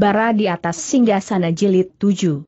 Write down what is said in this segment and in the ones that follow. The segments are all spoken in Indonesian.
bara di atas singgasana jilid 7.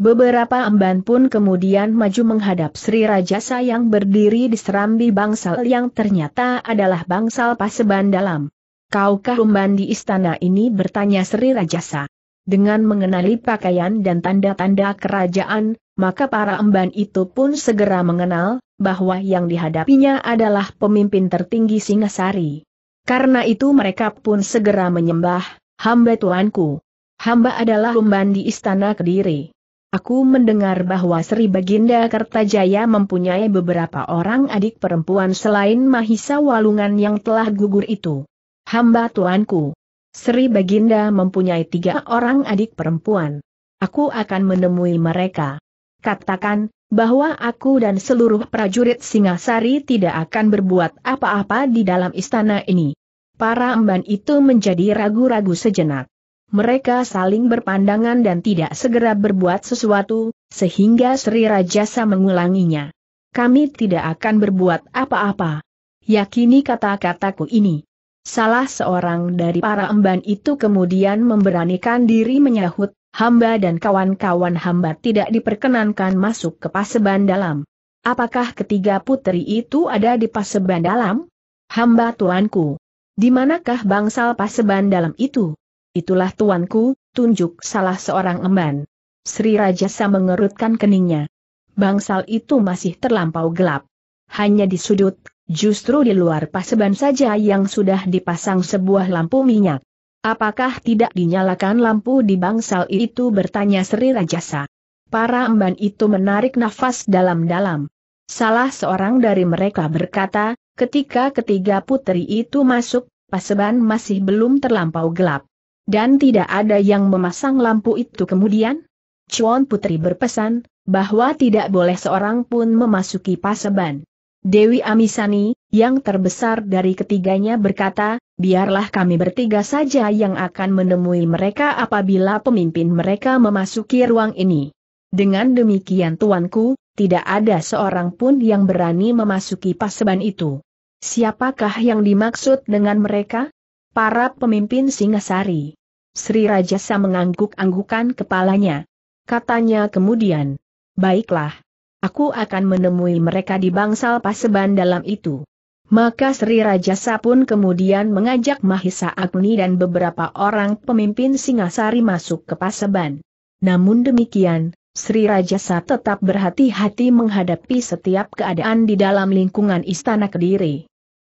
Beberapa emban pun kemudian maju menghadap Sri Rajasa yang berdiri di serambi bangsal yang ternyata adalah bangsal paseban dalam. Kaukah umban di istana ini bertanya Sri Rajasa. Dengan mengenali pakaian dan tanda-tanda kerajaan, maka para emban itu pun segera mengenal, bahwa yang dihadapinya adalah pemimpin tertinggi Singasari. Karena itu mereka pun segera menyembah, hamba tuanku. Hamba adalah umban di istana Kediri. Aku mendengar bahwa Sri Baginda Kertajaya mempunyai beberapa orang adik perempuan selain Mahisa Walungan yang telah gugur itu. Hamba tuanku. Sri Baginda mempunyai tiga orang adik perempuan. Aku akan menemui mereka. Katakan, bahwa aku dan seluruh prajurit Singasari tidak akan berbuat apa-apa di dalam istana ini. Para emban itu menjadi ragu-ragu sejenak. Mereka saling berpandangan dan tidak segera berbuat sesuatu, sehingga Sri Rajasa mengulanginya. Kami tidak akan berbuat apa-apa. Yakini kata-kataku ini. Salah seorang dari para emban itu kemudian memberanikan diri menyahut, hamba dan kawan-kawan hamba tidak diperkenankan masuk ke paseban dalam. Apakah ketiga putri itu ada di paseban dalam? Hamba tuanku. Di manakah bangsal paseban dalam itu? Itulah tuanku, tunjuk salah seorang emban. Sri Rajasa mengerutkan keningnya. Bangsal itu masih terlampau gelap. Hanya di sudut, justru di luar paseban saja yang sudah dipasang sebuah lampu minyak. Apakah tidak dinyalakan lampu di bangsal itu bertanya Sri Rajasa. Para emban itu menarik nafas dalam-dalam. Salah seorang dari mereka berkata, ketika ketiga putri itu masuk, paseban masih belum terlampau gelap. Dan tidak ada yang memasang lampu itu kemudian? Chuan Putri berpesan, bahwa tidak boleh seorang pun memasuki paseban. Dewi Amisani, yang terbesar dari ketiganya berkata, biarlah kami bertiga saja yang akan menemui mereka apabila pemimpin mereka memasuki ruang ini. Dengan demikian tuanku, tidak ada seorang pun yang berani memasuki paseban itu. Siapakah yang dimaksud dengan mereka? para pemimpin Singasari. Sri Rajasa mengangguk-anggukan kepalanya. Katanya kemudian, baiklah, aku akan menemui mereka di bangsal paseban dalam itu. Maka Sri Rajasa pun kemudian mengajak Mahisa Agni dan beberapa orang pemimpin Singasari masuk ke paseban. Namun demikian, Sri Rajasa tetap berhati-hati menghadapi setiap keadaan di dalam lingkungan istana Kediri.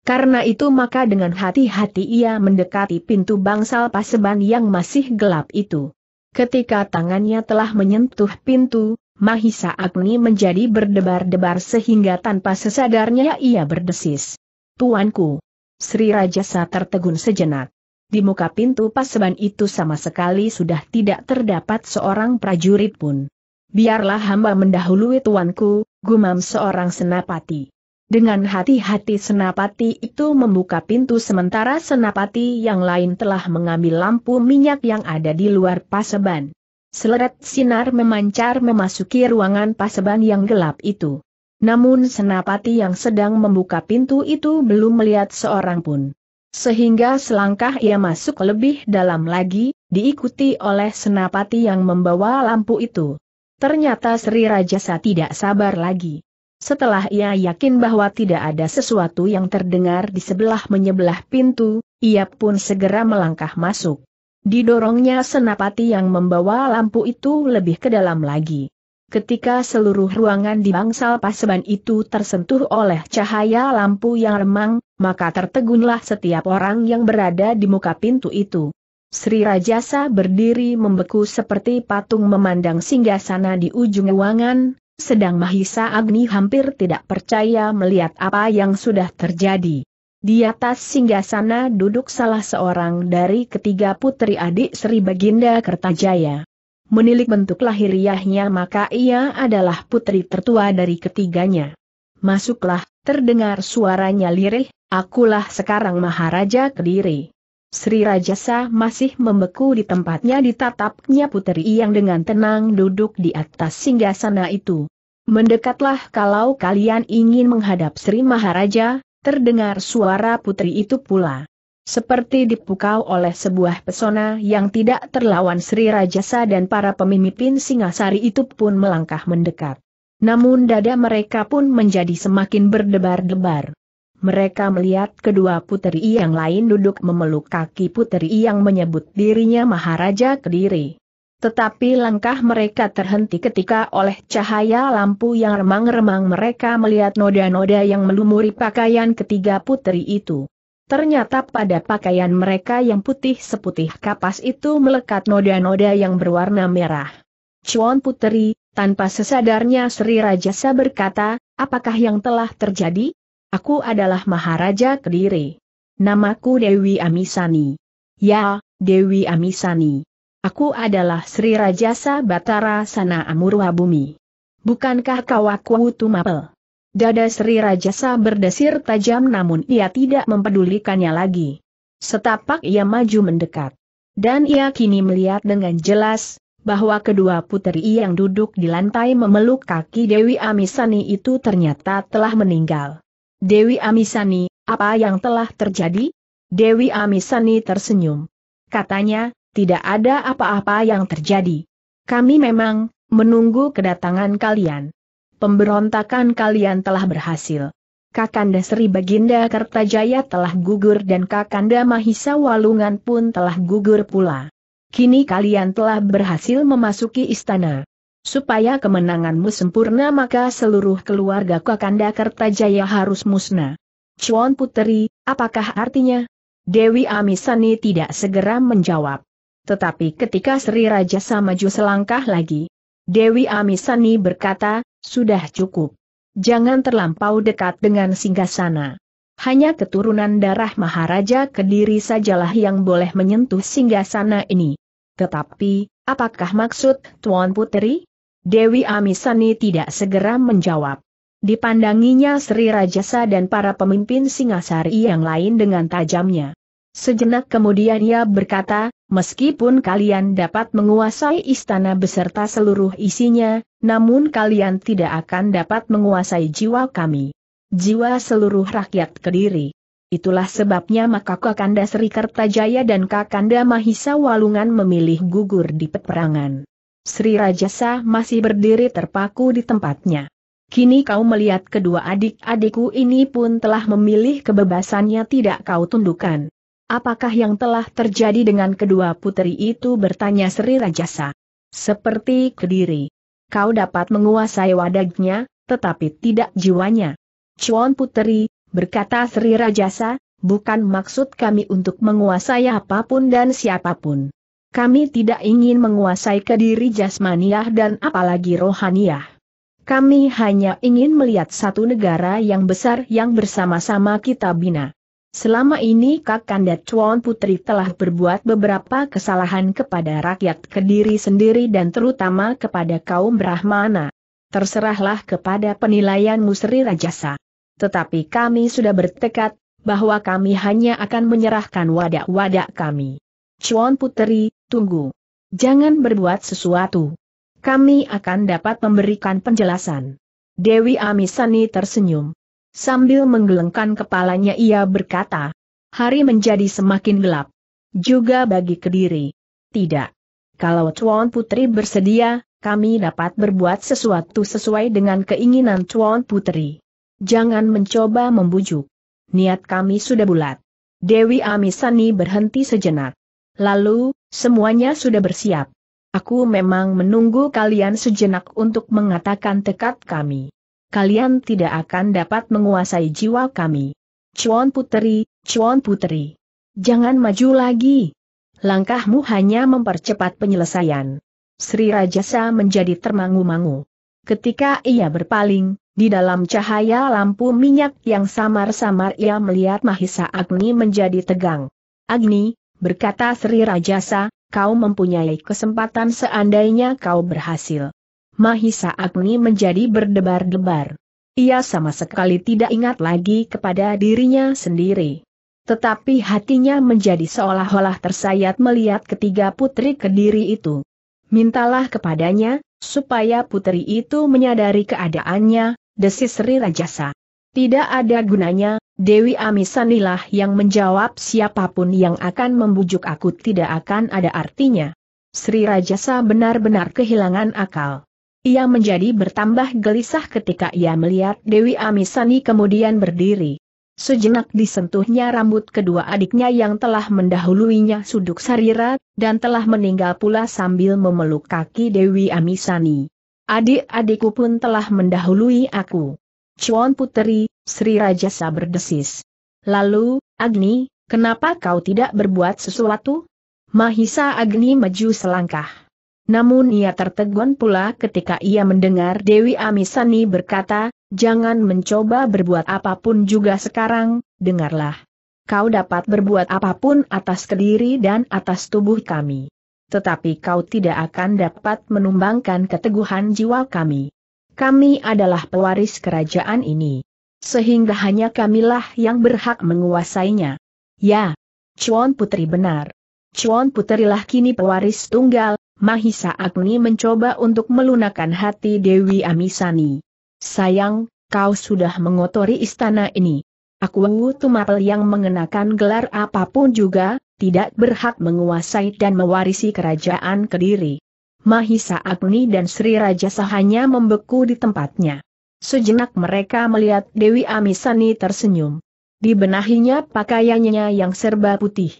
Karena itu maka dengan hati-hati ia mendekati pintu bangsal paseban yang masih gelap itu. Ketika tangannya telah menyentuh pintu, Mahisa Agni menjadi berdebar-debar sehingga tanpa sesadarnya ia berdesis. Tuanku! Sri Rajasa tertegun sejenak. Di muka pintu paseban itu sama sekali sudah tidak terdapat seorang prajurit pun. Biarlah hamba mendahului tuanku, gumam seorang senapati. Dengan hati-hati senapati itu membuka pintu sementara senapati yang lain telah mengambil lampu minyak yang ada di luar paseban. Seleret sinar memancar memasuki ruangan paseban yang gelap itu. Namun senapati yang sedang membuka pintu itu belum melihat seorang pun. Sehingga selangkah ia masuk lebih dalam lagi, diikuti oleh senapati yang membawa lampu itu. Ternyata Sri Rajasa tidak sabar lagi. Setelah ia yakin bahwa tidak ada sesuatu yang terdengar di sebelah menyebelah pintu, ia pun segera melangkah masuk. Didorongnya senapati yang membawa lampu itu lebih ke dalam lagi. Ketika seluruh ruangan di bangsal paseban itu tersentuh oleh cahaya lampu yang remang, maka tertegunlah setiap orang yang berada di muka pintu itu. Sri Rajasa berdiri membeku seperti patung memandang singgah sana di ujung ruangan, sedang Mahisa Agni hampir tidak percaya melihat apa yang sudah terjadi. Di atas singgasana duduk salah seorang dari ketiga putri adik Sri Baginda Kertajaya. Menilik bentuk lahiriahnya maka ia adalah putri tertua dari ketiganya. Masuklah, terdengar suaranya lirih, akulah sekarang Maharaja Kediri. Sri Rajasa masih membeku di tempatnya ditatapnya putri yang dengan tenang duduk di atas singgasana itu. Mendekatlah kalau kalian ingin menghadap Sri Maharaja, terdengar suara putri itu pula. Seperti dipukau oleh sebuah pesona yang tidak terlawan Sri Rajasa dan para pemimpin Singasari itu pun melangkah mendekat. Namun dada mereka pun menjadi semakin berdebar-debar. Mereka melihat kedua puteri yang lain duduk memeluk kaki puteri yang menyebut dirinya Maharaja Kediri. Tetapi langkah mereka terhenti ketika oleh cahaya lampu yang remang-remang mereka melihat noda-noda yang melumuri pakaian ketiga puteri itu. Ternyata pada pakaian mereka yang putih seputih kapas itu melekat noda-noda yang berwarna merah. Cuan puteri, tanpa sesadarnya Sri Rajasa berkata, apakah yang telah terjadi? Aku adalah Maharaja Kediri. Namaku Dewi Amisani. Ya, Dewi Amisani. Aku adalah Sri Rajasa Batara Sana Amurwa Bumi. Bukankah kau aku Tumapel? Dada Sri Rajasa berdesir tajam namun ia tidak mempedulikannya lagi. Setapak ia maju mendekat. Dan ia kini melihat dengan jelas, bahwa kedua puteri yang duduk di lantai memeluk kaki Dewi Amisani itu ternyata telah meninggal. Dewi Amisani, apa yang telah terjadi? Dewi Amisani tersenyum. Katanya, tidak ada apa-apa yang terjadi. Kami memang menunggu kedatangan kalian. Pemberontakan kalian telah berhasil. Kakanda Sri Baginda Kertajaya telah gugur dan Kakanda Mahisa Walungan pun telah gugur pula. Kini kalian telah berhasil memasuki istana supaya kemenanganmu sempurna maka seluruh keluarga Kakanda Kertajaya harus musnah. Cuan Puteri, apakah artinya? Dewi Amisani tidak segera menjawab. Tetapi ketika Sri Raja Samaju selangkah lagi, Dewi Amisani berkata, sudah cukup. Jangan terlampau dekat dengan singgasana. Hanya keturunan darah Maharaja Kediri sajalah yang boleh menyentuh singgasana ini. Tetapi, apakah maksud Tuan Puteri? Dewi Amisani tidak segera menjawab. Dipandanginya Sri Rajasa dan para pemimpin Singasari yang lain dengan tajamnya. Sejenak kemudian ia berkata, meskipun kalian dapat menguasai istana beserta seluruh isinya, namun kalian tidak akan dapat menguasai jiwa kami. Jiwa seluruh rakyat Kediri. Itulah sebabnya maka Kakanda Sri Kertajaya dan Kakanda Mahisa Walungan memilih gugur di peperangan. Sri Rajasa masih berdiri terpaku di tempatnya. Kini kau melihat kedua adik-adikku ini pun telah memilih kebebasannya tidak kau tundukkan. Apakah yang telah terjadi dengan kedua putri itu bertanya Sri Rajasa. Seperti kediri. Kau dapat menguasai wadagnya, tetapi tidak jiwanya. Cuan putri, berkata Sri Rajasa, bukan maksud kami untuk menguasai apapun dan siapapun. Kami tidak ingin menguasai kediri jasmaniah dan apalagi rohaniah. Kami hanya ingin melihat satu negara yang besar yang bersama-sama kita bina. Selama ini Kakanda Chuan Putri telah berbuat beberapa kesalahan kepada rakyat kediri sendiri dan terutama kepada kaum Brahmana. Terserahlah kepada penilaian musri Rajasa. Tetapi kami sudah bertekad, bahwa kami hanya akan menyerahkan wadah-wadah kami Cuan Puteri, tunggu. Jangan berbuat sesuatu. Kami akan dapat memberikan penjelasan. Dewi Amisani tersenyum. Sambil menggelengkan kepalanya ia berkata, hari menjadi semakin gelap. Juga bagi Kediri. Tidak. Kalau Cuan Putri bersedia, kami dapat berbuat sesuatu sesuai dengan keinginan Cuan Putri. Jangan mencoba membujuk. Niat kami sudah bulat. Dewi Amisani berhenti sejenak. Lalu, semuanya sudah bersiap. Aku memang menunggu kalian sejenak untuk mengatakan tekad kami. Kalian tidak akan dapat menguasai jiwa kami. Cuan Puteri, Cuan Puteri. Jangan maju lagi. Langkahmu hanya mempercepat penyelesaian. Sri Rajasa menjadi termangu-mangu. Ketika ia berpaling, di dalam cahaya lampu minyak yang samar-samar ia melihat Mahisa Agni menjadi tegang. Agni, berkata Sri Rajasa, kau mempunyai kesempatan seandainya kau berhasil. Mahisa Agni menjadi berdebar-debar. Ia sama sekali tidak ingat lagi kepada dirinya sendiri. Tetapi hatinya menjadi seolah-olah tersayat melihat ketiga putri kediri itu. Mintalah kepadanya, supaya putri itu menyadari keadaannya, desis Sri Rajasa. Tidak ada gunanya, Dewi Amisanilah yang menjawab siapapun yang akan membujuk aku tidak akan ada artinya. Sri Rajasa benar-benar kehilangan akal. Ia menjadi bertambah gelisah ketika ia melihat Dewi Amisani kemudian berdiri. Sejenak disentuhnya rambut kedua adiknya yang telah mendahuluinya Suduk Sarira, dan telah meninggal pula sambil memeluk kaki Dewi Amisani. Adik-adikku pun telah mendahului aku. Cuan Puteri, Sri Rajasa berdesis. Lalu, Agni, kenapa kau tidak berbuat sesuatu? Mahisa Agni maju selangkah. Namun ia tertegun pula ketika ia mendengar Dewi Amisani berkata, jangan mencoba berbuat apapun juga sekarang, dengarlah. Kau dapat berbuat apapun atas kediri dan atas tubuh kami tetapi kau tidak akan dapat menumbangkan keteguhan jiwa kami. Kami adalah pewaris kerajaan ini. Sehingga hanya kamilah yang berhak menguasainya. Ya, Chuan Putri benar. Cuan Putrilah kini pewaris tunggal, Mahisa Agni mencoba untuk melunakan hati Dewi Amisani. Sayang, kau sudah mengotori istana ini. Aku Tumapel yang mengenakan gelar apapun juga, tidak berhak menguasai dan mewarisi kerajaan Kediri. Mahisa Agni dan Sri Raja Sahanya membeku di tempatnya. Sejenak mereka melihat Dewi Amisani tersenyum. dibenahinya pakaiannya yang serba putih.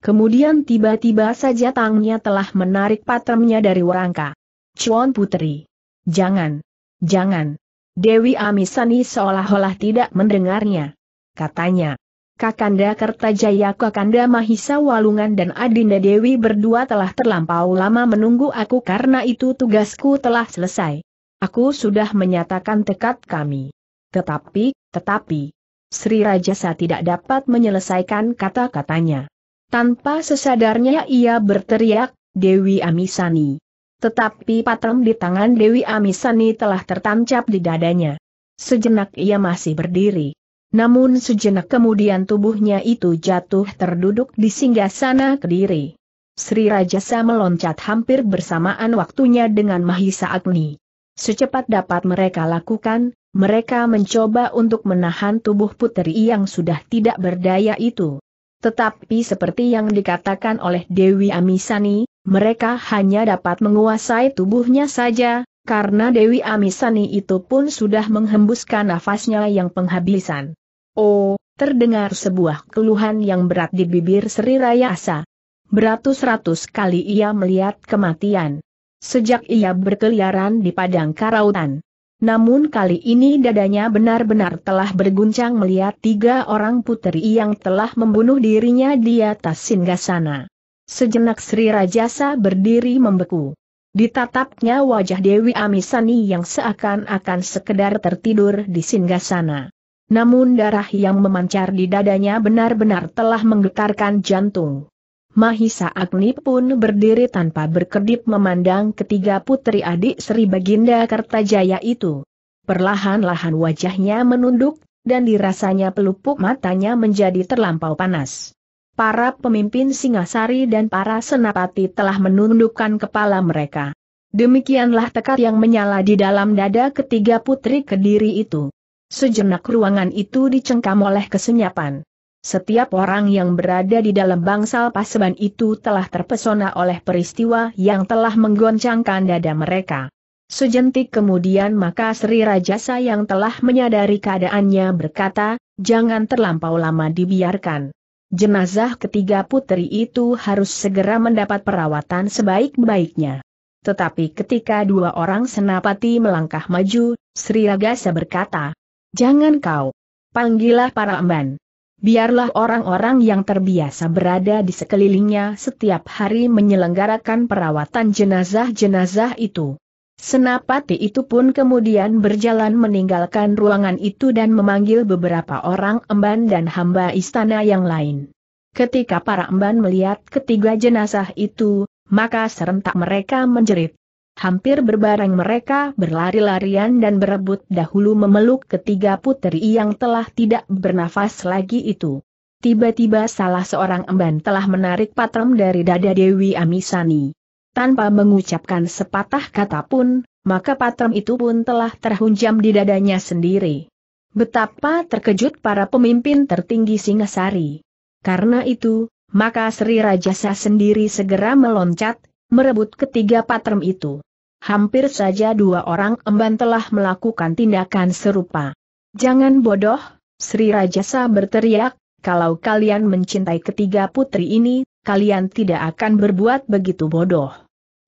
Kemudian tiba-tiba saja tangnya telah menarik patremnya dari warangka. Cuan Putri. Jangan. Jangan. Dewi Amisani seolah-olah tidak mendengarnya. Katanya. Kakanda Kertajaya Kakanda Mahisa Walungan dan Adinda Dewi berdua telah terlampau lama menunggu aku karena itu tugasku telah selesai. Aku sudah menyatakan tekad kami. Tetapi, tetapi, Sri Rajasa tidak dapat menyelesaikan kata-katanya. Tanpa sesadarnya ia berteriak, Dewi Amisani. Tetapi patem di tangan Dewi Amisani telah tertancap di dadanya. Sejenak ia masih berdiri. Namun sejenak kemudian tubuhnya itu jatuh terduduk di singgah sana kediri. Sri Rajasa meloncat hampir bersamaan waktunya dengan Mahisa Agni. Secepat dapat mereka lakukan, mereka mencoba untuk menahan tubuh putri yang sudah tidak berdaya itu. Tetapi seperti yang dikatakan oleh Dewi Amisani, mereka hanya dapat menguasai tubuhnya saja, karena Dewi Amisani itu pun sudah menghembuskan nafasnya yang penghabisan. Oh, terdengar sebuah keluhan yang berat di bibir Sri Rayasa. Beratus-ratus kali ia melihat kematian. Sejak ia berkeliaran di padang karautan. Namun kali ini dadanya benar-benar telah berguncang melihat tiga orang putri yang telah membunuh dirinya di atas singgasana. Sejenak Sri Rajasa berdiri membeku. Ditatapnya wajah Dewi Amisani yang seakan-akan sekedar tertidur di singgasana. Namun darah yang memancar di dadanya benar-benar telah menggetarkan jantung. Mahisa Agni pun berdiri tanpa berkedip memandang ketiga putri adik Sri Baginda Kertajaya itu. Perlahan-lahan wajahnya menunduk, dan dirasanya pelupuk matanya menjadi terlampau panas. Para pemimpin Singasari dan para senapati telah menundukkan kepala mereka. Demikianlah tekad yang menyala di dalam dada ketiga putri kediri itu. Sejenak ruangan itu dicengkam oleh kesenyapan. Setiap orang yang berada di dalam bangsal paseban itu telah terpesona oleh peristiwa yang telah menggoncangkan dada mereka. Sejentik kemudian maka Sri Rajasa yang telah menyadari keadaannya berkata, jangan terlampau lama dibiarkan. Jenazah ketiga putri itu harus segera mendapat perawatan sebaik-baiknya. Tetapi ketika dua orang senapati melangkah maju, Sri Rajasa berkata, Jangan kau. Panggillah para emban. Biarlah orang-orang yang terbiasa berada di sekelilingnya setiap hari menyelenggarakan perawatan jenazah-jenazah itu. Senapati itu pun kemudian berjalan meninggalkan ruangan itu dan memanggil beberapa orang emban dan hamba istana yang lain. Ketika para emban melihat ketiga jenazah itu, maka serentak mereka menjerit. Hampir berbareng mereka berlari-larian dan berebut dahulu memeluk ketiga putri yang telah tidak bernafas lagi itu. Tiba-tiba salah seorang emban telah menarik patem dari dada Dewi Amisani. Tanpa mengucapkan sepatah kata pun, maka patem itu pun telah terhunjam di dadanya sendiri. Betapa terkejut para pemimpin tertinggi Singasari. Karena itu, maka Sri Rajasa sendiri segera meloncat, merebut ketiga patrem itu. Hampir saja dua orang emban telah melakukan tindakan serupa. Jangan bodoh, Sri Rajasa berteriak, kalau kalian mencintai ketiga putri ini, kalian tidak akan berbuat begitu bodoh.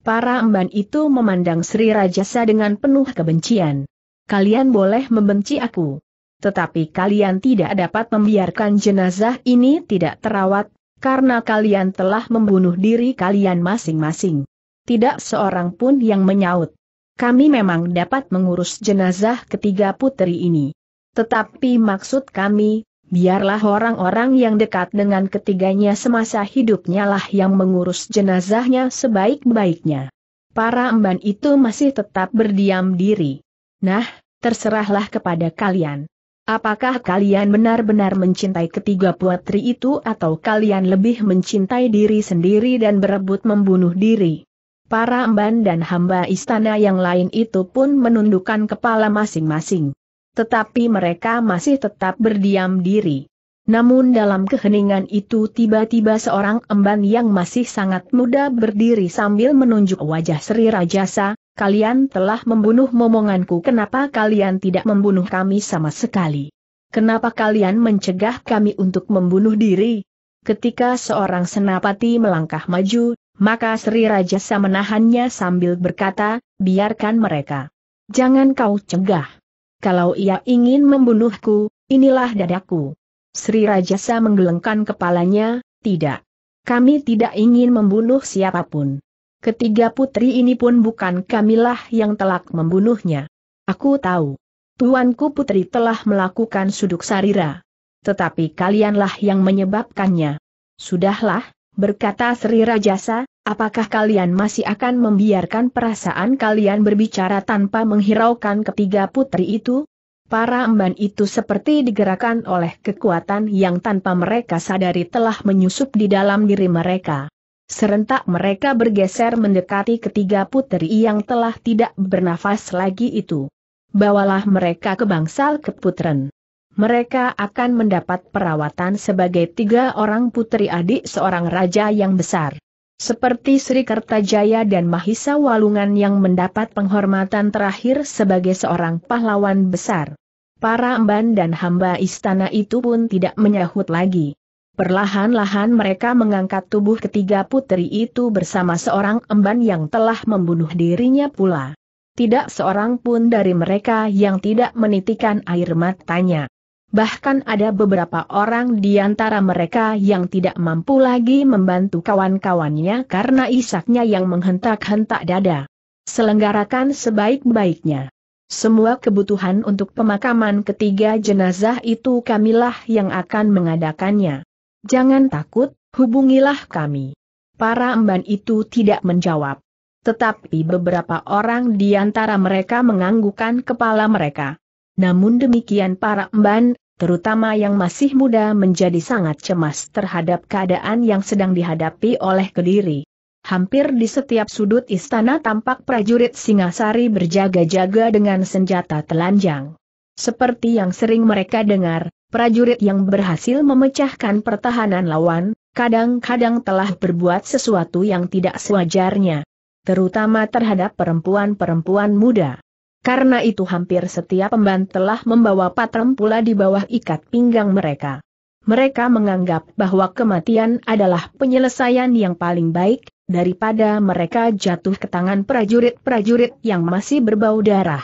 Para emban itu memandang Sri Rajasa dengan penuh kebencian. Kalian boleh membenci aku. Tetapi kalian tidak dapat membiarkan jenazah ini tidak terawat, karena kalian telah membunuh diri kalian masing-masing. Tidak seorang pun yang menyaut. Kami memang dapat mengurus jenazah ketiga putri ini. Tetapi maksud kami, biarlah orang-orang yang dekat dengan ketiganya semasa hidupnya lah yang mengurus jenazahnya sebaik-baiknya. Para emban itu masih tetap berdiam diri. Nah, terserahlah kepada kalian. Apakah kalian benar-benar mencintai ketiga putri itu atau kalian lebih mencintai diri sendiri dan berebut membunuh diri? Para emban dan hamba istana yang lain itu pun menundukkan kepala masing-masing. Tetapi mereka masih tetap berdiam diri. Namun dalam keheningan itu tiba-tiba seorang emban yang masih sangat muda berdiri sambil menunjuk wajah Sri Rajasa, Kalian telah membunuh momonganku kenapa kalian tidak membunuh kami sama sekali? Kenapa kalian mencegah kami untuk membunuh diri? Ketika seorang senapati melangkah maju, maka Sri Rajasa menahannya sambil berkata, biarkan mereka. Jangan kau cegah. Kalau ia ingin membunuhku, inilah dadaku. Sri Rajasa menggelengkan kepalanya, tidak. Kami tidak ingin membunuh siapapun. Ketiga putri ini pun bukan kamilah yang telak membunuhnya. Aku tahu. Tuanku putri telah melakukan suduk sarira. Tetapi kalianlah yang menyebabkannya. Sudahlah, berkata Sri Rajasa, apakah kalian masih akan membiarkan perasaan kalian berbicara tanpa menghiraukan ketiga putri itu? Para emban itu seperti digerakkan oleh kekuatan yang tanpa mereka sadari telah menyusup di dalam diri mereka. Serentak mereka bergeser mendekati ketiga putri yang telah tidak bernafas lagi itu. Bawalah mereka ke bangsal keputren. Mereka akan mendapat perawatan sebagai tiga orang putri adik seorang raja yang besar. Seperti Sri Kertajaya dan Mahisa Walungan yang mendapat penghormatan terakhir sebagai seorang pahlawan besar. Para emban dan hamba istana itu pun tidak menyahut lagi. Perlahan-lahan mereka mengangkat tubuh ketiga putri itu bersama seorang emban yang telah membunuh dirinya pula. Tidak seorang pun dari mereka yang tidak menitikan air matanya. Bahkan ada beberapa orang di antara mereka yang tidak mampu lagi membantu kawan-kawannya karena isaknya yang menghentak-hentak dada. Selenggarakan sebaik-baiknya. Semua kebutuhan untuk pemakaman ketiga jenazah itu kamilah yang akan mengadakannya. Jangan takut, hubungilah kami. Para emban itu tidak menjawab. Tetapi beberapa orang di antara mereka menganggukkan kepala mereka. Namun demikian para emban, terutama yang masih muda menjadi sangat cemas terhadap keadaan yang sedang dihadapi oleh Kediri. Hampir di setiap sudut istana tampak prajurit Singasari berjaga-jaga dengan senjata telanjang. Seperti yang sering mereka dengar, prajurit yang berhasil memecahkan pertahanan lawan, kadang-kadang telah berbuat sesuatu yang tidak sewajarnya. Terutama terhadap perempuan-perempuan muda. Karena itu hampir setiap pemban telah membawa patrem pula di bawah ikat pinggang mereka. Mereka menganggap bahwa kematian adalah penyelesaian yang paling baik, daripada mereka jatuh ke tangan prajurit-prajurit yang masih berbau darah.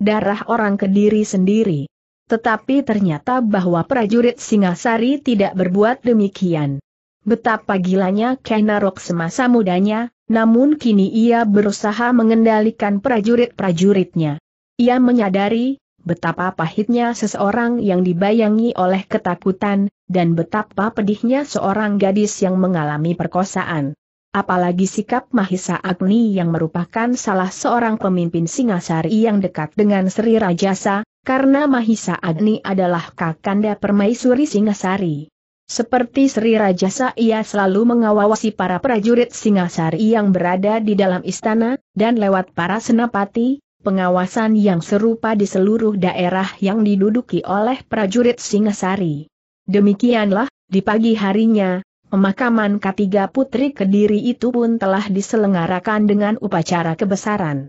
Darah orang kediri sendiri. Tetapi ternyata bahwa prajurit Singasari tidak berbuat demikian. Betapa gilanya Kenarok semasa mudanya, namun kini ia berusaha mengendalikan prajurit-prajuritnya. Ia menyadari betapa pahitnya seseorang yang dibayangi oleh ketakutan, dan betapa pedihnya seorang gadis yang mengalami perkosaan. Apalagi sikap Mahisa Agni yang merupakan salah seorang pemimpin Singasari yang dekat dengan Sri Rajasa, karena Mahisa Agni adalah kakanda permaisuri Singasari. Seperti Sri Rajasa ia selalu mengawasi para prajurit Singasari yang berada di dalam istana, dan lewat para senapati, pengawasan yang serupa di seluruh daerah yang diduduki oleh prajurit Singasari. Demikianlah, di pagi harinya, pemakaman ketiga putri Kediri itu pun telah diselenggarakan dengan upacara kebesaran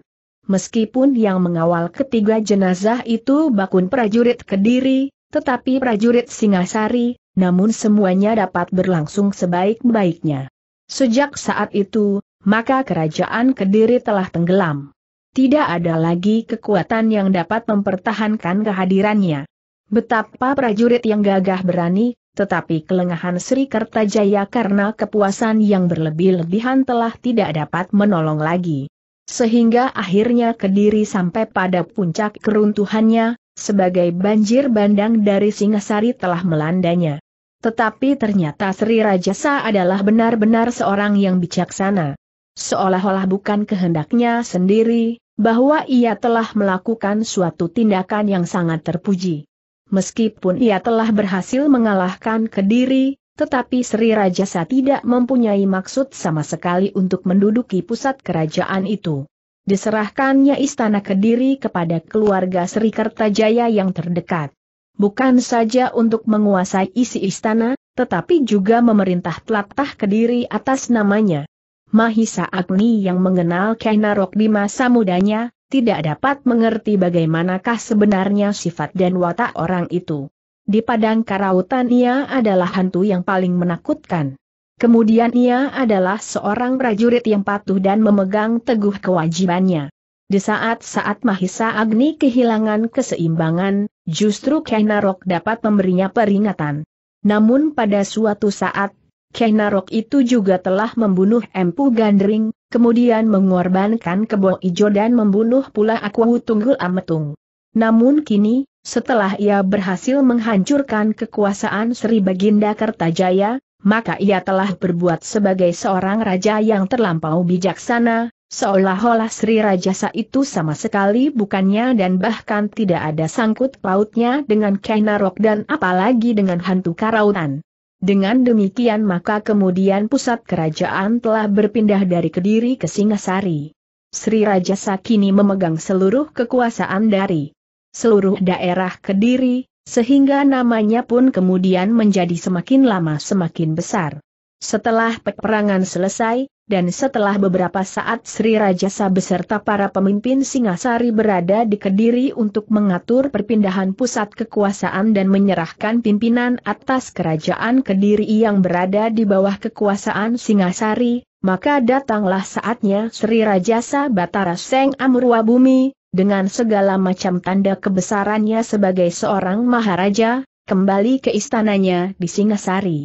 meskipun yang mengawal ketiga jenazah itu bakun prajurit Kediri, tetapi prajurit Singasari, namun semuanya dapat berlangsung sebaik-baiknya. Sejak saat itu, maka kerajaan Kediri telah tenggelam. Tidak ada lagi kekuatan yang dapat mempertahankan kehadirannya. Betapa prajurit yang gagah berani, tetapi kelengahan Sri Kertajaya karena kepuasan yang berlebih-lebihan telah tidak dapat menolong lagi sehingga akhirnya Kediri sampai pada puncak keruntuhannya, sebagai banjir bandang dari Singasari telah melandanya. Tetapi ternyata Sri Rajasa adalah benar-benar seorang yang bijaksana. Seolah-olah bukan kehendaknya sendiri, bahwa ia telah melakukan suatu tindakan yang sangat terpuji. Meskipun ia telah berhasil mengalahkan Kediri, tetapi Sri Rajasa tidak mempunyai maksud sama sekali untuk menduduki pusat kerajaan itu. Diserahkannya istana Kediri kepada keluarga Sri Kertajaya yang terdekat. Bukan saja untuk menguasai isi istana, tetapi juga memerintah telatah Kediri atas namanya. Mahisa Agni yang mengenal Kainarok di masa mudanya, tidak dapat mengerti bagaimanakah sebenarnya sifat dan watak orang itu. Di padang karautan ia adalah hantu yang paling menakutkan. Kemudian ia adalah seorang prajurit yang patuh dan memegang teguh kewajibannya. Di saat-saat Mahisa Agni kehilangan keseimbangan, justru Kainarok dapat memberinya peringatan. Namun pada suatu saat, Kainarok itu juga telah membunuh Empu Gandring, kemudian mengorbankan Kebo Ijo dan membunuh pula Aku Tunggul Ametung. Namun kini, setelah ia berhasil menghancurkan kekuasaan Sri Baginda Kertajaya, maka ia telah berbuat sebagai seorang raja yang terlampau bijaksana, seolah-olah Sri Rajasa itu sama sekali bukannya dan bahkan tidak ada sangkut pautnya dengan Kainarok dan apalagi dengan hantu karautan. Dengan demikian maka kemudian pusat kerajaan telah berpindah dari Kediri ke Singasari. Sri Rajasa kini memegang seluruh kekuasaan dari seluruh daerah Kediri, sehingga namanya pun kemudian menjadi semakin lama semakin besar. Setelah peperangan selesai, dan setelah beberapa saat Sri Rajasa beserta para pemimpin Singasari berada di Kediri untuk mengatur perpindahan pusat kekuasaan dan menyerahkan pimpinan atas kerajaan Kediri yang berada di bawah kekuasaan Singasari, maka datanglah saatnya Sri Rajasa Batara Seng Amurwa Bumi, dengan segala macam tanda kebesarannya sebagai seorang maharaja, kembali ke istananya di Singasari.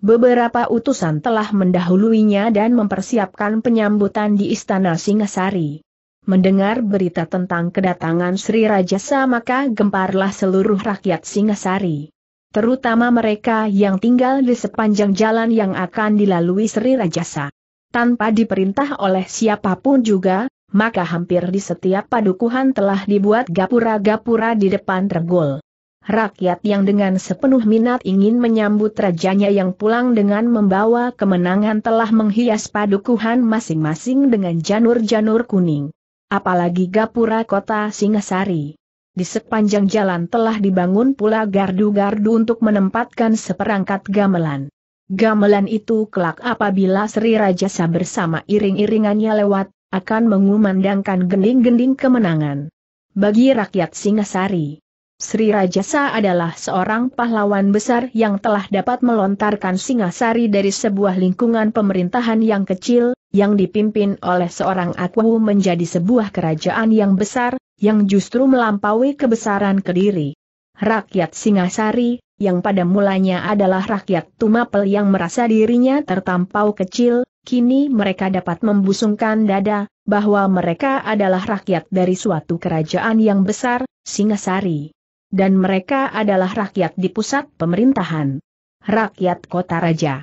Beberapa utusan telah mendahuluinya dan mempersiapkan penyambutan di istana Singasari. Mendengar berita tentang kedatangan Sri Rajasa maka gemparlah seluruh rakyat Singasari. Terutama mereka yang tinggal di sepanjang jalan yang akan dilalui Sri Rajasa. Tanpa diperintah oleh siapapun juga, maka hampir di setiap padukuhan telah dibuat gapura-gapura di depan tergol. Rakyat yang dengan sepenuh minat ingin menyambut rajanya yang pulang dengan membawa kemenangan telah menghias padukuhan masing-masing dengan janur-janur kuning. Apalagi gapura kota Singasari. Di sepanjang jalan telah dibangun pula gardu-gardu untuk menempatkan seperangkat gamelan. Gamelan itu kelak apabila Sri Rajasa bersama iring-iringannya lewat, akan mengumandangkan gending-gending kemenangan. Bagi rakyat Singasari, Sri Rajasa adalah seorang pahlawan besar yang telah dapat melontarkan Singasari dari sebuah lingkungan pemerintahan yang kecil, yang dipimpin oleh seorang Akwahu menjadi sebuah kerajaan yang besar, yang justru melampaui kebesaran Kediri. Rakyat Singasari, yang pada mulanya adalah rakyat Tumapel yang merasa dirinya tertampau kecil, kini mereka dapat membusungkan dada, bahwa mereka adalah rakyat dari suatu kerajaan yang besar, Singasari. Dan mereka adalah rakyat di pusat pemerintahan. Rakyat kota raja.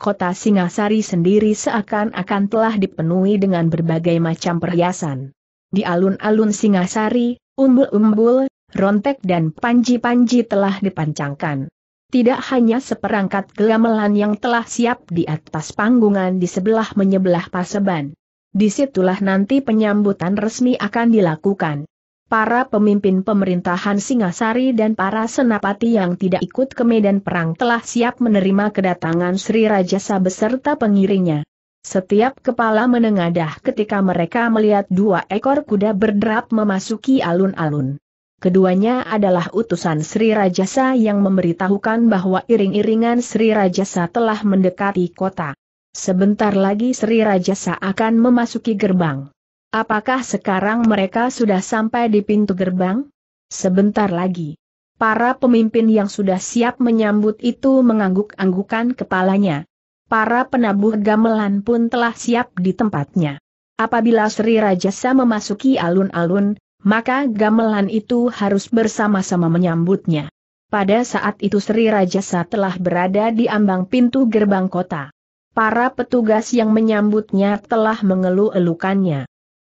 Kota Singasari sendiri seakan-akan telah dipenuhi dengan berbagai macam perhiasan. Di alun-alun Singasari, umbul-umbul, rontek dan panji-panji telah dipancangkan. Tidak hanya seperangkat gamelan yang telah siap di atas panggungan di sebelah menyebelah paseban. Disitulah nanti penyambutan resmi akan dilakukan. Para pemimpin pemerintahan Singasari dan para senapati yang tidak ikut ke medan perang telah siap menerima kedatangan Sri Rajasa beserta pengiringnya. Setiap kepala menengadah ketika mereka melihat dua ekor kuda berderap memasuki alun-alun. Keduanya adalah utusan Sri Rajasa yang memberitahukan bahwa iring-iringan Sri Rajasa telah mendekati kota. Sebentar lagi Sri Rajasa akan memasuki gerbang. Apakah sekarang mereka sudah sampai di pintu gerbang? Sebentar lagi. Para pemimpin yang sudah siap menyambut itu mengangguk-anggukan kepalanya. Para penabuh gamelan pun telah siap di tempatnya. Apabila Sri Rajasa memasuki alun-alun, maka gamelan itu harus bersama-sama menyambutnya. Pada saat itu Sri Rajasa telah berada di ambang pintu gerbang kota. Para petugas yang menyambutnya telah mengeluh-elukannya.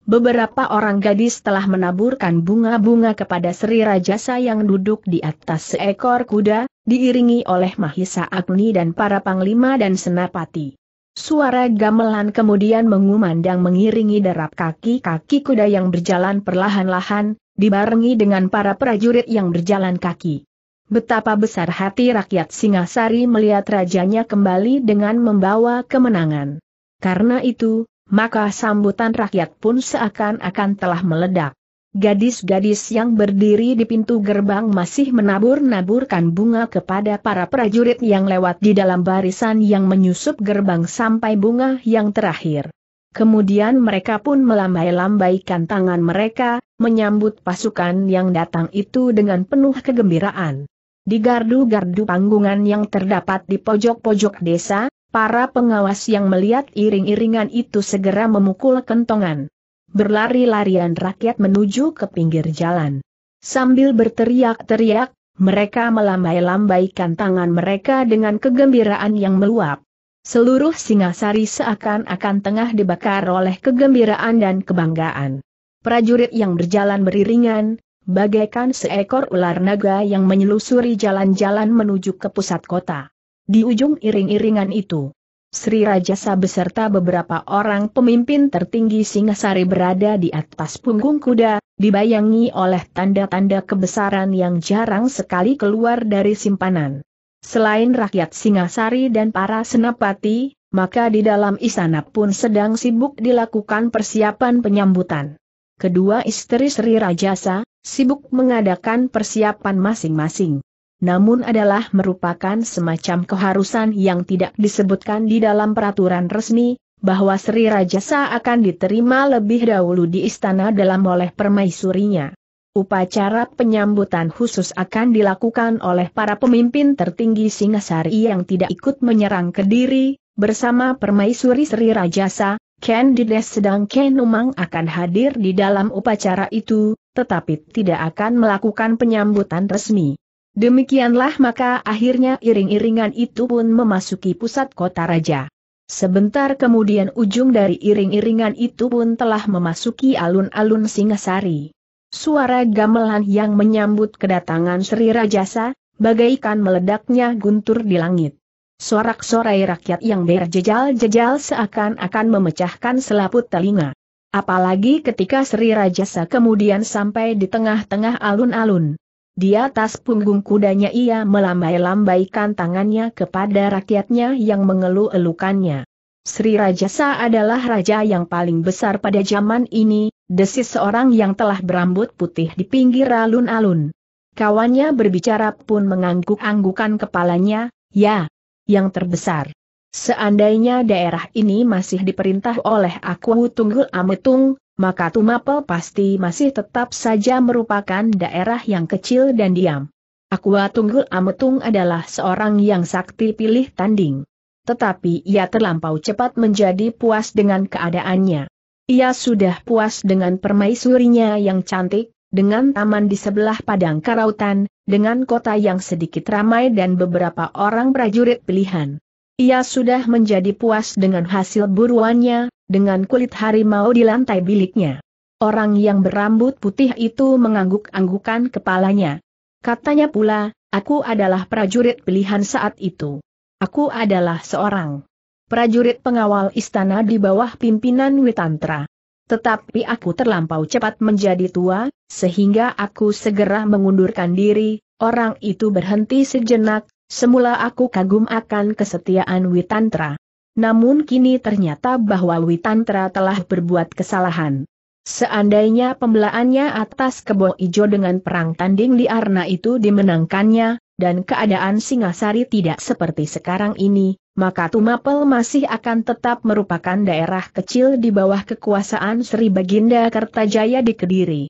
Beberapa orang gadis telah menaburkan bunga-bunga kepada Sri Rajasa yang duduk di atas seekor kuda, diiringi oleh Mahisa Agni dan para panglima dan senapati. Suara gamelan kemudian mengumandang mengiringi derap kaki-kaki kuda yang berjalan perlahan-lahan, dibarengi dengan para prajurit yang berjalan kaki. Betapa besar hati rakyat Singasari melihat rajanya kembali dengan membawa kemenangan. Karena itu, maka sambutan rakyat pun seakan-akan telah meledak. Gadis-gadis yang berdiri di pintu gerbang masih menabur-naburkan bunga kepada para prajurit yang lewat di dalam barisan yang menyusup gerbang sampai bunga yang terakhir. Kemudian mereka pun melambai-lambaikan tangan mereka, menyambut pasukan yang datang itu dengan penuh kegembiraan. Di gardu-gardu panggungan yang terdapat di pojok-pojok desa, para pengawas yang melihat iring-iringan itu segera memukul kentongan berlari-larian rakyat menuju ke pinggir jalan. Sambil berteriak-teriak, mereka melambai-lambaikan tangan mereka dengan kegembiraan yang meluap. Seluruh Singasari seakan-akan tengah dibakar oleh kegembiraan dan kebanggaan. Prajurit yang berjalan beriringan, bagaikan seekor ular naga yang menyelusuri jalan-jalan menuju ke pusat kota. Di ujung iring-iringan itu, Sri Rajasa beserta beberapa orang pemimpin tertinggi Singasari berada di atas punggung kuda, dibayangi oleh tanda-tanda kebesaran yang jarang sekali keluar dari simpanan. Selain rakyat Singasari dan para senapati, maka di dalam istana pun sedang sibuk dilakukan persiapan penyambutan. Kedua istri Sri Rajasa, sibuk mengadakan persiapan masing-masing namun adalah merupakan semacam keharusan yang tidak disebutkan di dalam peraturan resmi, bahwa Sri Rajasa akan diterima lebih dahulu di istana dalam oleh permaisurinya. Upacara penyambutan khusus akan dilakukan oleh para pemimpin tertinggi Singasari yang tidak ikut menyerang Kediri, bersama permaisuri Sri Rajasa, Ken Dides sedang Ken Umang akan hadir di dalam upacara itu, tetapi tidak akan melakukan penyambutan resmi. Demikianlah maka akhirnya iring-iringan itu pun memasuki pusat kota raja. Sebentar kemudian ujung dari iring-iringan itu pun telah memasuki alun-alun Singasari. Suara gamelan yang menyambut kedatangan Sri Rajasa, bagaikan meledaknya guntur di langit. Sorak-sorai rakyat yang berjejal-jejal seakan-akan memecahkan selaput telinga. Apalagi ketika Sri Rajasa kemudian sampai di tengah-tengah alun-alun. Di atas punggung kudanya ia melambai-lambaikan tangannya kepada rakyatnya yang mengeluh-elukannya. Sri Rajasa adalah raja yang paling besar pada zaman ini, desis seorang yang telah berambut putih di pinggir alun-alun. Kawannya berbicara pun mengangguk-anggukan kepalanya, ya, yang terbesar. Seandainya daerah ini masih diperintah oleh aku Tunggul Ametung, maka Tumapel pasti masih tetap saja merupakan daerah yang kecil dan diam. Aqua Tunggul Ametung adalah seorang yang sakti pilih tanding. Tetapi ia terlampau cepat menjadi puas dengan keadaannya. Ia sudah puas dengan permaisurinya yang cantik, dengan taman di sebelah padang karautan, dengan kota yang sedikit ramai dan beberapa orang prajurit pilihan. Ia sudah menjadi puas dengan hasil buruannya, dengan kulit harimau di lantai biliknya. Orang yang berambut putih itu mengangguk-anggukan kepalanya. Katanya pula, aku adalah prajurit pilihan saat itu. Aku adalah seorang prajurit pengawal istana di bawah pimpinan Witantra. Tetapi aku terlampau cepat menjadi tua, sehingga aku segera mengundurkan diri, orang itu berhenti sejenak, semula aku kagum akan kesetiaan Witantra namun kini ternyata bahwa Witantra telah berbuat kesalahan. Seandainya pembelaannya atas kebo ijo dengan perang tanding di Arna itu dimenangkannya, dan keadaan Singasari tidak seperti sekarang ini, maka Tumapel masih akan tetap merupakan daerah kecil di bawah kekuasaan Sri Baginda Kertajaya di Kediri.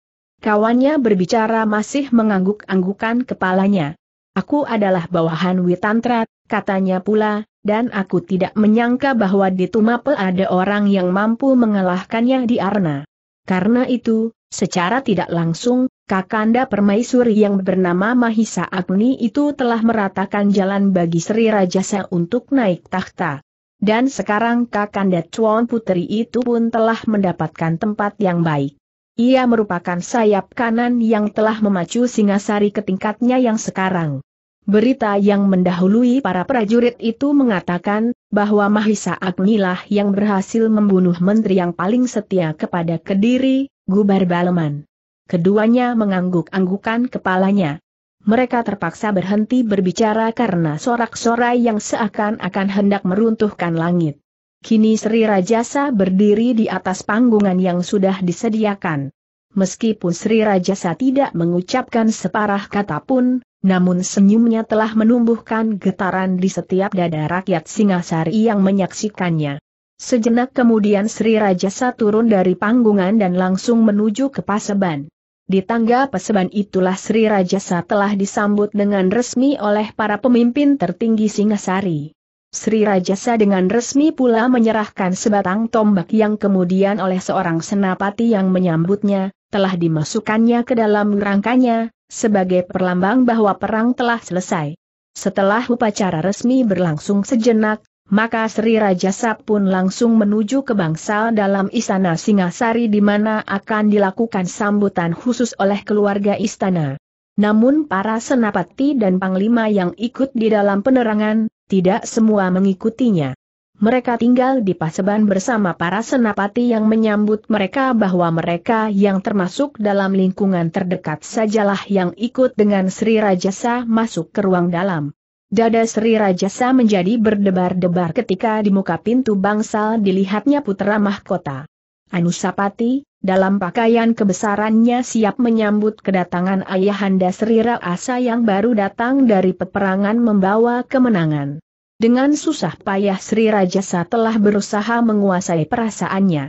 Kawannya berbicara masih mengangguk-anggukan kepalanya. Aku adalah bawahan Witantra, katanya pula, dan aku tidak menyangka bahwa di Tumapel ada orang yang mampu mengalahkannya di Arna. Karena itu, secara tidak langsung, Kakanda Permaisuri yang bernama Mahisa Agni itu telah meratakan jalan bagi Sri Rajasa untuk naik tahta. Dan sekarang Kakanda Chuan Putri itu pun telah mendapatkan tempat yang baik. Ia merupakan sayap kanan yang telah memacu Singasari ke tingkatnya yang sekarang. Berita yang mendahului para prajurit itu mengatakan, bahwa Mahisa Agnilah yang berhasil membunuh menteri yang paling setia kepada Kediri, Gubar Baleman. Keduanya mengangguk-anggukan kepalanya. Mereka terpaksa berhenti berbicara karena sorak-sorai yang seakan-akan hendak meruntuhkan langit. Kini Sri Rajasa berdiri di atas panggungan yang sudah disediakan. Meskipun Sri Rajasa tidak mengucapkan separah kata pun, namun senyumnya telah menumbuhkan getaran di setiap dada rakyat Singasari yang menyaksikannya. Sejenak kemudian Sri Rajasa turun dari panggungan dan langsung menuju ke Paseban. Di tangga Paseban itulah Sri Rajasa telah disambut dengan resmi oleh para pemimpin tertinggi Singasari. Sri Rajasa dengan resmi pula menyerahkan sebatang tombak yang kemudian oleh seorang senapati yang menyambutnya, telah dimasukkannya ke dalam rangkanya, sebagai perlambang bahwa perang telah selesai. Setelah upacara resmi berlangsung sejenak, maka Sri Raja pun langsung menuju ke bangsal dalam istana Singasari di mana akan dilakukan sambutan khusus oleh keluarga istana. Namun para senapati dan panglima yang ikut di dalam penerangan, tidak semua mengikutinya. Mereka tinggal di Paseban bersama para senapati yang menyambut mereka bahwa mereka yang termasuk dalam lingkungan terdekat sajalah yang ikut dengan Sri Rajasa masuk ke ruang dalam. Dada Sri Rajasa menjadi berdebar-debar ketika di muka pintu bangsal dilihatnya putra mahkota. Anusapati, dalam pakaian kebesarannya siap menyambut kedatangan ayahanda Sri Rajasa yang baru datang dari peperangan membawa kemenangan. Dengan susah payah Sri Rajasa telah berusaha menguasai perasaannya.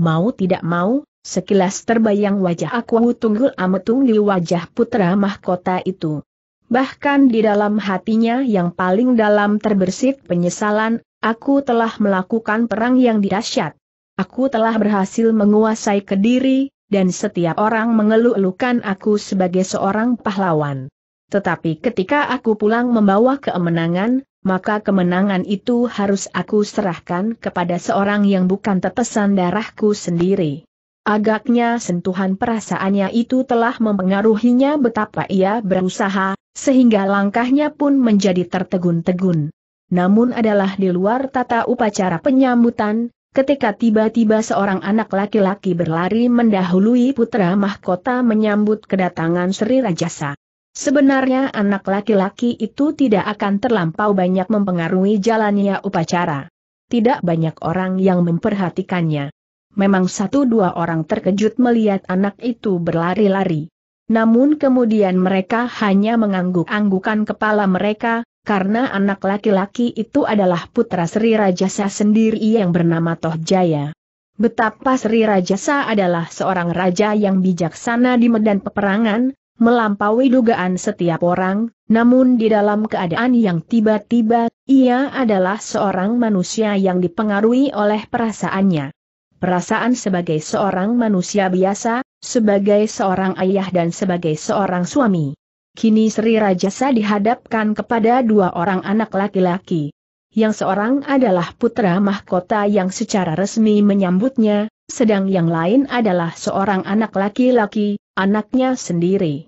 Mau tidak mau, sekilas terbayang wajah aku Tunggul Ametung di wajah putra mahkota itu. Bahkan di dalam hatinya yang paling dalam terbersit penyesalan, aku telah melakukan perang yang dirasyat. Aku telah berhasil menguasai kediri, dan setiap orang mengeluh-elukan aku sebagai seorang pahlawan. Tetapi ketika aku pulang membawa keemenangan maka kemenangan itu harus aku serahkan kepada seorang yang bukan tetesan darahku sendiri. Agaknya sentuhan perasaannya itu telah mempengaruhinya betapa ia berusaha, sehingga langkahnya pun menjadi tertegun-tegun. Namun adalah di luar tata upacara penyambutan, ketika tiba-tiba seorang anak laki-laki berlari mendahului putra mahkota menyambut kedatangan Sri Rajasa. Sebenarnya anak laki-laki itu tidak akan terlampau banyak mempengaruhi jalannya upacara. Tidak banyak orang yang memperhatikannya. Memang satu dua orang terkejut melihat anak itu berlari-lari. Namun kemudian mereka hanya mengangguk-anggukan kepala mereka, karena anak laki-laki itu adalah putra Sri Rajasa sendiri yang bernama Toh Jaya. Betapa Sri Rajasa adalah seorang raja yang bijaksana di medan peperangan, melampaui dugaan setiap orang, namun di dalam keadaan yang tiba-tiba, ia adalah seorang manusia yang dipengaruhi oleh perasaannya. Perasaan sebagai seorang manusia biasa, sebagai seorang ayah dan sebagai seorang suami. Kini Sri Rajasa dihadapkan kepada dua orang anak laki-laki. Yang seorang adalah putra mahkota yang secara resmi menyambutnya, sedang yang lain adalah seorang anak laki-laki, anaknya sendiri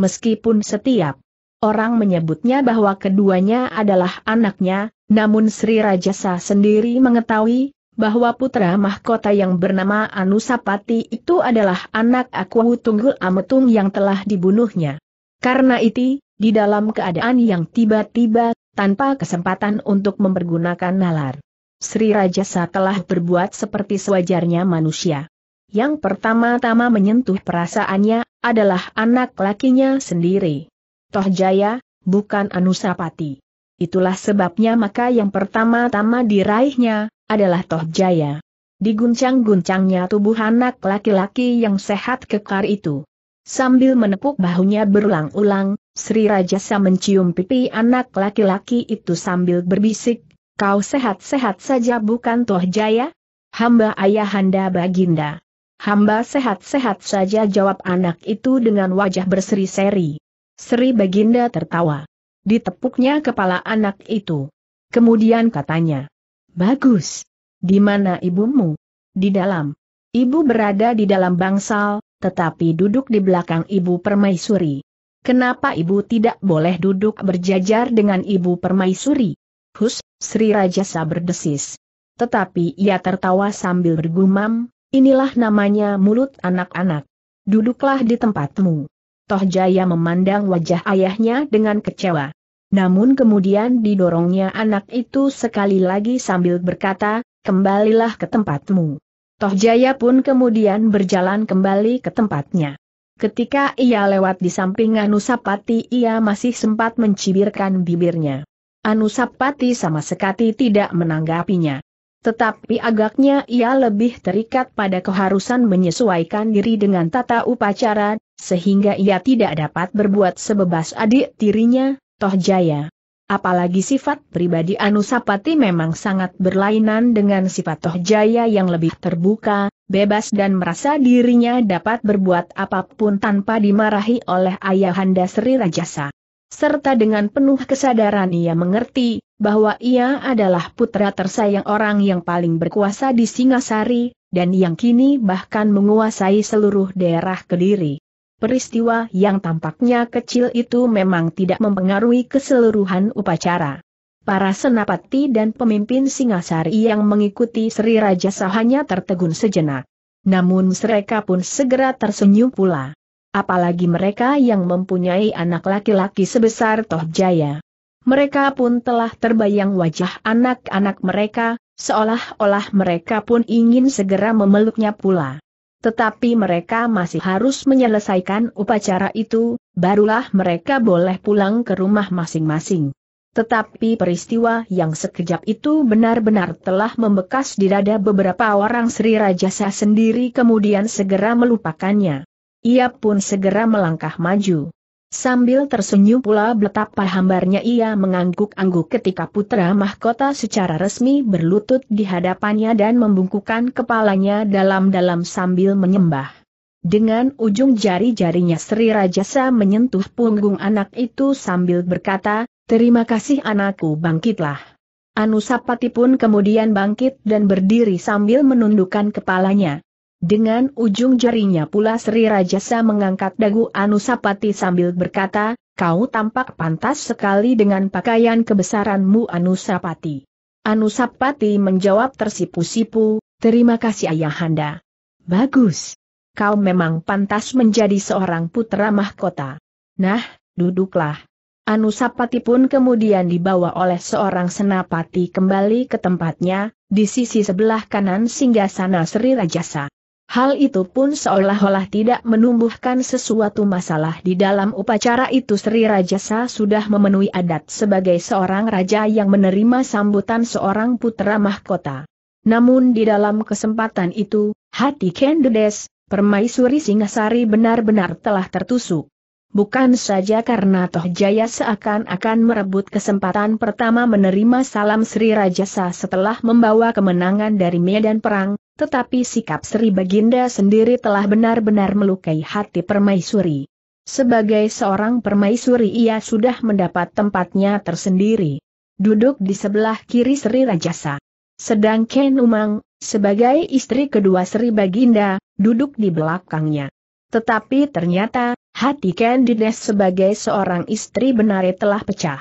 meskipun setiap orang menyebutnya bahwa keduanya adalah anaknya, namun Sri Rajasa sendiri mengetahui bahwa putra mahkota yang bernama Anusapati itu adalah anak Akuwu Tunggul Ametung yang telah dibunuhnya. Karena itu, di dalam keadaan yang tiba-tiba, tanpa kesempatan untuk mempergunakan nalar. Sri Rajasa telah berbuat seperti sewajarnya manusia. Yang pertama-tama menyentuh perasaannya adalah anak lakinya sendiri. Toh Jaya, bukan Anusapati. Itulah sebabnya maka yang pertama-tama diraihnya, adalah Toh Jaya. Diguncang-guncangnya tubuh anak laki-laki yang sehat kekar itu. Sambil menepuk bahunya berulang-ulang, Sri Rajasa mencium pipi anak laki-laki itu sambil berbisik, kau sehat-sehat saja bukan Toh Jaya? Hamba ayahanda baginda. Hamba sehat-sehat saja jawab anak itu dengan wajah berseri-seri. Sri Baginda tertawa. Ditepuknya kepala anak itu. Kemudian katanya, Bagus. Di mana ibumu? Di dalam. Ibu berada di dalam bangsal, tetapi duduk di belakang ibu permaisuri. Kenapa ibu tidak boleh duduk berjajar dengan ibu permaisuri? Hus, Sri Rajasa berdesis. Tetapi ia tertawa sambil bergumam, Inilah namanya mulut anak-anak. Duduklah di tempatmu. Toh Jaya memandang wajah ayahnya dengan kecewa. Namun kemudian didorongnya anak itu sekali lagi sambil berkata, kembalilah ke tempatmu. Toh Jaya pun kemudian berjalan kembali ke tempatnya. Ketika ia lewat di samping Anusapati ia masih sempat mencibirkan bibirnya. Anusapati sama sekali tidak menanggapinya. Tetapi agaknya ia lebih terikat pada keharusan menyesuaikan diri dengan tata upacara, sehingga ia tidak dapat berbuat sebebas adik tirinya, Toh Jaya. Apalagi sifat pribadi Anusapati memang sangat berlainan dengan sifat Toh Jaya yang lebih terbuka, bebas dan merasa dirinya dapat berbuat apapun tanpa dimarahi oleh ayahanda Sri Rajasa serta dengan penuh kesadaran ia mengerti bahwa ia adalah putra tersayang orang yang paling berkuasa di Singasari, dan yang kini bahkan menguasai seluruh daerah Kediri. Peristiwa yang tampaknya kecil itu memang tidak mempengaruhi keseluruhan upacara. Para senapati dan pemimpin Singasari yang mengikuti Sri Raja Sahanya tertegun sejenak. Namun mereka pun segera tersenyum pula apalagi mereka yang mempunyai anak laki-laki sebesar Toh Jaya. Mereka pun telah terbayang wajah anak-anak mereka, seolah-olah mereka pun ingin segera memeluknya pula. Tetapi mereka masih harus menyelesaikan upacara itu, barulah mereka boleh pulang ke rumah masing-masing. Tetapi peristiwa yang sekejap itu benar-benar telah membekas di dada beberapa orang Sri Rajasa sendiri kemudian segera melupakannya. Ia pun segera melangkah maju. Sambil tersenyum pula betapa hambarnya ia mengangguk-angguk ketika putra mahkota secara resmi berlutut di hadapannya dan membungkukkan kepalanya dalam-dalam sambil menyembah. Dengan ujung jari-jarinya Sri Rajasa menyentuh punggung anak itu sambil berkata, Terima kasih anakku bangkitlah. Anusapati pun kemudian bangkit dan berdiri sambil menundukkan kepalanya. Dengan ujung jarinya pula Sri Rajasa mengangkat dagu Anusapati sambil berkata, kau tampak pantas sekali dengan pakaian kebesaranmu Anusapati. Anusapati menjawab tersipu-sipu, terima kasih ayahanda. Bagus. Kau memang pantas menjadi seorang putra mahkota. Nah, duduklah. Anusapati pun kemudian dibawa oleh seorang senapati kembali ke tempatnya, di sisi sebelah kanan singgah Sri Rajasa. Hal itu pun seolah-olah tidak menumbuhkan sesuatu masalah di dalam upacara itu Sri Rajasa sudah memenuhi adat sebagai seorang raja yang menerima sambutan seorang putra mahkota. Namun di dalam kesempatan itu, hati Kendedes, permaisuri Singasari benar-benar telah tertusuk. Bukan saja karena Toh Jaya seakan-akan merebut kesempatan pertama menerima salam Sri Rajasa setelah membawa kemenangan dari medan perang, tetapi sikap Sri Baginda sendiri telah benar-benar melukai hati permaisuri. Sebagai seorang permaisuri ia sudah mendapat tempatnya tersendiri. Duduk di sebelah kiri Sri Rajasa. Sedang Ken Umang, sebagai istri kedua Sri Baginda, duduk di belakangnya. Tetapi ternyata, hati Ken Dines sebagai seorang istri benar telah pecah.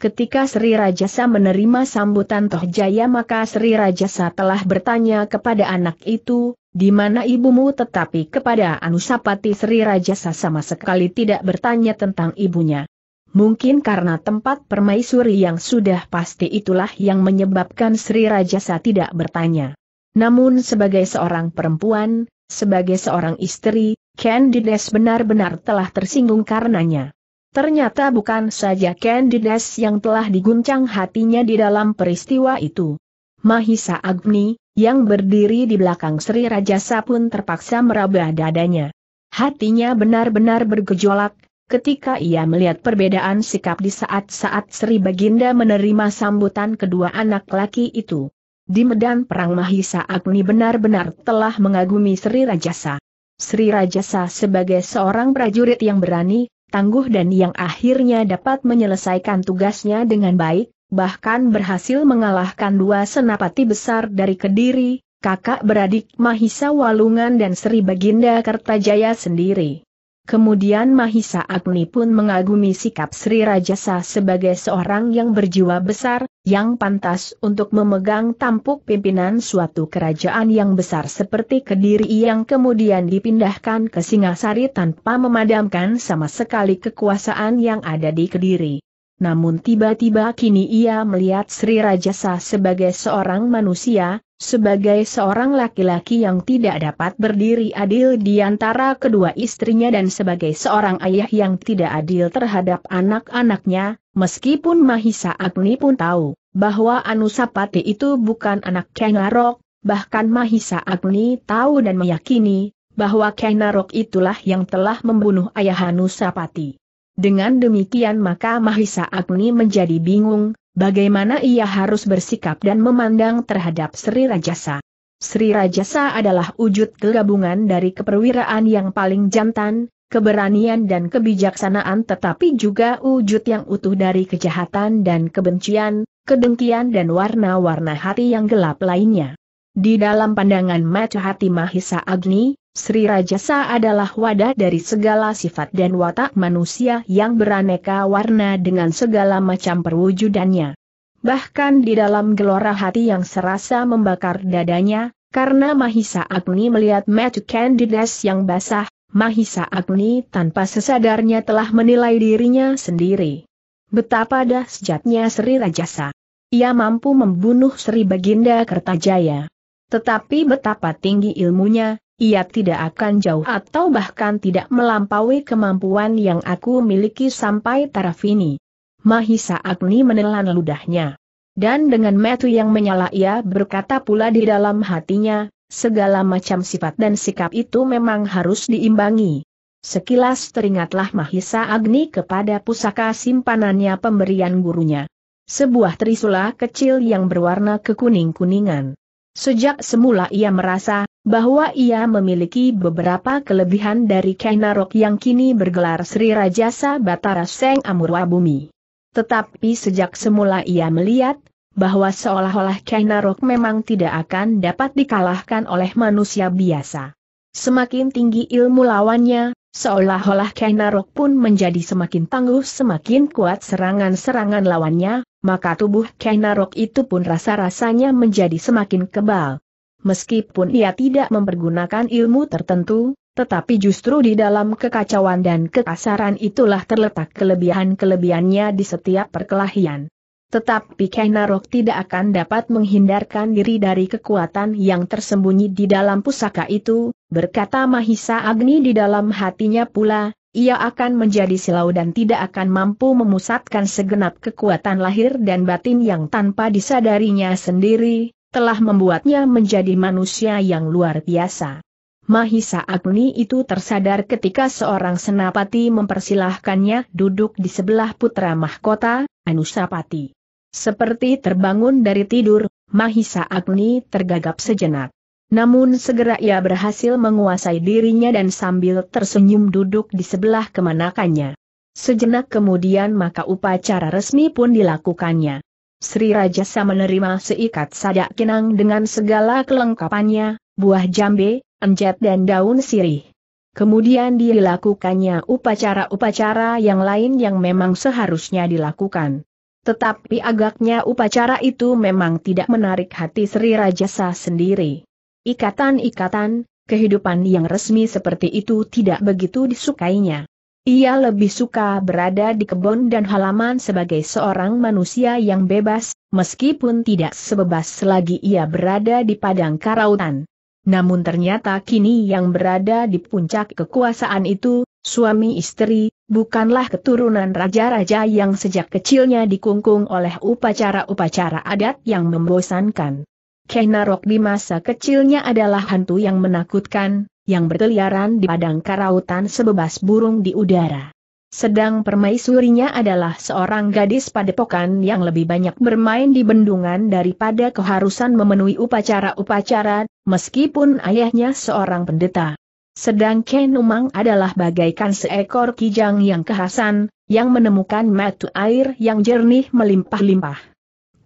Ketika Sri Rajasa menerima sambutan Tohjaya, maka Sri Rajasa telah bertanya kepada anak itu, di mana ibumu tetapi kepada Anusapati Sri Rajasa sama sekali tidak bertanya tentang ibunya. Mungkin karena tempat permaisuri yang sudah pasti itulah yang menyebabkan Sri Rajasa tidak bertanya. Namun sebagai seorang perempuan, sebagai seorang istri, Candides benar-benar telah tersinggung karenanya. Ternyata bukan saja Candides yang telah diguncang hatinya di dalam peristiwa itu. Mahisa Agni, yang berdiri di belakang Sri Rajasa pun terpaksa meraba dadanya. Hatinya benar-benar bergejolak, ketika ia melihat perbedaan sikap di saat-saat Sri Baginda menerima sambutan kedua anak laki itu. Di medan perang Mahisa Agni benar-benar telah mengagumi Sri Rajasa. Sri Rajasa sebagai seorang prajurit yang berani, tangguh dan yang akhirnya dapat menyelesaikan tugasnya dengan baik, bahkan berhasil mengalahkan dua senapati besar dari Kediri, kakak beradik Mahisa Walungan dan Sri Baginda Kertajaya sendiri. Kemudian Mahisa Agni pun mengagumi sikap Sri Rajasa sebagai seorang yang berjiwa besar, yang pantas untuk memegang tampuk pimpinan suatu kerajaan yang besar seperti Kediri yang kemudian dipindahkan ke Singasari tanpa memadamkan sama sekali kekuasaan yang ada di Kediri namun tiba-tiba kini ia melihat Sri Rajasa sebagai seorang manusia, sebagai seorang laki-laki yang tidak dapat berdiri adil di antara kedua istrinya dan sebagai seorang ayah yang tidak adil terhadap anak-anaknya, meskipun Mahisa Agni pun tahu bahwa Anusapati itu bukan anak Kenarok, bahkan Mahisa Agni tahu dan meyakini bahwa Kenarok itulah yang telah membunuh ayah Anusapati. Dengan demikian maka Mahisa Agni menjadi bingung, bagaimana ia harus bersikap dan memandang terhadap Sri Rajasa. Sri Rajasa adalah wujud kegabungan dari keperwiraan yang paling jantan, keberanian dan kebijaksanaan tetapi juga wujud yang utuh dari kejahatan dan kebencian, kedengkian dan warna-warna hati yang gelap lainnya. Di dalam pandangan mata hati Mahisa Agni, Sri Rajasa adalah wadah dari segala sifat dan watak manusia yang beraneka warna dengan segala macam perwujudannya. Bahkan di dalam gelora hati yang serasa membakar dadanya, karena Mahisa Agni melihat Matthew Candidas yang basah, Mahisa Agni tanpa sesadarnya telah menilai dirinya sendiri. Betapa sejatnya Sri Rajasa. Ia mampu membunuh Sri Baginda Kertajaya. Tetapi betapa tinggi ilmunya, ia tidak akan jauh atau bahkan tidak melampaui kemampuan yang aku miliki sampai taraf ini. Mahisa Agni menelan ludahnya. Dan dengan metu yang menyala ia berkata pula di dalam hatinya, segala macam sifat dan sikap itu memang harus diimbangi. Sekilas teringatlah Mahisa Agni kepada pusaka simpanannya pemberian gurunya. Sebuah trisula kecil yang berwarna kekuning-kuningan. Sejak semula ia merasa, bahwa ia memiliki beberapa kelebihan dari Kainarok yang kini bergelar Sri Rajasa Batara Seng Amurwa Bumi. Tetapi sejak semula ia melihat, bahwa seolah-olah Kainarok memang tidak akan dapat dikalahkan oleh manusia biasa. Semakin tinggi ilmu lawannya, seolah-olah Kainarok pun menjadi semakin tangguh semakin kuat serangan-serangan lawannya, maka tubuh Kainarok itu pun rasa-rasanya menjadi semakin kebal, meskipun ia tidak mempergunakan ilmu tertentu, tetapi justru di dalam kekacauan dan kekasaran itulah terletak kelebihan-kelebihannya di setiap perkelahian. Tetapi Kainarok tidak akan dapat menghindarkan diri dari kekuatan yang tersembunyi di dalam pusaka itu, berkata Mahisa Agni di dalam hatinya pula, ia akan menjadi silau dan tidak akan mampu memusatkan segenap kekuatan lahir dan batin yang tanpa disadarinya sendiri, telah membuatnya menjadi manusia yang luar biasa. Mahisa Agni itu tersadar ketika seorang senapati mempersilahkannya duduk di sebelah putra mahkota, Anusapati. Seperti terbangun dari tidur, Mahisa Agni tergagap sejenak. Namun segera ia berhasil menguasai dirinya dan sambil tersenyum duduk di sebelah kemanakannya. Sejenak kemudian maka upacara resmi pun dilakukannya. Sri Rajasa menerima seikat sadak kinang dengan segala kelengkapannya, buah jambe, enjet dan daun sirih. Kemudian dilakukannya upacara-upacara yang lain yang memang seharusnya dilakukan. Tetapi agaknya upacara itu memang tidak menarik hati Sri Rajasa sendiri. Ikatan-ikatan, kehidupan yang resmi seperti itu tidak begitu disukainya. Ia lebih suka berada di kebun dan halaman sebagai seorang manusia yang bebas, meskipun tidak sebebas selagi ia berada di padang karautan. Namun ternyata kini yang berada di puncak kekuasaan itu, suami istri, bukanlah keturunan raja-raja yang sejak kecilnya dikungkung oleh upacara-upacara adat yang membosankan. Kenarok di masa kecilnya adalah hantu yang menakutkan, yang berkeliaran di padang karautan sebebas burung di udara. Sedang permaisurinya adalah seorang gadis padepokan yang lebih banyak bermain di bendungan daripada keharusan memenuhi upacara-upacara, meskipun ayahnya seorang pendeta. Sedang Ken Umang adalah bagaikan seekor kijang yang kehasan, yang menemukan mata air yang jernih melimpah-limpah.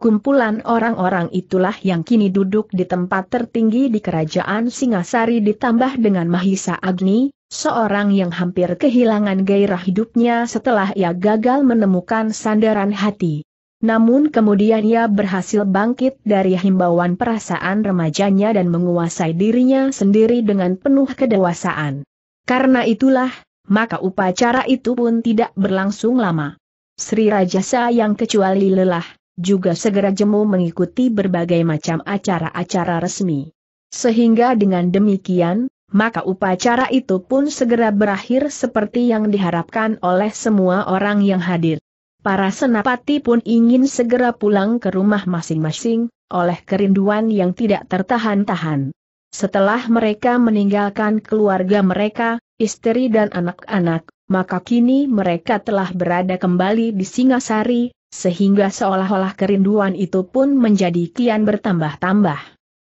Kumpulan orang-orang itulah yang kini duduk di tempat tertinggi di kerajaan Singasari ditambah dengan Mahisa Agni, seorang yang hampir kehilangan gairah hidupnya setelah ia gagal menemukan sandaran hati. Namun kemudian ia berhasil bangkit dari himbauan perasaan remajanya dan menguasai dirinya sendiri dengan penuh kedewasaan. Karena itulah, maka upacara itu pun tidak berlangsung lama. Sri Rajasa yang kecuali lelah, juga segera jemu mengikuti berbagai macam acara-acara resmi. Sehingga dengan demikian, maka upacara itu pun segera berakhir seperti yang diharapkan oleh semua orang yang hadir. Para senapati pun ingin segera pulang ke rumah masing-masing, oleh kerinduan yang tidak tertahan-tahan. Setelah mereka meninggalkan keluarga mereka, istri dan anak-anak, maka kini mereka telah berada kembali di Singasari, sehingga seolah-olah kerinduan itu pun menjadi kian bertambah-tambah.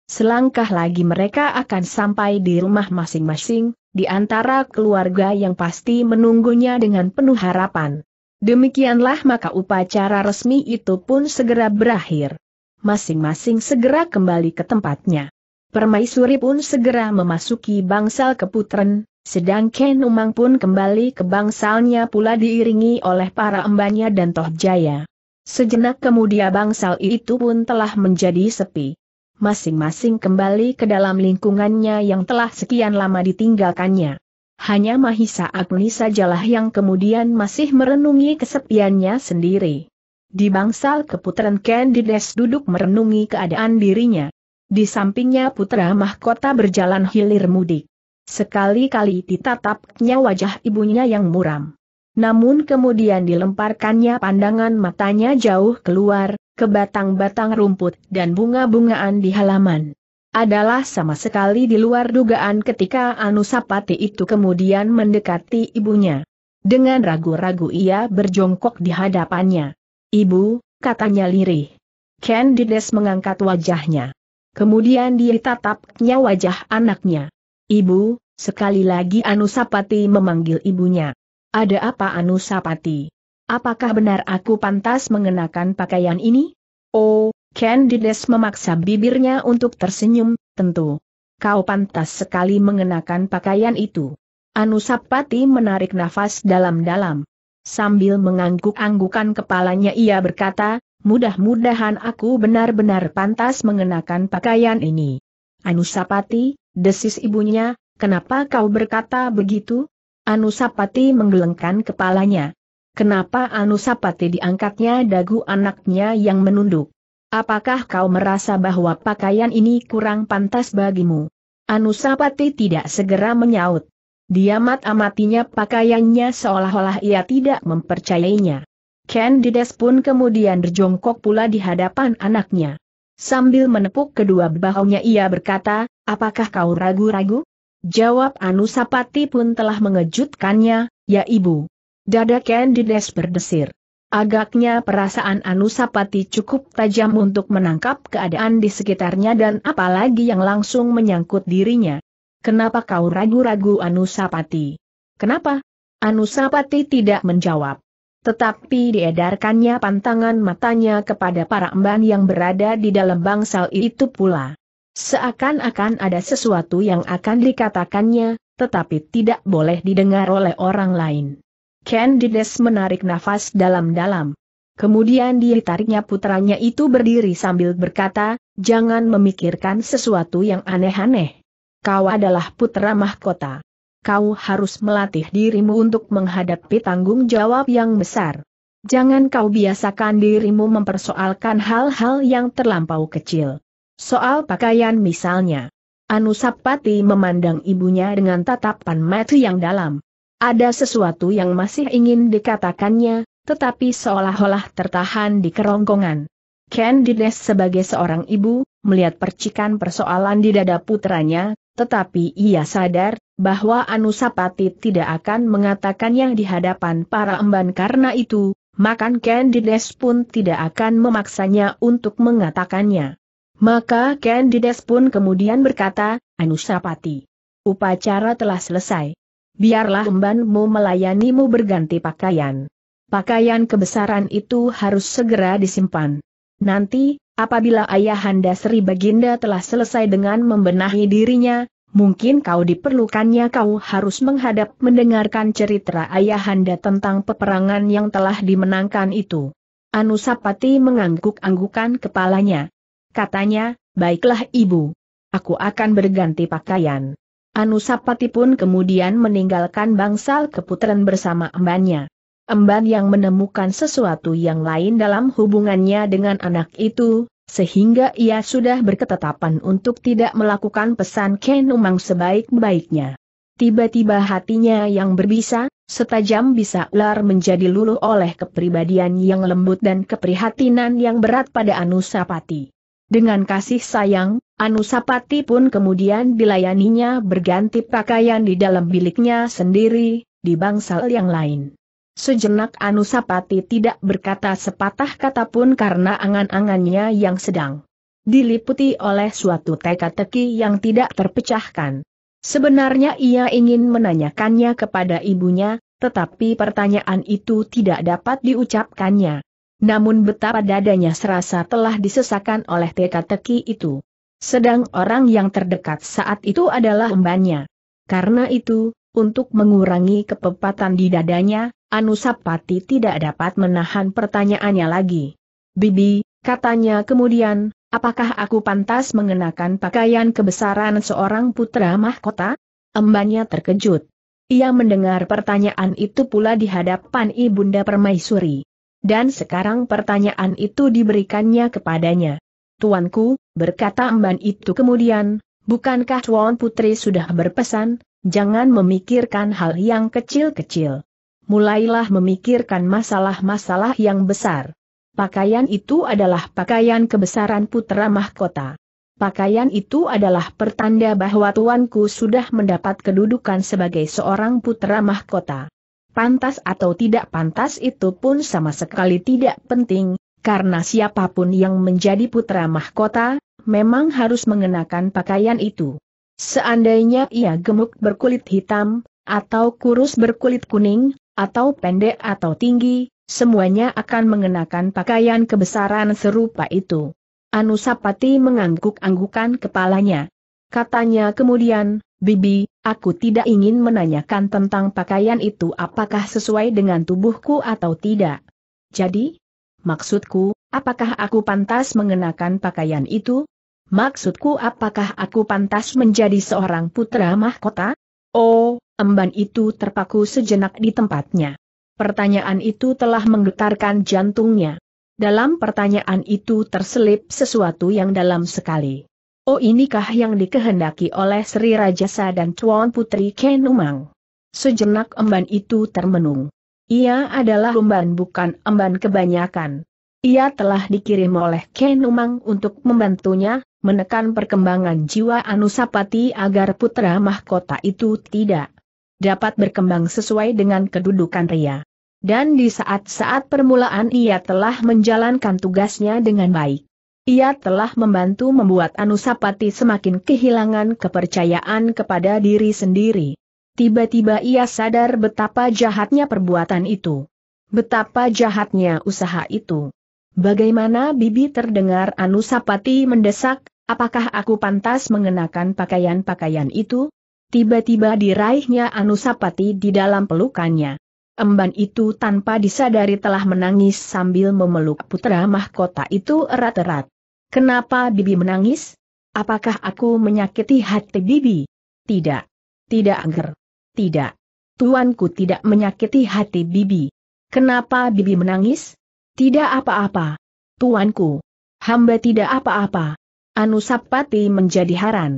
Selangkah lagi mereka akan sampai di rumah masing-masing, di antara keluarga yang pasti menunggunya dengan penuh harapan. Demikianlah maka upacara resmi itu pun segera berakhir. Masing-masing segera kembali ke tempatnya. Permaisuri pun segera memasuki bangsal keputren, sedang Ken Umang pun kembali ke bangsalnya pula diiringi oleh para embannya dan Toh Jaya. Sejenak kemudian bangsal itu pun telah menjadi sepi. Masing-masing kembali ke dalam lingkungannya yang telah sekian lama ditinggalkannya. Hanya Mahisa Agni sajalah yang kemudian masih merenungi kesepiannya sendiri. Di bangsal keputaran Candides duduk merenungi keadaan dirinya. Di sampingnya putra mahkota berjalan hilir mudik. Sekali-kali ditatapnya wajah ibunya yang muram. Namun kemudian dilemparkannya pandangan matanya jauh keluar, ke batang-batang rumput dan bunga-bungaan di halaman. Adalah sama sekali di luar dugaan ketika Anusapati itu kemudian mendekati ibunya. Dengan ragu-ragu ia berjongkok di hadapannya. Ibu, katanya lirih. Candides mengangkat wajahnya. Kemudian dia tatapnya wajah anaknya. Ibu, sekali lagi Anusapati memanggil ibunya. Ada apa Anusapati? Apakah benar aku pantas mengenakan pakaian ini? Oh, Candides memaksa bibirnya untuk tersenyum, tentu. Kau pantas sekali mengenakan pakaian itu. Anusapati menarik nafas dalam-dalam. Sambil mengangguk-anggukan kepalanya ia berkata, mudah-mudahan aku benar-benar pantas mengenakan pakaian ini. Anusapati, desis ibunya, kenapa kau berkata begitu? Anusapati menggelengkan kepalanya. Kenapa Anusapati diangkatnya dagu anaknya yang menunduk? Apakah kau merasa bahwa pakaian ini kurang pantas bagimu? Anusapati tidak segera menyaut. Dia amatinya pakaiannya seolah-olah ia tidak mempercayainya. Ken Dides pun kemudian berjongkok pula di hadapan anaknya. Sambil menepuk kedua bahunya ia berkata, apakah kau ragu-ragu? Jawab Anusapati pun telah mengejutkannya, ya ibu. Dada Candides berdesir. Agaknya perasaan Anusapati cukup tajam untuk menangkap keadaan di sekitarnya dan apalagi yang langsung menyangkut dirinya. Kenapa kau ragu-ragu Anusapati? Kenapa? Anusapati tidak menjawab. Tetapi diedarkannya pantangan matanya kepada para emban yang berada di dalam bangsal itu pula. Seakan-akan ada sesuatu yang akan dikatakannya, tetapi tidak boleh didengar oleh orang lain. Candides menarik nafas dalam-dalam. Kemudian ditariknya putranya itu berdiri sambil berkata, jangan memikirkan sesuatu yang aneh-aneh. Kau adalah putra mahkota. Kau harus melatih dirimu untuk menghadapi tanggung jawab yang besar. Jangan kau biasakan dirimu mempersoalkan hal-hal yang terlampau kecil. Soal pakaian misalnya. Anusapati memandang ibunya dengan tatapan mata yang dalam. Ada sesuatu yang masih ingin dikatakannya, tetapi seolah-olah tertahan di kerongkongan. Candides sebagai seorang ibu, melihat percikan persoalan di dada putranya, tetapi ia sadar, bahwa Anusapati tidak akan mengatakannya di hadapan para emban karena itu, makan Candides pun tidak akan memaksanya untuk mengatakannya. Maka Candides pun kemudian berkata, Anusapati, upacara telah selesai. Biarlah embanmu melayanimu berganti pakaian. Pakaian kebesaran itu harus segera disimpan. Nanti, apabila ayahanda Sri Baginda telah selesai dengan membenahi dirinya, mungkin kau diperlukannya kau harus menghadap mendengarkan cerita ayahanda tentang peperangan yang telah dimenangkan itu. Anusapati mengangguk-anggukan kepalanya. Katanya, baiklah ibu. Aku akan berganti pakaian. Anusapati pun kemudian meninggalkan bangsal keputaran bersama embannya. Emban yang menemukan sesuatu yang lain dalam hubungannya dengan anak itu, sehingga ia sudah berketetapan untuk tidak melakukan pesan Kenumang sebaik-baiknya. Tiba-tiba hatinya yang berbisa, setajam bisa ular menjadi luluh oleh kepribadian yang lembut dan keprihatinan yang berat pada Anusapati. Dengan kasih sayang, Anusapati pun kemudian dilayaninya berganti pakaian di dalam biliknya sendiri, di bangsal yang lain. Sejenak Anusapati tidak berkata sepatah kata pun karena angan-angannya yang sedang diliputi oleh suatu teka-teki yang tidak terpecahkan. Sebenarnya ia ingin menanyakannya kepada ibunya, tetapi pertanyaan itu tidak dapat diucapkannya. Namun betapa dadanya serasa telah disesakan oleh teka-teki itu. Sedang orang yang terdekat saat itu adalah embannya. Karena itu, untuk mengurangi kepepatan di dadanya, Anusapati tidak dapat menahan pertanyaannya lagi. Bibi, katanya kemudian, apakah aku pantas mengenakan pakaian kebesaran seorang putra mahkota? Embannya terkejut. Ia mendengar pertanyaan itu pula di hadapan Ibunda Permaisuri. Dan sekarang pertanyaan itu diberikannya kepadanya. Tuanku, berkata emban itu kemudian, bukankah Tuan Putri sudah berpesan, jangan memikirkan hal yang kecil-kecil. Mulailah memikirkan masalah-masalah yang besar. Pakaian itu adalah pakaian kebesaran putra mahkota. Pakaian itu adalah pertanda bahwa tuanku sudah mendapat kedudukan sebagai seorang putra mahkota pantas atau tidak pantas itu pun sama sekali tidak penting, karena siapapun yang menjadi putra mahkota, memang harus mengenakan pakaian itu. Seandainya ia gemuk berkulit hitam, atau kurus berkulit kuning, atau pendek atau tinggi, semuanya akan mengenakan pakaian kebesaran serupa itu. Anusapati mengangguk-anggukan kepalanya. Katanya kemudian, Bibi, aku tidak ingin menanyakan tentang pakaian itu apakah sesuai dengan tubuhku atau tidak. Jadi? Maksudku, apakah aku pantas mengenakan pakaian itu? Maksudku apakah aku pantas menjadi seorang putra mahkota? Oh, emban itu terpaku sejenak di tempatnya. Pertanyaan itu telah menggetarkan jantungnya. Dalam pertanyaan itu terselip sesuatu yang dalam sekali. Oh inikah yang dikehendaki oleh Sri Rajasa dan Tuan Putri Kenumang. Sejenak emban itu termenung. Ia adalah emban bukan emban kebanyakan. Ia telah dikirim oleh Kenumang untuk membantunya, menekan perkembangan jiwa Anusapati agar putra mahkota itu tidak dapat berkembang sesuai dengan kedudukan Ria. Dan di saat-saat permulaan ia telah menjalankan tugasnya dengan baik. Ia telah membantu membuat Anusapati semakin kehilangan kepercayaan kepada diri sendiri. Tiba-tiba ia sadar betapa jahatnya perbuatan itu. Betapa jahatnya usaha itu. Bagaimana Bibi terdengar Anusapati mendesak, apakah aku pantas mengenakan pakaian-pakaian itu? Tiba-tiba diraihnya Anusapati di dalam pelukannya. Emban itu tanpa disadari telah menangis sambil memeluk putra mahkota itu erat-erat. Kenapa Bibi menangis? Apakah aku menyakiti hati Bibi? Tidak. Tidak angger. Tidak. Tuanku tidak menyakiti hati Bibi. Kenapa Bibi menangis? Tidak apa-apa. Tuanku. Hamba tidak apa-apa. Anusapati menjadi haran.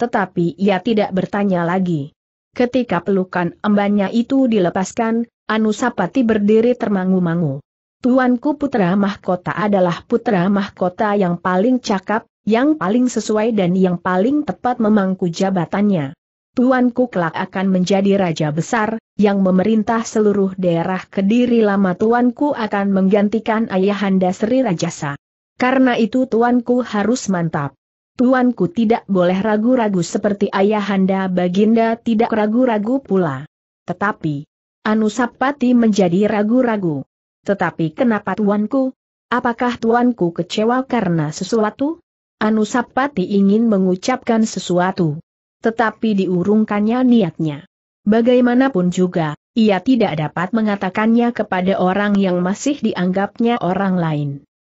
Tetapi ia tidak bertanya lagi. Ketika pelukan embannya itu dilepaskan, Anusapati berdiri termangu-mangu. Tuanku putra mahkota adalah putra mahkota yang paling cakap, yang paling sesuai dan yang paling tepat memangku jabatannya. Tuanku kelak akan menjadi raja besar, yang memerintah seluruh daerah kediri lama tuanku akan menggantikan ayahanda Sri Rajasa. Karena itu tuanku harus mantap. Tuanku tidak boleh ragu-ragu seperti ayahanda baginda tidak ragu-ragu pula. Tetapi, Anusapati menjadi ragu-ragu. Tetapi kenapa tuanku? Apakah tuanku kecewa karena sesuatu? Anusapati ingin mengucapkan sesuatu. Tetapi diurungkannya niatnya. Bagaimanapun juga, ia tidak dapat mengatakannya kepada orang yang masih dianggapnya orang lain.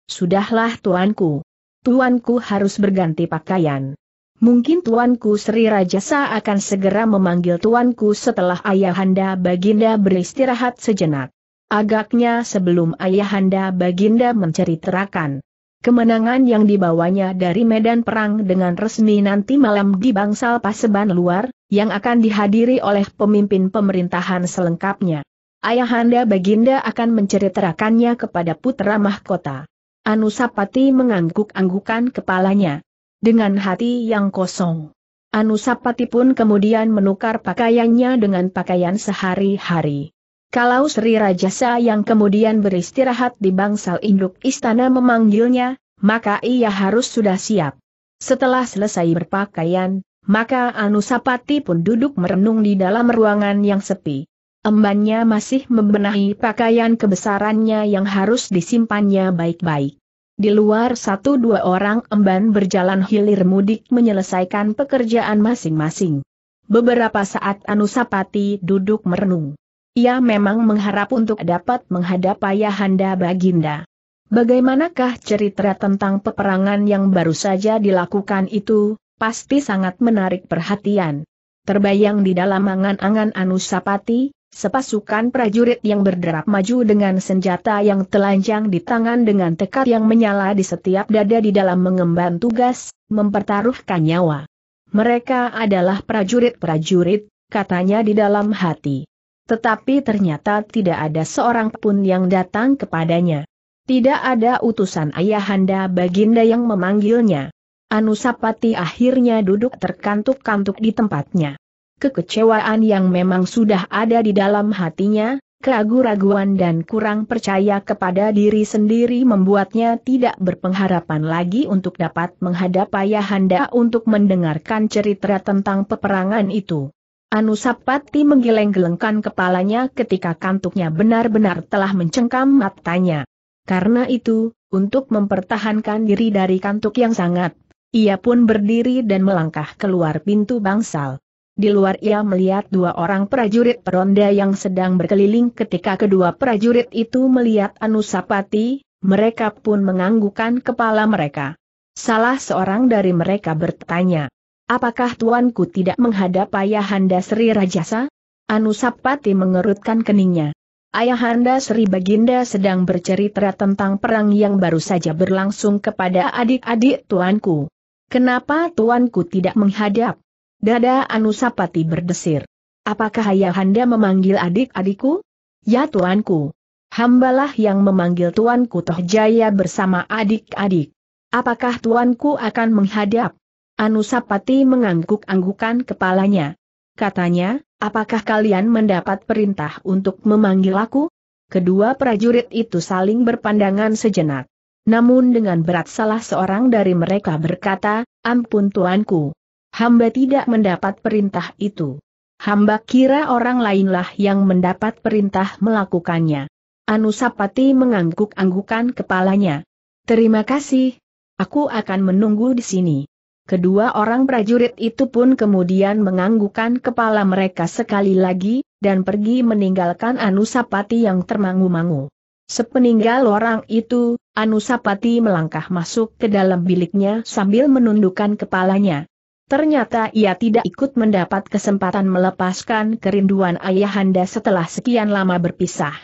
Sudahlah tuanku. Tuanku harus berganti pakaian. Mungkin tuanku Sri Rajasa akan segera memanggil tuanku setelah ayahanda baginda beristirahat sejenak. Agaknya sebelum ayahanda Baginda menceritakan kemenangan yang dibawanya dari medan perang dengan resmi nanti malam di Bangsal Paseban Luar, yang akan dihadiri oleh pemimpin pemerintahan selengkapnya. Ayahanda Baginda akan menceritakannya kepada putra mahkota. Anusapati mengangguk-anggukan kepalanya. Dengan hati yang kosong. Anusapati pun kemudian menukar pakaiannya dengan pakaian sehari-hari. Kalau Sri Rajasa yang kemudian beristirahat di bangsal induk istana memanggilnya, maka ia harus sudah siap. Setelah selesai berpakaian, maka Anusapati pun duduk merenung di dalam ruangan yang sepi. Embannya masih membenahi pakaian kebesarannya yang harus disimpannya baik-baik. Di luar satu dua orang emban berjalan hilir mudik menyelesaikan pekerjaan masing-masing. Beberapa saat Anusapati duduk merenung. Ia memang mengharap untuk dapat menghadap Ayahanda Baginda. Bagaimanakah cerita tentang peperangan yang baru saja dilakukan itu, pasti sangat menarik perhatian. Terbayang di dalam angan-angan Anusapati, sepasukan prajurit yang berderap maju dengan senjata yang telanjang di tangan dengan tekad yang menyala di setiap dada di dalam mengemban tugas, mempertaruhkan nyawa. Mereka adalah prajurit-prajurit, katanya di dalam hati. Tetapi ternyata tidak ada seorang pun yang datang kepadanya. Tidak ada utusan ayahanda baginda yang memanggilnya. Anusapati akhirnya duduk terkantuk-kantuk di tempatnya. Kekecewaan yang memang sudah ada di dalam hatinya, keragu raguan dan kurang percaya kepada diri sendiri membuatnya tidak berpengharapan lagi untuk dapat menghadap ayahanda untuk mendengarkan cerita tentang peperangan itu. Anusapati menggeleng-gelengkan kepalanya ketika kantuknya benar-benar telah mencengkam matanya. Karena itu, untuk mempertahankan diri dari kantuk yang sangat, ia pun berdiri dan melangkah keluar pintu bangsal. Di luar ia melihat dua orang prajurit peronda yang sedang berkeliling ketika kedua prajurit itu melihat Anusapati, mereka pun menganggukkan kepala mereka. Salah seorang dari mereka bertanya, Apakah tuanku tidak menghadap Ayahanda Sri Rajasa? Anusapati mengerutkan keningnya. Ayahanda Sri Baginda sedang bercerita tentang perang yang baru saja berlangsung kepada adik-adik tuanku. Kenapa tuanku tidak menghadap? Dada Anusapati berdesir. Apakah Ayahanda memanggil adik-adikku? Ya tuanku. Hambalah yang memanggil tuanku Toh Jaya bersama adik-adik. Apakah tuanku akan menghadap? Anusapati mengangguk-anggukan kepalanya. Katanya, apakah kalian mendapat perintah untuk memanggil aku? Kedua prajurit itu saling berpandangan sejenak. Namun dengan berat salah seorang dari mereka berkata, ampun tuanku. Hamba tidak mendapat perintah itu. Hamba kira orang lainlah yang mendapat perintah melakukannya. Anusapati mengangguk-anggukan kepalanya. Terima kasih. Aku akan menunggu di sini. Kedua orang prajurit itu pun kemudian menganggukkan kepala mereka sekali lagi, dan pergi meninggalkan Anusapati yang termangu-mangu. Sepeninggal orang itu, Anusapati melangkah masuk ke dalam biliknya sambil menundukkan kepalanya. Ternyata ia tidak ikut mendapat kesempatan melepaskan kerinduan ayahanda setelah sekian lama berpisah.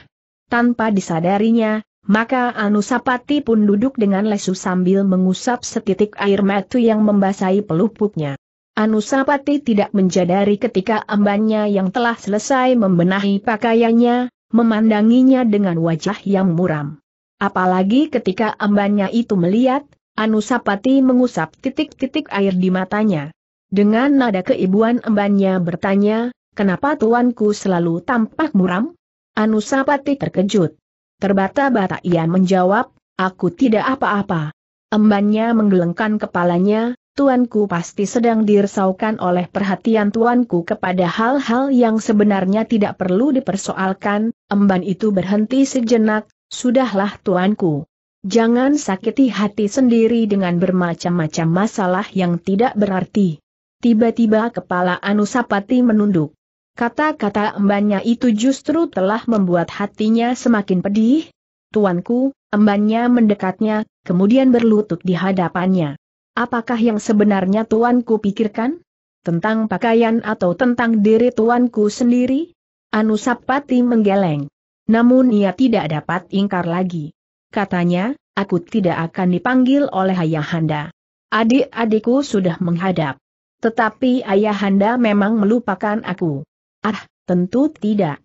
Tanpa disadarinya, maka Anusapati pun duduk dengan lesu sambil mengusap setitik air matu yang membasahi pelupuknya. Anusapati tidak menjadari ketika ambannya yang telah selesai membenahi pakaiannya, memandanginya dengan wajah yang muram. Apalagi ketika ambannya itu melihat, Anusapati mengusap titik-titik air di matanya. Dengan nada keibuan ambannya bertanya, kenapa tuanku selalu tampak muram? Anusapati terkejut. Terbata-bata ia menjawab, aku tidak apa-apa. Embannya menggelengkan kepalanya, tuanku pasti sedang dirisaukan oleh perhatian tuanku kepada hal-hal yang sebenarnya tidak perlu dipersoalkan, emban itu berhenti sejenak, sudahlah tuanku. Jangan sakiti hati sendiri dengan bermacam-macam masalah yang tidak berarti. Tiba-tiba kepala Anusapati menunduk. Kata-kata embannya itu justru telah membuat hatinya semakin pedih. Tuanku, embannya mendekatnya, kemudian berlutut di hadapannya. Apakah yang sebenarnya tuanku pikirkan? Tentang pakaian atau tentang diri tuanku sendiri? Anusapati menggeleng. Namun ia tidak dapat ingkar lagi. Katanya, aku tidak akan dipanggil oleh ayahanda. Adik-adikku sudah menghadap. Tetapi ayahanda memang melupakan aku. Ah, tentu tidak.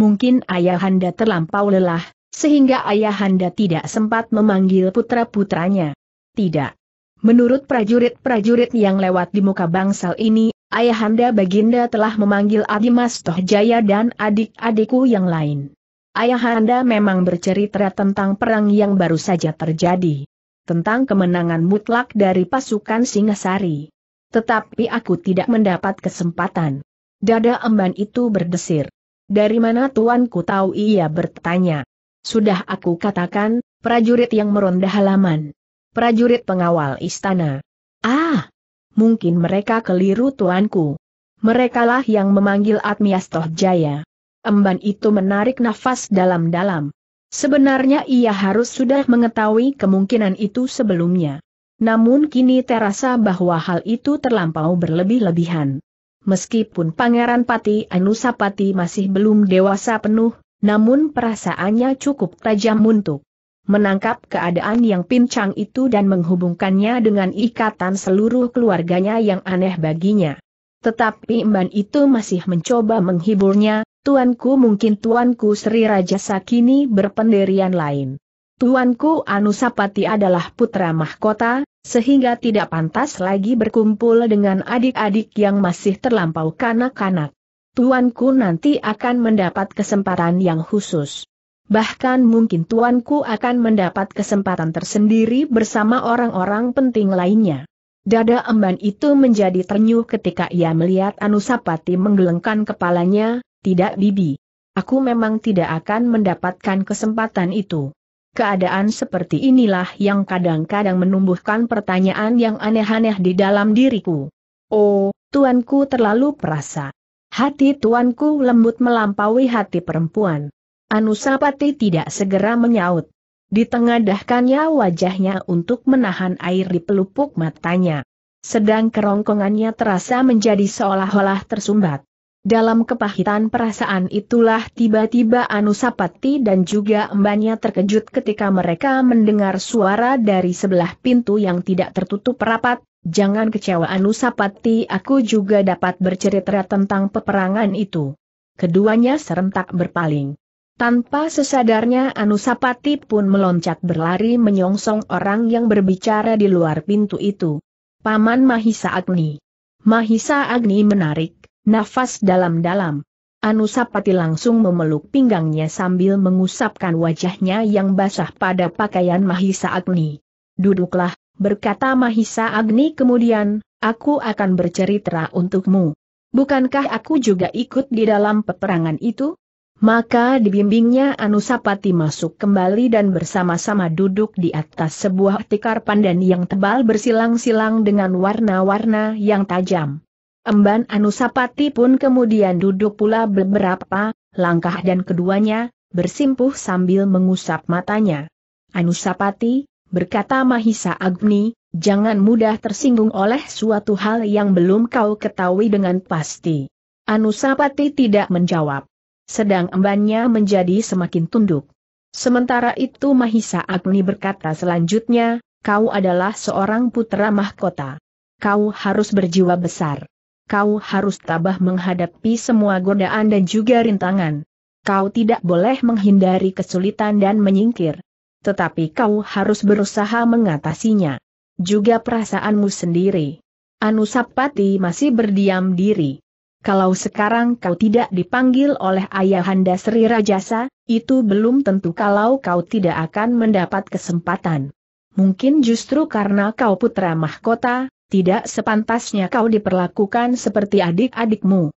Mungkin ayahanda terlampau lelah, sehingga ayahanda tidak sempat memanggil putra-putranya. Tidak. Menurut prajurit-prajurit yang lewat di muka bangsal ini, ayahanda Baginda telah memanggil Adimas Tohjaya dan adik-adikku yang lain. Ayahanda memang bercerita tentang perang yang baru saja terjadi. Tentang kemenangan mutlak dari pasukan Singasari. Tetapi aku tidak mendapat kesempatan. Dada emban itu berdesir. Dari mana tuanku tahu ia bertanya. Sudah aku katakan, prajurit yang meronda halaman. Prajurit pengawal istana. Ah! Mungkin mereka keliru tuanku. Merekalah yang memanggil Atmiastoh Jaya. Emban itu menarik nafas dalam-dalam. Sebenarnya ia harus sudah mengetahui kemungkinan itu sebelumnya. Namun kini terasa bahwa hal itu terlampau berlebih-lebihan. Meskipun Pangeran Pati Anusapati masih belum dewasa penuh, namun perasaannya cukup tajam untuk menangkap keadaan yang pincang itu dan menghubungkannya dengan ikatan seluruh keluarganya yang aneh baginya. Tetapi Mban itu masih mencoba menghiburnya, tuanku mungkin tuanku Sri Raja Sakini berpendirian lain. Tuanku Anusapati adalah putra mahkota, sehingga tidak pantas lagi berkumpul dengan adik-adik yang masih terlampau kanak-kanak. Tuanku nanti akan mendapat kesempatan yang khusus. Bahkan mungkin tuanku akan mendapat kesempatan tersendiri bersama orang-orang penting lainnya. Dada emban itu menjadi ternyuh ketika ia melihat Anusapati menggelengkan kepalanya, tidak bibi. Aku memang tidak akan mendapatkan kesempatan itu. Keadaan seperti inilah yang kadang-kadang menumbuhkan pertanyaan yang aneh-aneh di dalam diriku. Oh, tuanku terlalu perasa. Hati tuanku lembut melampaui hati perempuan. Anusapati tidak segera menyaut. Ditengadahkannya wajahnya untuk menahan air di pelupuk matanya. Sedang kerongkongannya terasa menjadi seolah-olah tersumbat. Dalam kepahitan perasaan itulah tiba-tiba Anusapati dan juga embannya terkejut ketika mereka mendengar suara dari sebelah pintu yang tidak tertutup rapat, jangan kecewa Anusapati aku juga dapat bercerita tentang peperangan itu. Keduanya serentak berpaling. Tanpa sesadarnya Anusapati pun meloncat berlari menyongsong orang yang berbicara di luar pintu itu. Paman Mahisa Agni. Mahisa Agni menarik Nafas dalam-dalam. Anusapati langsung memeluk pinggangnya sambil mengusapkan wajahnya yang basah pada pakaian Mahisa Agni. Duduklah, berkata Mahisa Agni kemudian, aku akan bercerita untukmu. Bukankah aku juga ikut di dalam peperangan itu? Maka dibimbingnya Anusapati masuk kembali dan bersama-sama duduk di atas sebuah tikar pandan yang tebal bersilang-silang dengan warna-warna yang tajam. Emban Anusapati pun kemudian duduk pula beberapa langkah dan keduanya bersimpuh sambil mengusap matanya. Anusapati, berkata Mahisa Agni, jangan mudah tersinggung oleh suatu hal yang belum kau ketahui dengan pasti. Anusapati tidak menjawab. Sedang embannya menjadi semakin tunduk. Sementara itu Mahisa Agni berkata selanjutnya, kau adalah seorang putra mahkota. Kau harus berjiwa besar kau harus tabah menghadapi semua godaan dan juga rintangan. Kau tidak boleh menghindari kesulitan dan menyingkir. Tetapi kau harus berusaha mengatasinya. Juga perasaanmu sendiri. Anusapati masih berdiam diri. Kalau sekarang kau tidak dipanggil oleh ayahanda Sri Rajasa, itu belum tentu kalau kau tidak akan mendapat kesempatan. Mungkin justru karena kau putra mahkota, tidak sepantasnya kau diperlakukan seperti adik-adikmu.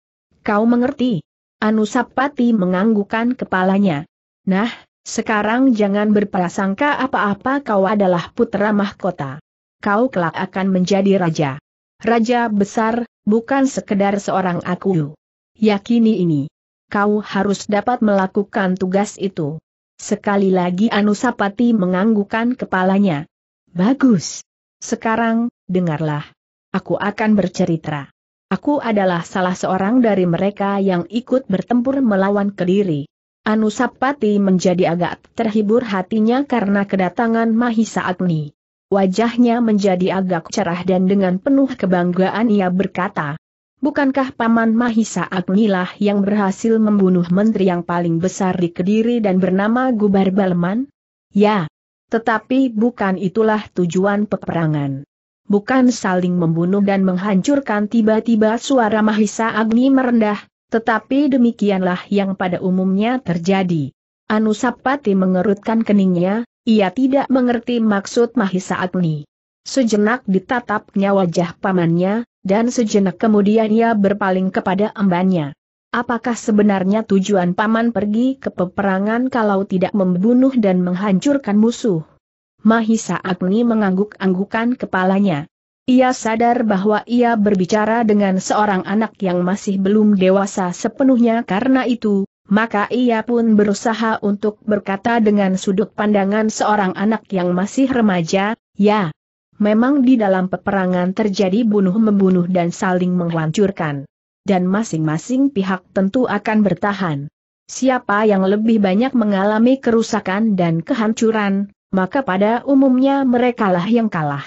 Kau mengerti? Anusapati menganggukkan kepalanya. Nah, sekarang jangan berprasangka apa-apa kau adalah putra mahkota. Kau kelak akan menjadi raja. Raja besar, bukan sekedar seorang aku. Yakini ini. Kau harus dapat melakukan tugas itu. Sekali lagi Anusapati menganggukkan kepalanya. Bagus. Sekarang, dengarlah. Aku akan bercerita. Aku adalah salah seorang dari mereka yang ikut bertempur melawan Kediri. Anusapati menjadi agak terhibur hatinya karena kedatangan Mahisa Agni. Wajahnya menjadi agak cerah dan dengan penuh kebanggaan ia berkata, Bukankah Paman Mahisa Agnilah yang berhasil membunuh menteri yang paling besar di Kediri dan bernama Gubar Balman? Ya, tetapi bukan itulah tujuan peperangan. Bukan saling membunuh dan menghancurkan tiba-tiba suara Mahisa Agni merendah, tetapi demikianlah yang pada umumnya terjadi. Anusapati mengerutkan keningnya, ia tidak mengerti maksud Mahisa Agni. Sejenak ditatapnya wajah pamannya, dan sejenak kemudian ia berpaling kepada embannya. Apakah sebenarnya tujuan paman pergi ke peperangan kalau tidak membunuh dan menghancurkan musuh? Mahisa Agni mengangguk-anggukan kepalanya. Ia sadar bahwa ia berbicara dengan seorang anak yang masih belum dewasa sepenuhnya karena itu, maka ia pun berusaha untuk berkata dengan sudut pandangan seorang anak yang masih remaja, ya, memang di dalam peperangan terjadi bunuh-membunuh dan saling menghancurkan dan masing-masing pihak tentu akan bertahan. Siapa yang lebih banyak mengalami kerusakan dan kehancuran, maka pada umumnya merekalah yang kalah.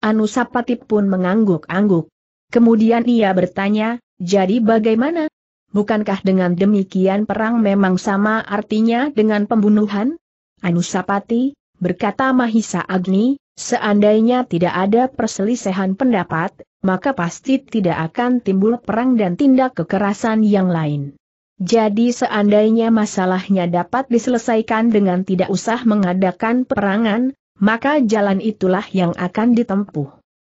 Anusapati pun mengangguk-angguk. Kemudian ia bertanya, jadi bagaimana? Bukankah dengan demikian perang memang sama artinya dengan pembunuhan? Anusapati, berkata Mahisa Agni, seandainya tidak ada perselisihan pendapat, maka pasti tidak akan timbul perang dan tindak kekerasan yang lain. Jadi seandainya masalahnya dapat diselesaikan dengan tidak usah mengadakan perangan, maka jalan itulah yang akan ditempuh.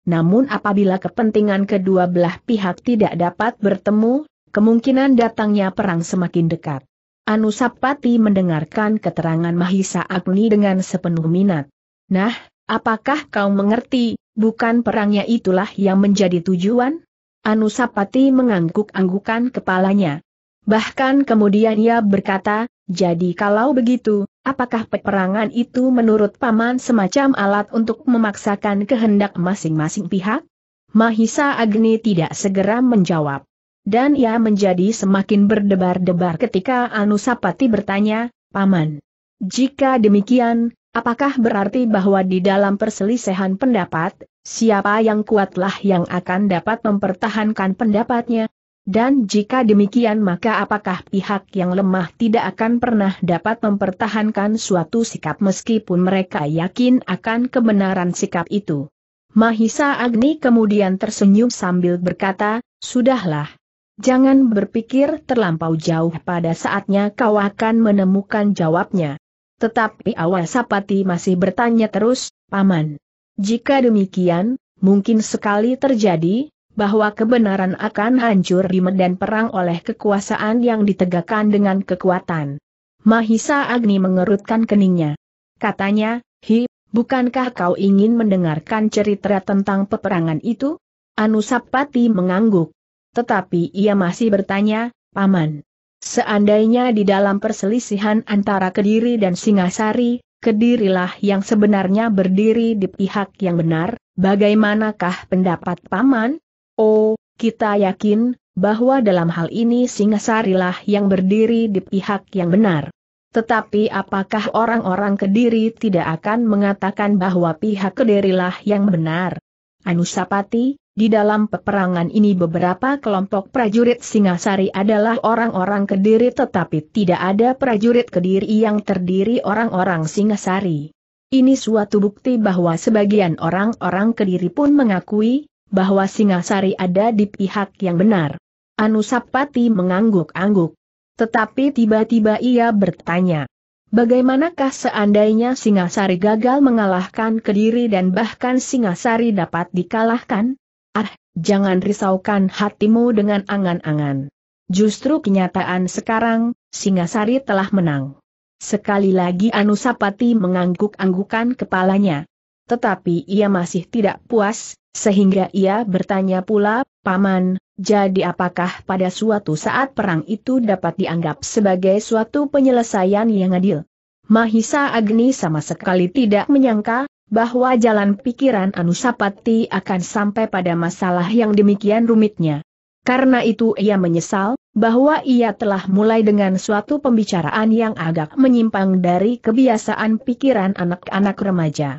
Namun apabila kepentingan kedua belah pihak tidak dapat bertemu, kemungkinan datangnya perang semakin dekat. Anusapati mendengarkan keterangan Mahisa Agni dengan sepenuh minat. Nah, apakah kau mengerti, Bukan perangnya itulah yang menjadi tujuan? Anusapati mengangguk-anggukan kepalanya. Bahkan kemudian ia berkata, jadi kalau begitu, apakah peperangan itu menurut Paman semacam alat untuk memaksakan kehendak masing-masing pihak? Mahisa Agni tidak segera menjawab. Dan ia menjadi semakin berdebar-debar ketika Anusapati bertanya, Paman. Jika demikian, Apakah berarti bahwa di dalam perselisihan pendapat, siapa yang kuatlah yang akan dapat mempertahankan pendapatnya? Dan jika demikian maka apakah pihak yang lemah tidak akan pernah dapat mempertahankan suatu sikap meskipun mereka yakin akan kebenaran sikap itu? Mahisa Agni kemudian tersenyum sambil berkata, Sudahlah. Jangan berpikir terlampau jauh pada saatnya kau akan menemukan jawabnya. Tetapi awal Sapati masih bertanya terus, Paman. Jika demikian, mungkin sekali terjadi, bahwa kebenaran akan hancur di medan perang oleh kekuasaan yang ditegakkan dengan kekuatan. Mahisa Agni mengerutkan keningnya. Katanya, Hi, bukankah kau ingin mendengarkan cerita tentang peperangan itu? Anusapati mengangguk. Tetapi ia masih bertanya, Paman, Seandainya di dalam perselisihan antara Kediri dan Singasari, Kedirilah yang sebenarnya berdiri di pihak yang benar, bagaimanakah pendapat Paman? Oh, kita yakin, bahwa dalam hal ini Singasarilah yang berdiri di pihak yang benar. Tetapi apakah orang-orang Kediri tidak akan mengatakan bahwa pihak Kedirilah yang benar? Anusapati, di dalam peperangan ini beberapa kelompok prajurit Singasari adalah orang-orang Kediri tetapi tidak ada prajurit Kediri yang terdiri orang-orang Singasari. Ini suatu bukti bahwa sebagian orang-orang Kediri pun mengakui bahwa Singasari ada di pihak yang benar. Anusapati mengangguk-angguk. Tetapi tiba-tiba ia bertanya. Bagaimanakah seandainya Singasari gagal mengalahkan Kediri dan bahkan Singasari dapat dikalahkan? Ah, jangan risaukan hatimu dengan angan-angan. Justru kenyataan sekarang, Singasari telah menang. Sekali lagi Anusapati mengangguk-anggukan kepalanya. Tetapi ia masih tidak puas, sehingga ia bertanya pula, Paman, jadi apakah pada suatu saat perang itu dapat dianggap sebagai suatu penyelesaian yang adil? Mahisa Agni sama sekali tidak menyangka, bahwa jalan pikiran Anusapati akan sampai pada masalah yang demikian rumitnya. Karena itu ia menyesal, bahwa ia telah mulai dengan suatu pembicaraan yang agak menyimpang dari kebiasaan pikiran anak-anak remaja.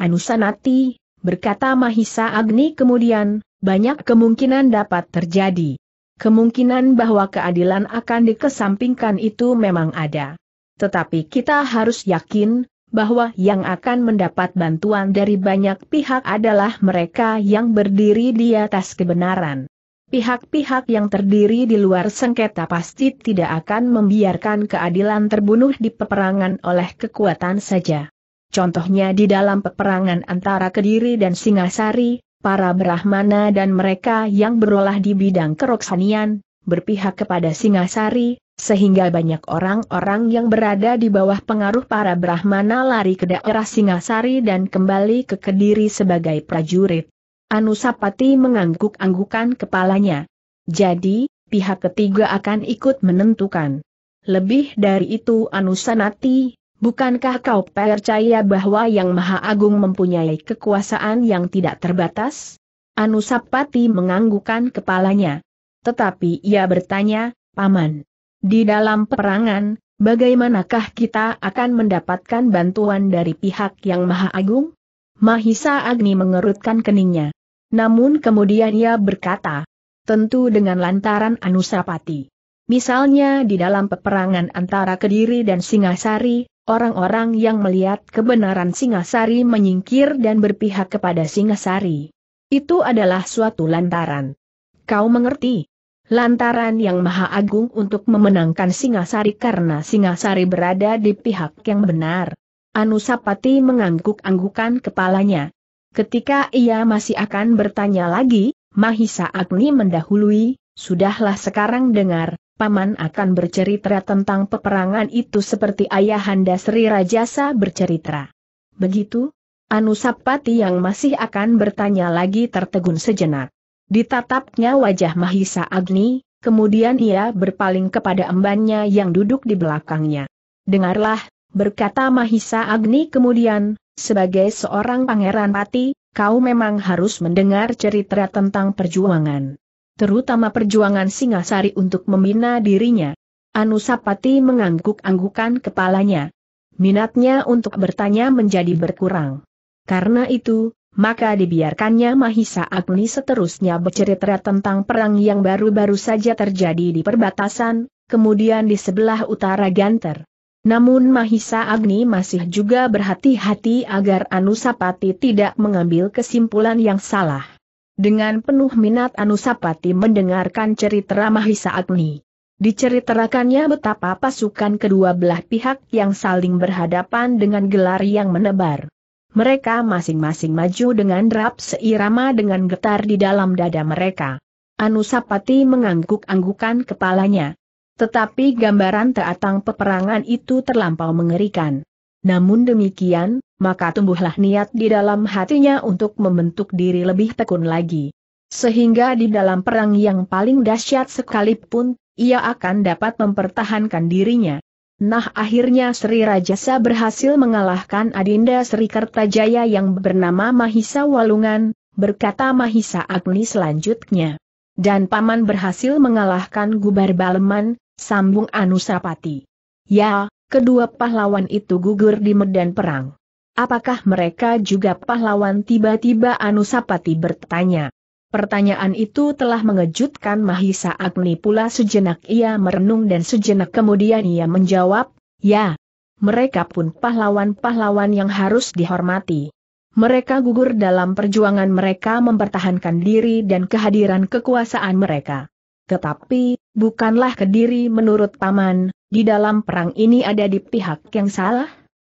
Anusanati, berkata Mahisa Agni kemudian, banyak kemungkinan dapat terjadi. Kemungkinan bahwa keadilan akan dikesampingkan itu memang ada. Tetapi kita harus yakin, bahwa yang akan mendapat bantuan dari banyak pihak adalah mereka yang berdiri di atas kebenaran. Pihak-pihak yang terdiri di luar sengketa pasti tidak akan membiarkan keadilan terbunuh di peperangan oleh kekuatan saja. Contohnya di dalam peperangan antara Kediri dan Singasari, para Brahmana dan mereka yang berolah di bidang keroksanian, berpihak kepada Singasari, sehingga banyak orang-orang yang berada di bawah pengaruh para Brahmana lari ke daerah Singasari dan kembali ke Kediri sebagai prajurit. Anusapati mengangguk-anggukan kepalanya. Jadi, pihak ketiga akan ikut menentukan. Lebih dari itu Anusanati, bukankah kau percaya bahwa Yang Maha Agung mempunyai kekuasaan yang tidak terbatas? Anusapati menganggukkan kepalanya. Tetapi ia bertanya, Paman, di dalam peperangan, bagaimanakah kita akan mendapatkan bantuan dari pihak yang maha agung? Mahisa Agni mengerutkan keningnya. Namun kemudian ia berkata, tentu dengan lantaran Anusapati. Misalnya di dalam peperangan antara Kediri dan Singasari, orang-orang yang melihat kebenaran Singasari menyingkir dan berpihak kepada Singasari. Itu adalah suatu lantaran. Kau mengerti? Lantaran yang maha agung untuk memenangkan Singasari karena Singasari berada di pihak yang benar. Anusapati mengangguk-anggukan kepalanya. Ketika ia masih akan bertanya lagi, Mahisa Agni mendahului, Sudahlah sekarang dengar, Paman akan bercerita tentang peperangan itu seperti Ayahanda Sri Rajasa bercerita. Begitu? Anusapati yang masih akan bertanya lagi tertegun sejenak. Ditatapnya wajah Mahisa Agni, kemudian ia berpaling kepada embannya yang duduk di belakangnya. Dengarlah, berkata Mahisa Agni kemudian, sebagai seorang pangeran pati, kau memang harus mendengar cerita tentang perjuangan. Terutama perjuangan Singasari untuk membina dirinya. Anusapati mengangguk-anggukan kepalanya. Minatnya untuk bertanya menjadi berkurang. Karena itu, maka dibiarkannya Mahisa Agni seterusnya bercerita tentang perang yang baru-baru saja terjadi di perbatasan, kemudian di sebelah utara Ganter. Namun Mahisa Agni masih juga berhati-hati agar Anusapati tidak mengambil kesimpulan yang salah. Dengan penuh minat Anusapati mendengarkan cerita Mahisa Agni. Diceritakannya betapa pasukan kedua belah pihak yang saling berhadapan dengan gelar yang menebar. Mereka masing-masing maju dengan derap seirama dengan getar di dalam dada mereka. Anusapati mengangguk-anggukan kepalanya. Tetapi gambaran teatang peperangan itu terlampau mengerikan. Namun demikian, maka tumbuhlah niat di dalam hatinya untuk membentuk diri lebih tekun lagi. Sehingga di dalam perang yang paling dahsyat sekalipun, ia akan dapat mempertahankan dirinya. Nah akhirnya Sri Rajasa berhasil mengalahkan Adinda Sri Kertajaya yang bernama Mahisa Walungan, berkata Mahisa Agni selanjutnya. Dan Paman berhasil mengalahkan Gubar Baleman, sambung Anusapati. Ya, kedua pahlawan itu gugur di medan perang. Apakah mereka juga pahlawan tiba-tiba Anusapati bertanya. Pertanyaan itu telah mengejutkan Mahisa Agni pula sejenak ia merenung dan sejenak kemudian ia menjawab, ya. Mereka pun pahlawan-pahlawan yang harus dihormati. Mereka gugur dalam perjuangan mereka mempertahankan diri dan kehadiran kekuasaan mereka. Tetapi, bukanlah Kediri menurut Paman, di dalam perang ini ada di pihak yang salah?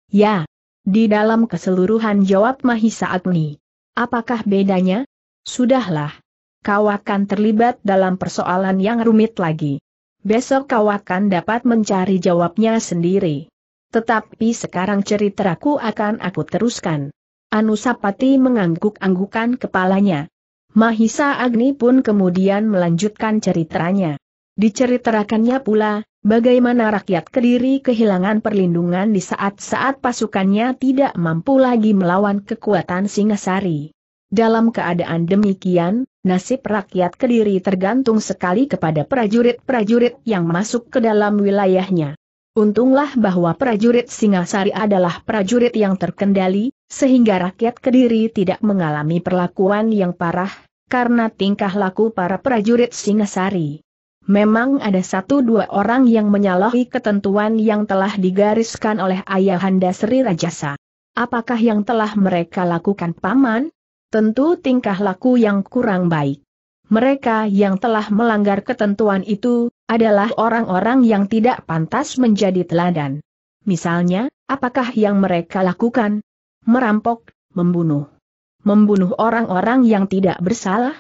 Ya, di dalam keseluruhan jawab Mahisa Agni. Apakah bedanya? Sudahlah. Kau akan terlibat dalam persoalan yang rumit lagi. Besok kau akan dapat mencari jawabnya sendiri. Tetapi sekarang ceritaku akan aku teruskan. Anusapati mengangguk-anggukan kepalanya. Mahisa Agni pun kemudian melanjutkan ceritanya. Diceritakannya pula, bagaimana rakyat Kediri kehilangan perlindungan di saat-saat pasukannya tidak mampu lagi melawan kekuatan Singasari. Dalam keadaan demikian, nasib rakyat Kediri tergantung sekali kepada prajurit-prajurit yang masuk ke dalam wilayahnya. Untunglah bahwa prajurit Singasari adalah prajurit yang terkendali, sehingga rakyat Kediri tidak mengalami perlakuan yang parah, karena tingkah laku para prajurit Singasari. Memang ada satu dua orang yang menyalahi ketentuan yang telah digariskan oleh Ayahanda Sri Rajasa. Apakah yang telah mereka lakukan paman? tentu tingkah laku yang kurang baik. Mereka yang telah melanggar ketentuan itu adalah orang-orang yang tidak pantas menjadi teladan. Misalnya, apakah yang mereka lakukan? Merampok, membunuh. Membunuh orang-orang yang tidak bersalah?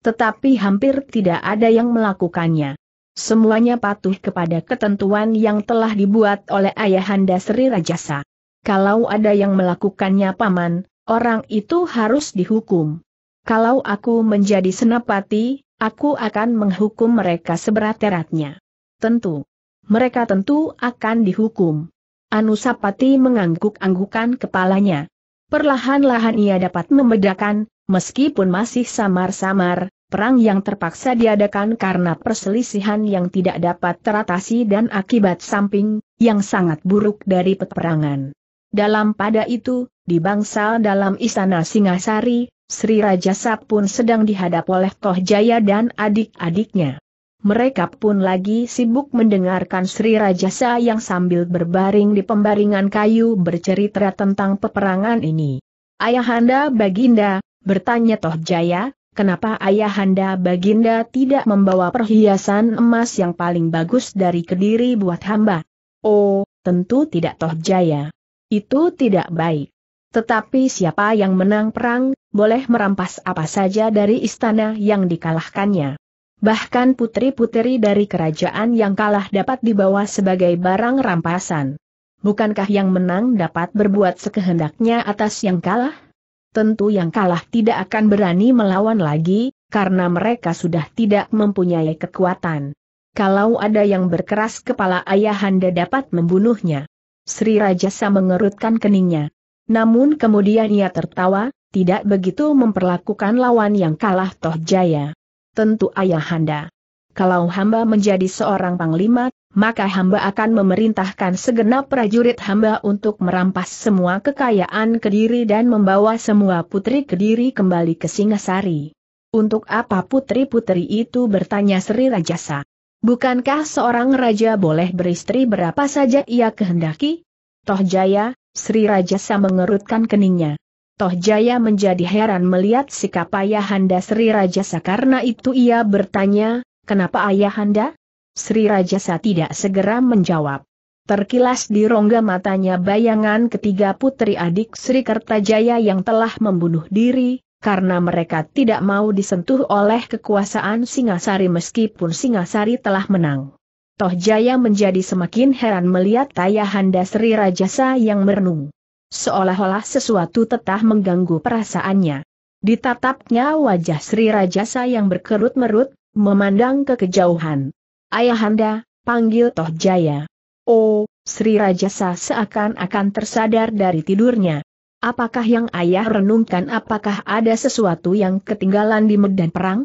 Tetapi hampir tidak ada yang melakukannya. Semuanya patuh kepada ketentuan yang telah dibuat oleh Ayahanda Sri Rajasa. Kalau ada yang melakukannya paman, Orang itu harus dihukum. Kalau aku menjadi senapati, aku akan menghukum mereka seberat-eratnya. Tentu. Mereka tentu akan dihukum. Anusapati mengangguk-anggukan kepalanya. Perlahan-lahan ia dapat membedakan, meskipun masih samar-samar, perang yang terpaksa diadakan karena perselisihan yang tidak dapat teratasi dan akibat samping, yang sangat buruk dari peperangan. Dalam pada itu, di bangsal dalam istana Singasari, Sri Rajasa pun sedang dihadap oleh Toh Jaya dan adik-adiknya. Mereka pun lagi sibuk mendengarkan Sri Rajasa yang sambil berbaring di pembaringan kayu bercerita tentang peperangan ini. Ayahanda Baginda, bertanya Toh Jaya, kenapa ayahanda baginda tidak membawa perhiasan emas yang paling bagus dari kediri buat hamba? Oh, tentu tidak toh jaya. Itu tidak baik. Tetapi siapa yang menang perang, boleh merampas apa saja dari istana yang dikalahkannya. Bahkan putri-putri dari kerajaan yang kalah dapat dibawa sebagai barang rampasan. Bukankah yang menang dapat berbuat sekehendaknya atas yang kalah? Tentu yang kalah tidak akan berani melawan lagi, karena mereka sudah tidak mempunyai kekuatan. Kalau ada yang berkeras kepala ayahanda dapat membunuhnya. Sri Rajasa mengerutkan keningnya. Namun kemudian ia tertawa, tidak begitu memperlakukan lawan yang kalah toh jaya. Tentu ayahanda. Kalau hamba menjadi seorang panglima, maka hamba akan memerintahkan segenap prajurit hamba untuk merampas semua kekayaan Kediri dan membawa semua putri Kediri kembali ke Singasari. Untuk apa putri-putri itu bertanya Sri Rajasa. Bukankah seorang raja boleh beristri berapa saja ia kehendaki? Toh Jaya, Sri Rajasa mengerutkan keningnya. Toh Jaya menjadi heran melihat sikap ayahanda Sri Rajasa karena itu ia bertanya, kenapa ayahanda? Sri Rajasa tidak segera menjawab. Terkilas di rongga matanya bayangan ketiga putri adik Sri Kertajaya yang telah membunuh diri, karena mereka tidak mau disentuh oleh kekuasaan Singasari meskipun Singasari telah menang. Toh Jaya menjadi semakin heran melihat Tayahanda Sri Rajasa yang merenung. Seolah-olah sesuatu tetap mengganggu perasaannya. Ditatapnya wajah Sri Rajasa yang berkerut-merut, memandang ke kejauhan. Ayahanda, panggil Toh Jaya. Oh, Sri Rajasa seakan-akan tersadar dari tidurnya. Apakah yang ayah renungkan apakah ada sesuatu yang ketinggalan di medan perang?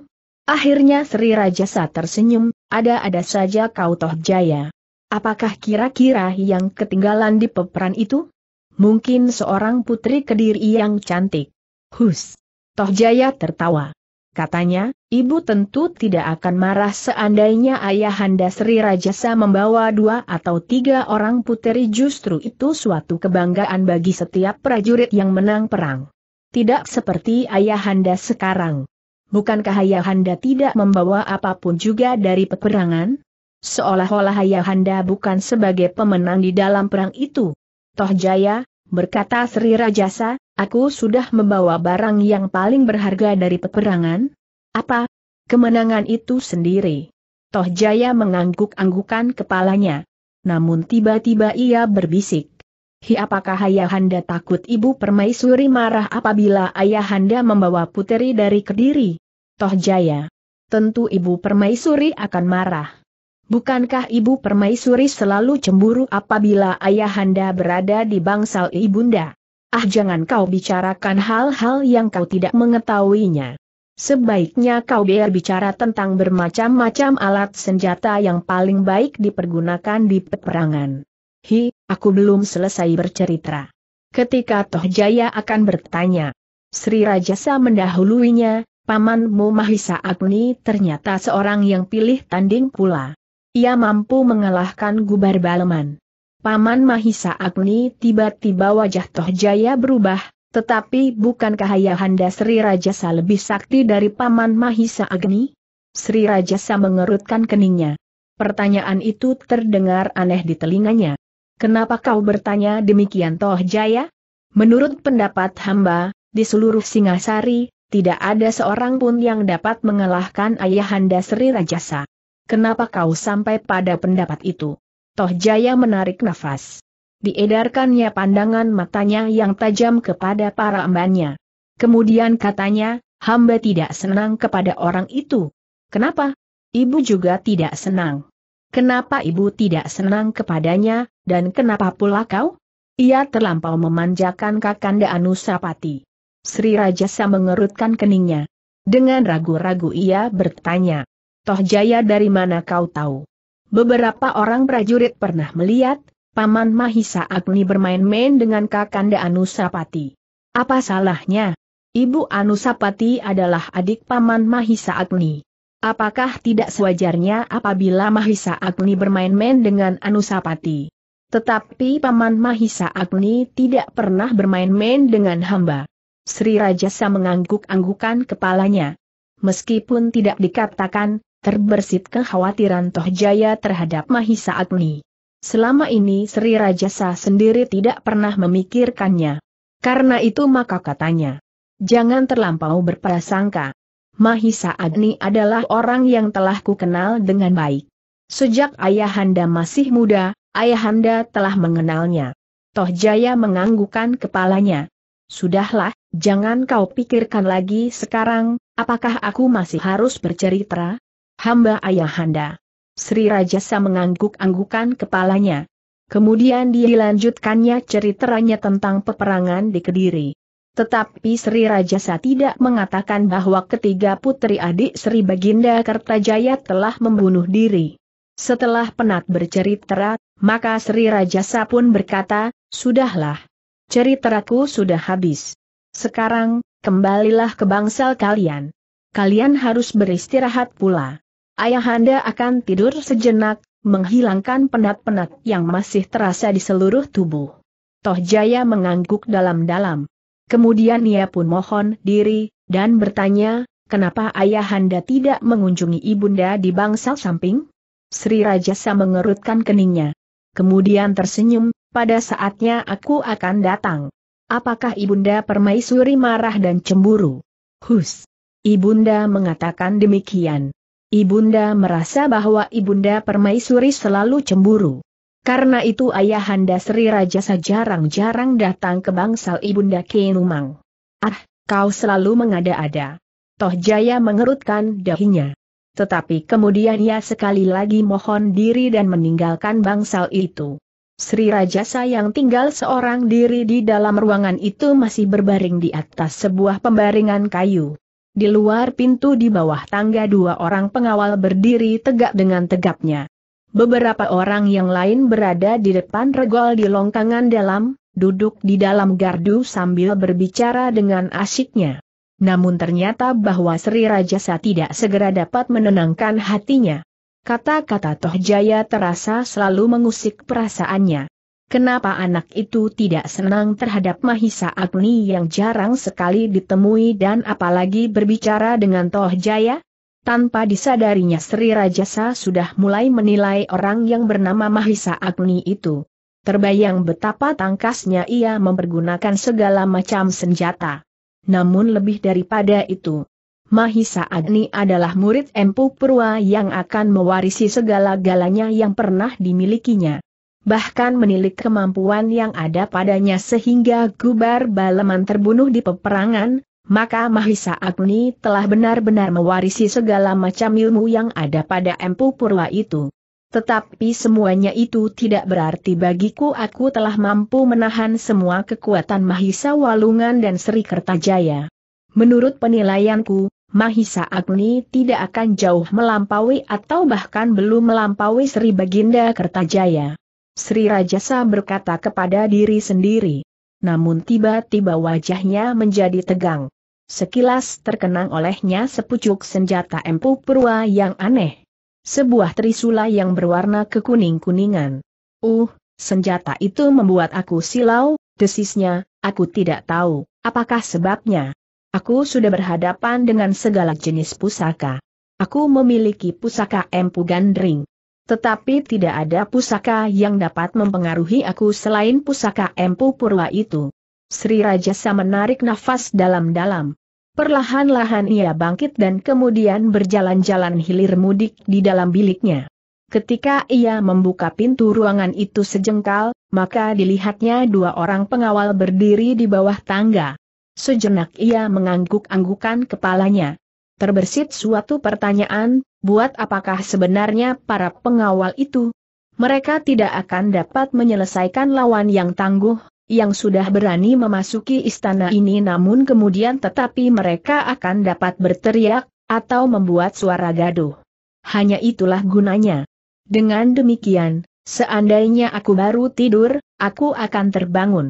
Akhirnya Sri Rajasa tersenyum, ada-ada saja kau toh jaya. Apakah kira-kira yang ketinggalan di peperan itu? Mungkin seorang putri kediri yang cantik. Hus. Toh Jaya tertawa. Katanya, ibu tentu tidak akan marah seandainya ayah ayahanda Sri Rajasa membawa dua atau tiga orang puteri justru itu suatu kebanggaan bagi setiap prajurit yang menang perang. Tidak seperti ayah ayahanda sekarang. Bukankah ayah ayahanda tidak membawa apapun juga dari peperangan? Seolah-olah ayah ayahanda bukan sebagai pemenang di dalam perang itu. Toh Jaya, berkata Sri Rajasa, Aku sudah membawa barang yang paling berharga dari peperangan? Apa? Kemenangan itu sendiri. Toh Jaya mengangguk-anggukan kepalanya. Namun tiba-tiba ia berbisik. Hi apakah ayahanda takut ibu permaisuri marah apabila ayahanda membawa puteri dari kediri? Toh Jaya. Tentu ibu permaisuri akan marah. Bukankah ibu permaisuri selalu cemburu apabila ayahanda berada di bangsal ibunda? Ah jangan kau bicarakan hal-hal yang kau tidak mengetahuinya. Sebaiknya kau biar bicara tentang bermacam-macam alat senjata yang paling baik dipergunakan di peperangan. Hi, aku belum selesai bercerita. Ketika Toh Jaya akan bertanya, Sri Rajasa mendahuluinya, pamanmu Mahisa Agni ternyata seorang yang pilih tanding pula. Ia mampu mengalahkan Gubar Baleman. Paman Mahisa Agni tiba-tiba wajah Toh Jaya berubah, tetapi bukankah Ayahanda Sri Rajasa lebih sakti dari Paman Mahisa Agni? Sri Rajasa mengerutkan keningnya. Pertanyaan itu terdengar aneh di telinganya. Kenapa kau bertanya demikian Toh Jaya? Menurut pendapat hamba, di seluruh Singasari, tidak ada seorang pun yang dapat mengalahkan Ayahanda Sri Rajasa. Kenapa kau sampai pada pendapat itu? Toh Jaya menarik nafas. Diedarkannya pandangan matanya yang tajam kepada para embannya. Kemudian katanya, hamba tidak senang kepada orang itu. Kenapa? Ibu juga tidak senang. Kenapa ibu tidak senang kepadanya, dan kenapa pula kau? Ia terlampau memanjakan Kakanda Anusapati. Sri Rajasa mengerutkan keningnya. Dengan ragu-ragu ia bertanya, Toh Jaya dari mana kau tahu? Beberapa orang prajurit pernah melihat, Paman Mahisa Agni bermain-main dengan Kakanda Anusapati. Apa salahnya? Ibu Anusapati adalah adik Paman Mahisa Agni. Apakah tidak sewajarnya apabila Mahisa Agni bermain-main dengan Anusapati? Tetapi Paman Mahisa Agni tidak pernah bermain-main dengan hamba. Sri Rajasa mengangguk-anggukan kepalanya. Meskipun tidak dikatakan, terbersit kekhawatiran Tohjaya terhadap Mahisa Agni. Selama ini Sri Rajasa sendiri tidak pernah memikirkannya. Karena itu maka katanya, jangan terlampau berprasangka. Mahisa Agni adalah orang yang telah kukenal dengan baik. Sejak ayahanda masih muda, ayahanda telah mengenalnya. Tohjaya Jaya menganggukkan kepalanya. Sudahlah, jangan kau pikirkan lagi sekarang, apakah aku masih harus bercerita? hamba ayahanda. Sri Rajasa mengangguk-anggukan kepalanya. Kemudian dia dilanjutkannya ceritanya tentang peperangan di Kediri. Tetapi Sri Rajasa tidak mengatakan bahwa ketiga putri adik Sri Baginda Kertajaya telah membunuh diri. Setelah penat bercerita, maka Sri Rajasa pun berkata, Sudahlah. Ceritaku sudah habis. Sekarang, kembalilah ke bangsal kalian. Kalian harus beristirahat pula. Ayahanda akan tidur sejenak, menghilangkan penat-penat yang masih terasa di seluruh tubuh. Toh Jaya mengangguk dalam-dalam. Kemudian ia pun mohon diri, dan bertanya, kenapa Ayahanda tidak mengunjungi Ibunda di bangsal samping? Sri Rajasa mengerutkan keningnya. Kemudian tersenyum, pada saatnya aku akan datang. Apakah Ibunda Permaisuri marah dan cemburu? Hus. Ibunda mengatakan demikian. Ibunda merasa bahwa Ibunda Permaisuri selalu cemburu. Karena itu ayahanda Sri Raja jarang-jarang datang ke bangsal Ibunda Kenumang. Ah, kau selalu mengada-ada. Toh Jaya mengerutkan dahinya. Tetapi kemudian ia sekali lagi mohon diri dan meninggalkan bangsal itu. Sri Rajasa yang tinggal seorang diri di dalam ruangan itu masih berbaring di atas sebuah pembaringan kayu. Di luar pintu di bawah tangga dua orang pengawal berdiri tegak dengan tegapnya. Beberapa orang yang lain berada di depan regol di longkangan dalam, duduk di dalam gardu sambil berbicara dengan asyiknya. Namun ternyata bahwa Sri Rajasa tidak segera dapat menenangkan hatinya. Kata-kata Toh Jaya terasa selalu mengusik perasaannya. Kenapa anak itu tidak senang terhadap Mahisa Agni yang jarang sekali ditemui dan apalagi berbicara dengan Toh Jaya? Tanpa disadarinya Sri Rajasa sudah mulai menilai orang yang bernama Mahisa Agni itu. Terbayang betapa tangkasnya ia mempergunakan segala macam senjata. Namun lebih daripada itu, Mahisa Agni adalah murid Empu Purwa yang akan mewarisi segala galanya yang pernah dimilikinya bahkan menilik kemampuan yang ada padanya sehingga Gubar baleman terbunuh di peperangan, maka Mahisa Agni telah benar-benar mewarisi segala macam ilmu yang ada pada Empu Purwa itu. Tetapi semuanya itu tidak berarti bagiku aku telah mampu menahan semua kekuatan Mahisa Walungan dan Sri Kertajaya. Menurut penilaianku, Mahisa Agni tidak akan jauh melampaui atau bahkan belum melampaui Sri Baginda Kertajaya. Sri Rajasa berkata kepada diri sendiri. Namun tiba-tiba wajahnya menjadi tegang. Sekilas terkenang olehnya sepucuk senjata empu perua yang aneh. Sebuah trisula yang berwarna kekuning-kuningan. Uh, senjata itu membuat aku silau, desisnya, aku tidak tahu, apakah sebabnya. Aku sudah berhadapan dengan segala jenis pusaka. Aku memiliki pusaka empu gandring, tetapi tidak ada pusaka yang dapat mempengaruhi aku selain pusaka Empu Purwa itu. Sri Rajasa menarik nafas dalam-dalam. Perlahan-lahan ia bangkit dan kemudian berjalan-jalan hilir mudik di dalam biliknya. Ketika ia membuka pintu ruangan itu sejengkal, maka dilihatnya dua orang pengawal berdiri di bawah tangga. Sejenak ia mengangguk-anggukan kepalanya terbersit suatu pertanyaan, buat apakah sebenarnya para pengawal itu? Mereka tidak akan dapat menyelesaikan lawan yang tangguh, yang sudah berani memasuki istana ini namun kemudian tetapi mereka akan dapat berteriak, atau membuat suara gaduh. Hanya itulah gunanya. Dengan demikian, seandainya aku baru tidur, aku akan terbangun.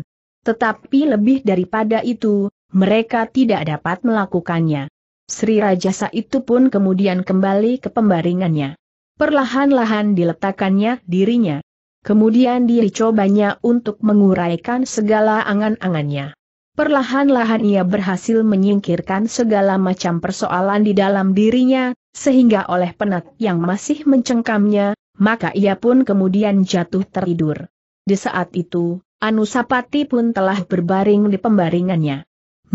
Tetapi lebih daripada itu, mereka tidak dapat melakukannya. Sri Rajasa itu pun kemudian kembali ke pembaringannya. Perlahan-lahan diletakkannya dirinya. Kemudian dicobanya untuk menguraikan segala angan-angannya. Perlahan-lahan ia berhasil menyingkirkan segala macam persoalan di dalam dirinya, sehingga oleh penat yang masih mencengkamnya, maka ia pun kemudian jatuh tertidur. Di saat itu, Anusapati pun telah berbaring di pembaringannya.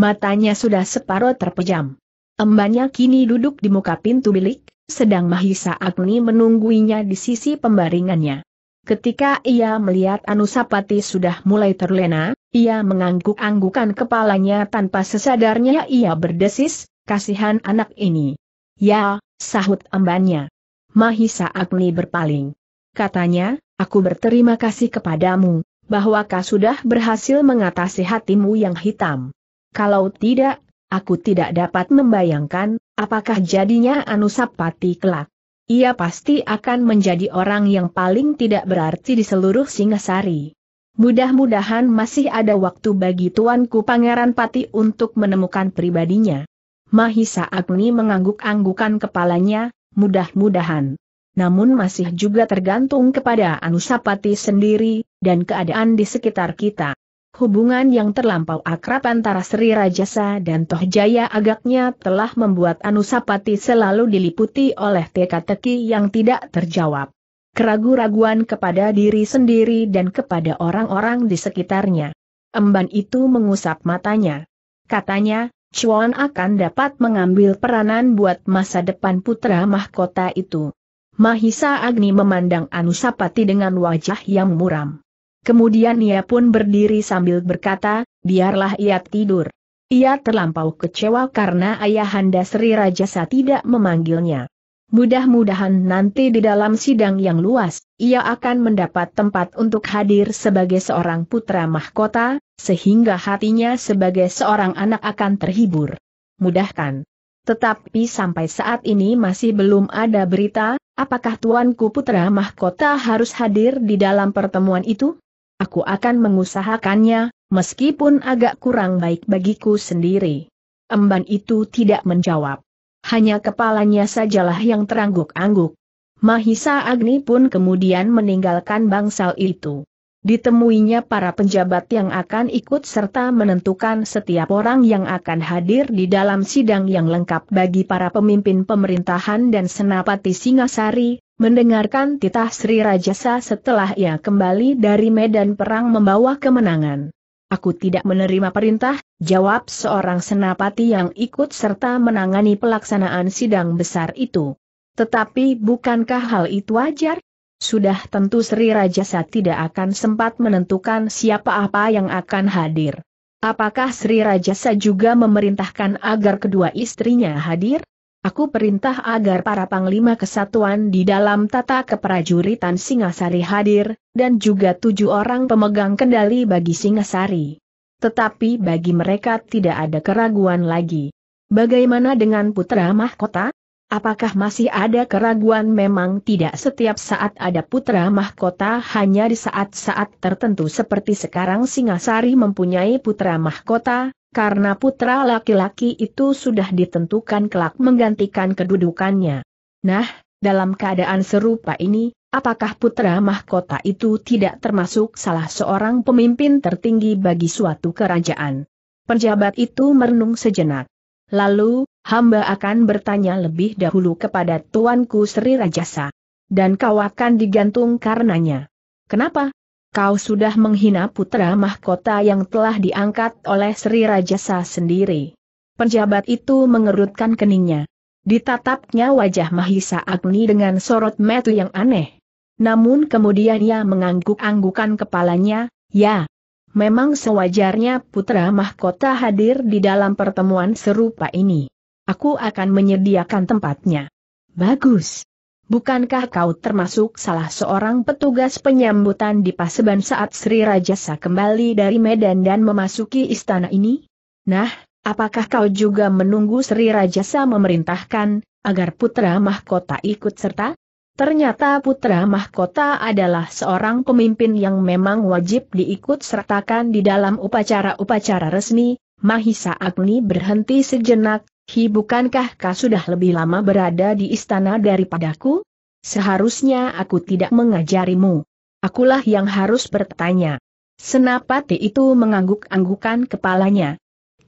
Matanya sudah separuh terpejam. Embannya kini duduk di muka pintu bilik, sedang Mahisa Agni menungguinya di sisi pembaringannya. Ketika ia melihat Anusapati sudah mulai terlena, ia mengangguk-anggukan kepalanya tanpa sesadarnya ia berdesis, kasihan anak ini. Ya, sahut embannya. Mahisa Agni berpaling. Katanya, aku berterima kasih kepadamu, bahwa kau sudah berhasil mengatasi hatimu yang hitam. Kalau tidak, Aku tidak dapat membayangkan, apakah jadinya Anusapati kelak. Ia pasti akan menjadi orang yang paling tidak berarti di seluruh Singasari. Mudah-mudahan masih ada waktu bagi tuanku Pangeran Pati untuk menemukan pribadinya. Mahisa Agni mengangguk-anggukan kepalanya, mudah-mudahan. Namun masih juga tergantung kepada Anusapati sendiri, dan keadaan di sekitar kita. Hubungan yang terlampau akrab antara Sri Rajasa dan Tohjaya agaknya telah membuat Anusapati selalu diliputi oleh teka-teki yang tidak terjawab. Keragu-raguan kepada diri sendiri dan kepada orang-orang di sekitarnya. Emban itu mengusap matanya. Katanya, Chuan akan dapat mengambil peranan buat masa depan putra mahkota itu. Mahisa Agni memandang Anusapati dengan wajah yang muram. Kemudian ia pun berdiri sambil berkata, biarlah ia tidur. Ia terlampau kecewa karena ayahanda Sri Rajasa tidak memanggilnya. Mudah-mudahan nanti di dalam sidang yang luas, ia akan mendapat tempat untuk hadir sebagai seorang putra mahkota, sehingga hatinya sebagai seorang anak akan terhibur. Mudahkan. Tetapi sampai saat ini masih belum ada berita, apakah tuanku putra mahkota harus hadir di dalam pertemuan itu? aku akan mengusahakannya, meskipun agak kurang baik bagiku sendiri. Emban itu tidak menjawab. Hanya kepalanya sajalah yang terangguk-angguk. Mahisa Agni pun kemudian meninggalkan bangsal itu. Ditemuinya para penjabat yang akan ikut serta menentukan setiap orang yang akan hadir di dalam sidang yang lengkap bagi para pemimpin pemerintahan dan senapati Singasari, mendengarkan titah Sri Rajasa setelah ia kembali dari medan perang membawa kemenangan. Aku tidak menerima perintah, jawab seorang senapati yang ikut serta menangani pelaksanaan sidang besar itu. Tetapi bukankah hal itu wajar? Sudah tentu Sri Rajasa tidak akan sempat menentukan siapa apa yang akan hadir. Apakah Sri Rajasa juga memerintahkan agar kedua istrinya hadir? Aku perintah agar para panglima kesatuan di dalam tata keprajuritan Singasari hadir, dan juga tujuh orang pemegang kendali bagi Singasari. Tetapi bagi mereka tidak ada keraguan lagi. Bagaimana dengan putra mahkota? Apakah masih ada keraguan memang tidak setiap saat ada putra mahkota hanya di saat-saat tertentu seperti sekarang Singasari mempunyai putra mahkota, karena putra laki-laki itu sudah ditentukan kelak menggantikan kedudukannya. Nah, dalam keadaan serupa ini, apakah putra mahkota itu tidak termasuk salah seorang pemimpin tertinggi bagi suatu kerajaan? Penjabat itu merenung sejenak. Lalu, hamba akan bertanya lebih dahulu kepada Tuanku Sri Rajasa. Dan kau akan digantung karenanya. Kenapa? Kau sudah menghina putra mahkota yang telah diangkat oleh Sri Rajasa sendiri. Penjabat itu mengerutkan keningnya. Ditatapnya wajah Mahisa Agni dengan sorot metu yang aneh. Namun kemudian ia mengangguk-anggukan kepalanya, ya, memang sewajarnya putra mahkota hadir di dalam pertemuan serupa ini. Aku akan menyediakan tempatnya. Bagus. Bukankah kau termasuk salah seorang petugas penyambutan di Paseban saat Sri Rajasa kembali dari Medan dan memasuki istana ini? Nah, apakah kau juga menunggu Sri Rajasa memerintahkan, agar putra mahkota ikut serta? Ternyata putra mahkota adalah seorang pemimpin yang memang wajib diikut sertakan di dalam upacara-upacara resmi, Mahisa Agni berhenti sejenak, Hi bukankah kau sudah lebih lama berada di istana daripadaku? Seharusnya aku tidak mengajarimu. Akulah yang harus bertanya. Senapati itu mengangguk-anggukan kepalanya.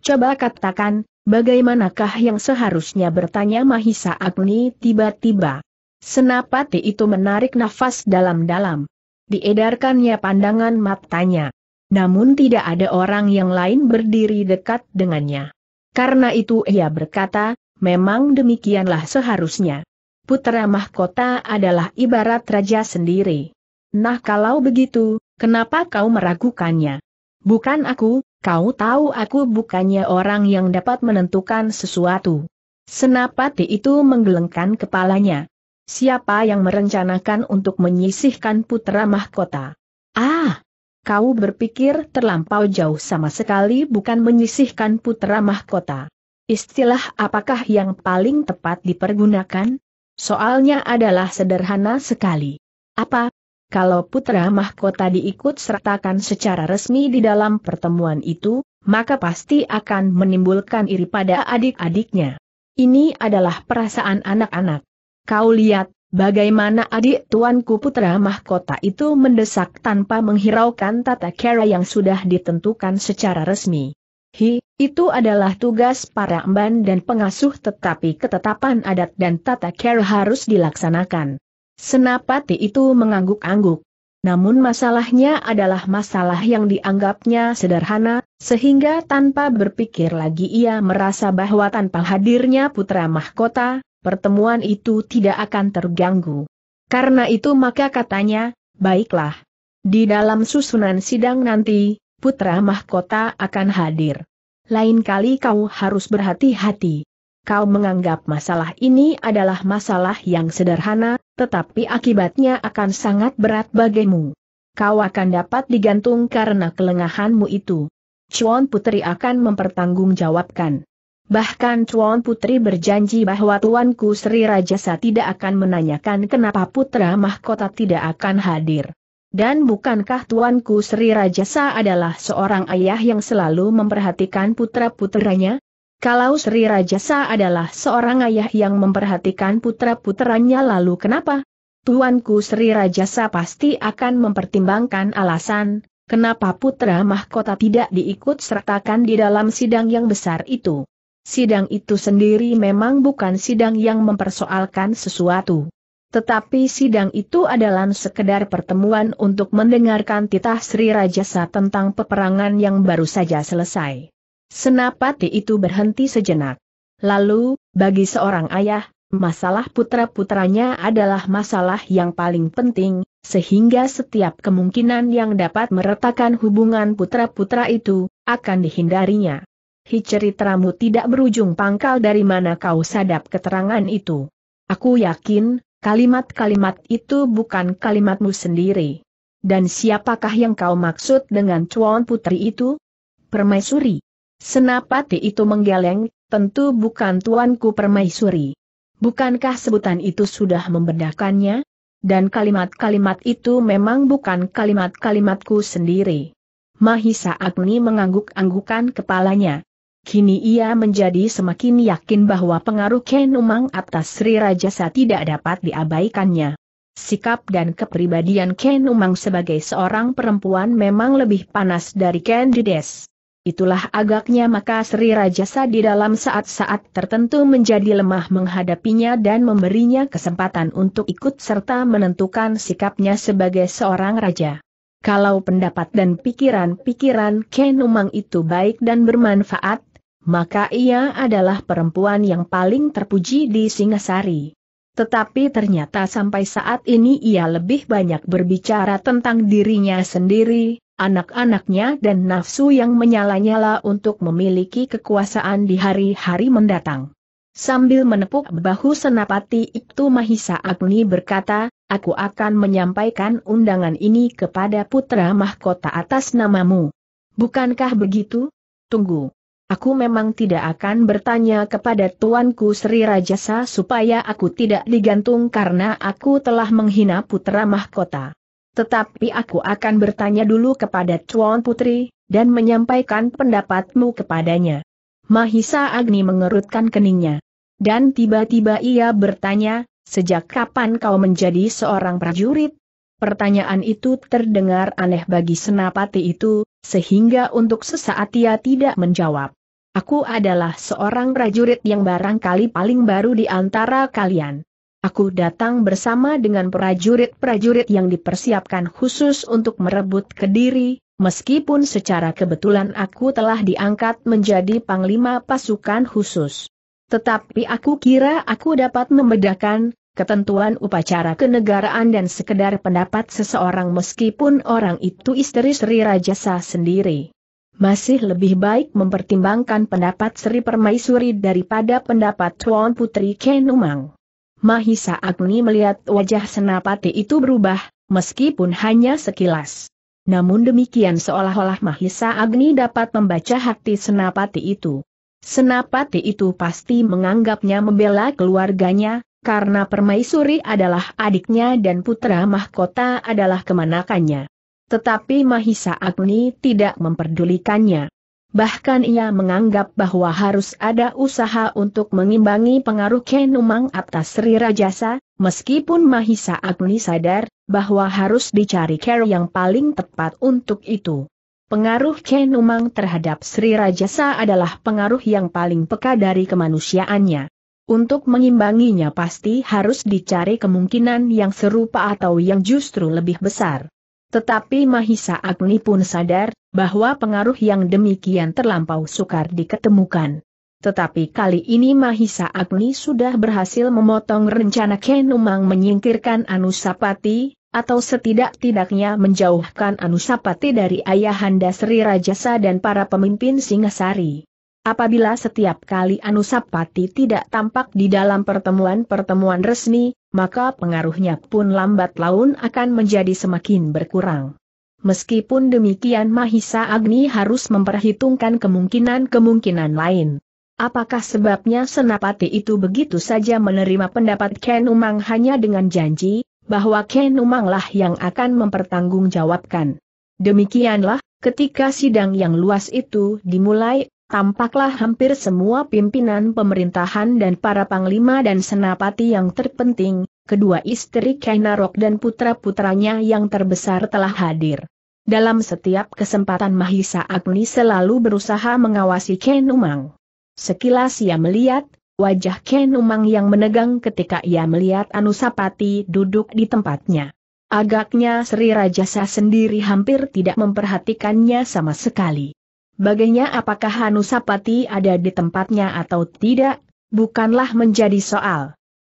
Coba katakan, bagaimanakah yang seharusnya bertanya Mahisa Agni tiba-tiba? Senapati itu menarik nafas dalam-dalam. Diedarkannya pandangan matanya. Namun tidak ada orang yang lain berdiri dekat dengannya. Karena itu ia berkata, memang demikianlah seharusnya. Putra mahkota adalah ibarat raja sendiri. Nah kalau begitu, kenapa kau meragukannya? Bukan aku, kau tahu aku bukannya orang yang dapat menentukan sesuatu. Senapati itu menggelengkan kepalanya. Siapa yang merencanakan untuk menyisihkan putra mahkota? Ah! Kau berpikir terlampau jauh sama sekali bukan menyisihkan putra mahkota. Istilah apakah yang paling tepat dipergunakan? Soalnya adalah sederhana sekali. Apa? Kalau putra mahkota diikut sertakan secara resmi di dalam pertemuan itu, maka pasti akan menimbulkan iri pada adik-adiknya. Ini adalah perasaan anak-anak. Kau lihat, bagaimana adik tuanku putra mahkota itu mendesak tanpa menghiraukan tata cara yang sudah ditentukan secara resmi. Hi, itu adalah tugas para emban dan pengasuh tetapi ketetapan adat dan tata cara harus dilaksanakan. Senapati itu mengangguk-angguk. Namun masalahnya adalah masalah yang dianggapnya sederhana, sehingga tanpa berpikir lagi ia merasa bahwa tanpa hadirnya putra mahkota, pertemuan itu tidak akan terganggu. Karena itu maka katanya, baiklah. Di dalam susunan sidang nanti, putra mahkota akan hadir. Lain kali kau harus berhati-hati. Kau menganggap masalah ini adalah masalah yang sederhana, tetapi akibatnya akan sangat berat bagimu. Kau akan dapat digantung karena kelengahanmu itu. Chuan Putri akan mempertanggungjawabkan. Bahkan Tuan Putri berjanji bahwa Tuanku Sri Rajasa tidak akan menanyakan kenapa Putra Mahkota tidak akan hadir. Dan bukankah Tuanku Sri Rajasa adalah seorang ayah yang selalu memperhatikan putra-putranya? Kalau Sri Rajasa adalah seorang ayah yang memperhatikan putra-putranya lalu kenapa? Tuanku Sri Rajasa pasti akan mempertimbangkan alasan, kenapa putra mahkota tidak diikut sertakan di dalam sidang yang besar itu sidang itu sendiri memang bukan sidang yang mempersoalkan sesuatu. Tetapi sidang itu adalah sekedar pertemuan untuk mendengarkan titah Sri Rajasa tentang peperangan yang baru saja selesai. Senapati itu berhenti sejenak. Lalu, bagi seorang ayah, masalah putra-putranya adalah masalah yang paling penting, sehingga setiap kemungkinan yang dapat meretakan hubungan putra-putra itu, akan dihindarinya hi teramu tidak berujung pangkal dari mana kau sadap keterangan itu. Aku yakin, kalimat-kalimat itu bukan kalimatmu sendiri. Dan siapakah yang kau maksud dengan cuan putri itu? Permaisuri. Senapati itu menggeleng, tentu bukan tuanku permaisuri. Bukankah sebutan itu sudah membedakannya? Dan kalimat-kalimat itu memang bukan kalimat-kalimatku sendiri. Mahisa Agni mengangguk-anggukan kepalanya. Kini ia menjadi semakin yakin bahwa pengaruh Ken Umang atas Sri Rajasa tidak dapat diabaikannya. Sikap dan kepribadian Ken Umang sebagai seorang perempuan memang lebih panas dari Ken Itulah agaknya maka Sri Rajasa di dalam saat-saat tertentu menjadi lemah menghadapinya dan memberinya kesempatan untuk ikut serta menentukan sikapnya sebagai seorang raja. Kalau pendapat dan pikiran-pikiran Ken Umang itu baik dan bermanfaat, maka ia adalah perempuan yang paling terpuji di Singasari. Tetapi ternyata sampai saat ini ia lebih banyak berbicara tentang dirinya sendiri, anak-anaknya dan nafsu yang menyala-nyala untuk memiliki kekuasaan di hari-hari mendatang. Sambil menepuk bahu senapati Ibtu Mahisa Agni berkata, aku akan menyampaikan undangan ini kepada putra mahkota atas namamu. Bukankah begitu? Tunggu. Aku memang tidak akan bertanya kepada tuanku Sri Rajasa supaya aku tidak digantung karena aku telah menghina putra mahkota. Tetapi aku akan bertanya dulu kepada Tuan Putri, dan menyampaikan pendapatmu kepadanya. Mahisa Agni mengerutkan keningnya. Dan tiba-tiba ia bertanya, sejak kapan kau menjadi seorang prajurit? Pertanyaan itu terdengar aneh bagi senapati itu, sehingga untuk sesaat ia tidak menjawab. Aku adalah seorang prajurit yang barangkali paling baru di antara kalian. Aku datang bersama dengan prajurit-prajurit yang dipersiapkan khusus untuk merebut Kediri, meskipun secara kebetulan aku telah diangkat menjadi panglima pasukan khusus. Tetapi aku kira aku dapat membedakan ketentuan upacara kenegaraan dan sekedar pendapat seseorang meskipun orang itu istri Sri Rajasa sendiri masih lebih baik mempertimbangkan pendapat Sri Permaisuri daripada pendapat Tuan Putri Kenumang. Mahisa Agni melihat wajah Senapati itu berubah, meskipun hanya sekilas. Namun demikian seolah-olah Mahisa Agni dapat membaca hati Senapati itu. Senapati itu pasti menganggapnya membela keluarganya, karena Permaisuri adalah adiknya dan putra mahkota adalah kemanakannya. Tetapi Mahisa Agni tidak memperdulikannya. Bahkan ia menganggap bahwa harus ada usaha untuk mengimbangi pengaruh Kenumang atas Sri Rajasa, meskipun Mahisa Agni sadar bahwa harus dicari care yang paling tepat untuk itu. Pengaruh Kenumang terhadap Sri Rajasa adalah pengaruh yang paling peka dari kemanusiaannya. Untuk mengimbanginya pasti harus dicari kemungkinan yang serupa atau yang justru lebih besar. Tetapi Mahisa Agni pun sadar, bahwa pengaruh yang demikian terlampau sukar diketemukan. Tetapi kali ini Mahisa Agni sudah berhasil memotong rencana Ken Umang menyingkirkan Anusapati, atau setidak-tidaknya menjauhkan Anusapati dari Ayahanda Sri Rajasa dan para pemimpin Singasari. Apabila setiap kali Anusapati tidak tampak di dalam pertemuan-pertemuan resmi, maka pengaruhnya pun lambat laun akan menjadi semakin berkurang. Meskipun demikian Mahisa Agni harus memperhitungkan kemungkinan-kemungkinan lain. Apakah sebabnya Senapati itu begitu saja menerima pendapat Ken Umang hanya dengan janji, bahwa Ken Umanglah yang akan mempertanggungjawabkan. Demikianlah, ketika sidang yang luas itu dimulai, tampaklah hampir semua pimpinan pemerintahan dan para panglima dan senapati yang terpenting, kedua istri Kainarok dan putra-putranya yang terbesar telah hadir. Dalam setiap kesempatan Mahisa Agni selalu berusaha mengawasi Kenumang. Sekilas ia melihat, wajah Kenumang yang menegang ketika ia melihat Anusapati duduk di tempatnya. Agaknya Sri Rajasa sendiri hampir tidak memperhatikannya sama sekali bagainya apakah Hanusapati ada di tempatnya atau tidak, bukanlah menjadi soal.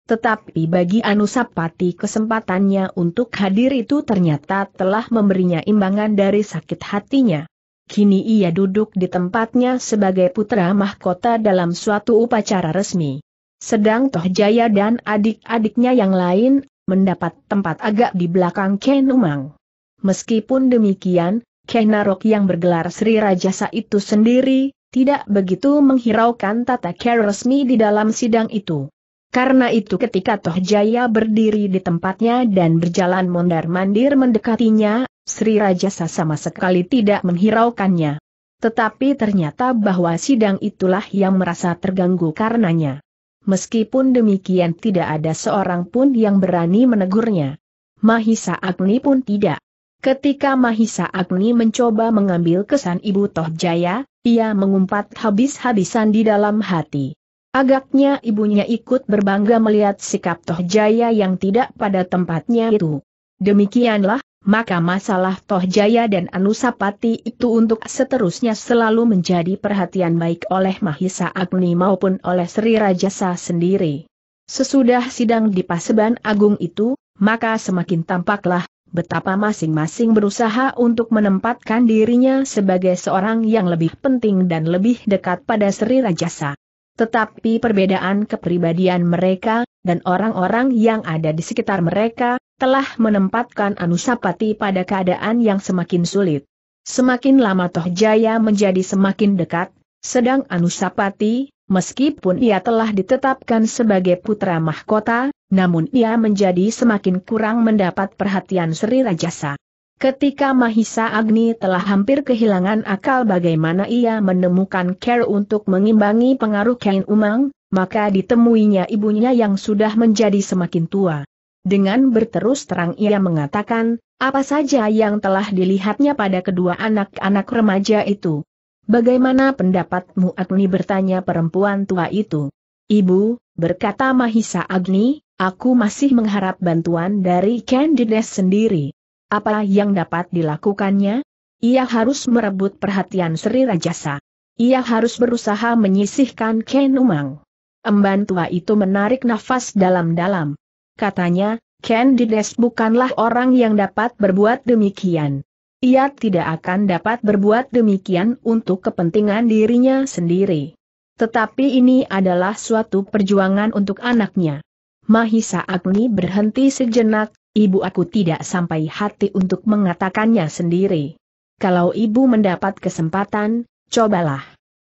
Tetapi bagi Anusapati kesempatannya untuk hadir itu ternyata telah memberinya imbangan dari sakit hatinya. Kini ia duduk di tempatnya sebagai putra mahkota dalam suatu upacara resmi. Sedang Tohjaya dan adik-adiknya yang lain, mendapat tempat agak di belakang Kenumang. Meskipun demikian, Kenarok yang bergelar Sri Rajasa itu sendiri, tidak begitu menghiraukan tata cara resmi di dalam sidang itu. Karena itu ketika Toh Jaya berdiri di tempatnya dan berjalan mondar-mandir mendekatinya, Sri Rajasa sama sekali tidak menghiraukannya. Tetapi ternyata bahwa sidang itulah yang merasa terganggu karenanya. Meskipun demikian tidak ada seorang pun yang berani menegurnya. Mahisa Agni pun tidak. Ketika Mahisa Agni mencoba mengambil kesan Ibu Tohjaya, ia mengumpat habis-habisan di dalam hati. Agaknya ibunya ikut berbangga melihat sikap Tohjaya yang tidak pada tempatnya itu. Demikianlah, maka masalah Tohjaya dan Anusapati itu untuk seterusnya selalu menjadi perhatian baik oleh Mahisa Agni maupun oleh Sri Rajasa sendiri. Sesudah sidang di Paseban Agung itu, maka semakin tampaklah betapa masing-masing berusaha untuk menempatkan dirinya sebagai seorang yang lebih penting dan lebih dekat pada Sri Rajasa. Tetapi perbedaan kepribadian mereka, dan orang-orang yang ada di sekitar mereka, telah menempatkan Anusapati pada keadaan yang semakin sulit. Semakin lama Toh Jaya menjadi semakin dekat, sedang Anusapati, meskipun ia telah ditetapkan sebagai putra mahkota, namun ia menjadi semakin kurang mendapat perhatian Sri Rajasa. Ketika Mahisa Agni telah hampir kehilangan akal bagaimana ia menemukan care untuk mengimbangi pengaruh Kain Umang, maka ditemuinya ibunya yang sudah menjadi semakin tua. Dengan berterus terang ia mengatakan, apa saja yang telah dilihatnya pada kedua anak-anak remaja itu. Bagaimana pendapatmu Agni bertanya perempuan tua itu. Ibu, berkata Mahisa Agni, Aku masih mengharap bantuan dari Candides sendiri. Apa yang dapat dilakukannya? Ia harus merebut perhatian Sri Rajasa. Ia harus berusaha menyisihkan Ken Umang. Emban tua itu menarik nafas dalam-dalam. Katanya, Candides bukanlah orang yang dapat berbuat demikian. Ia tidak akan dapat berbuat demikian untuk kepentingan dirinya sendiri. Tetapi ini adalah suatu perjuangan untuk anaknya. Mahisa Agni berhenti sejenak, ibu aku tidak sampai hati untuk mengatakannya sendiri. Kalau ibu mendapat kesempatan, cobalah.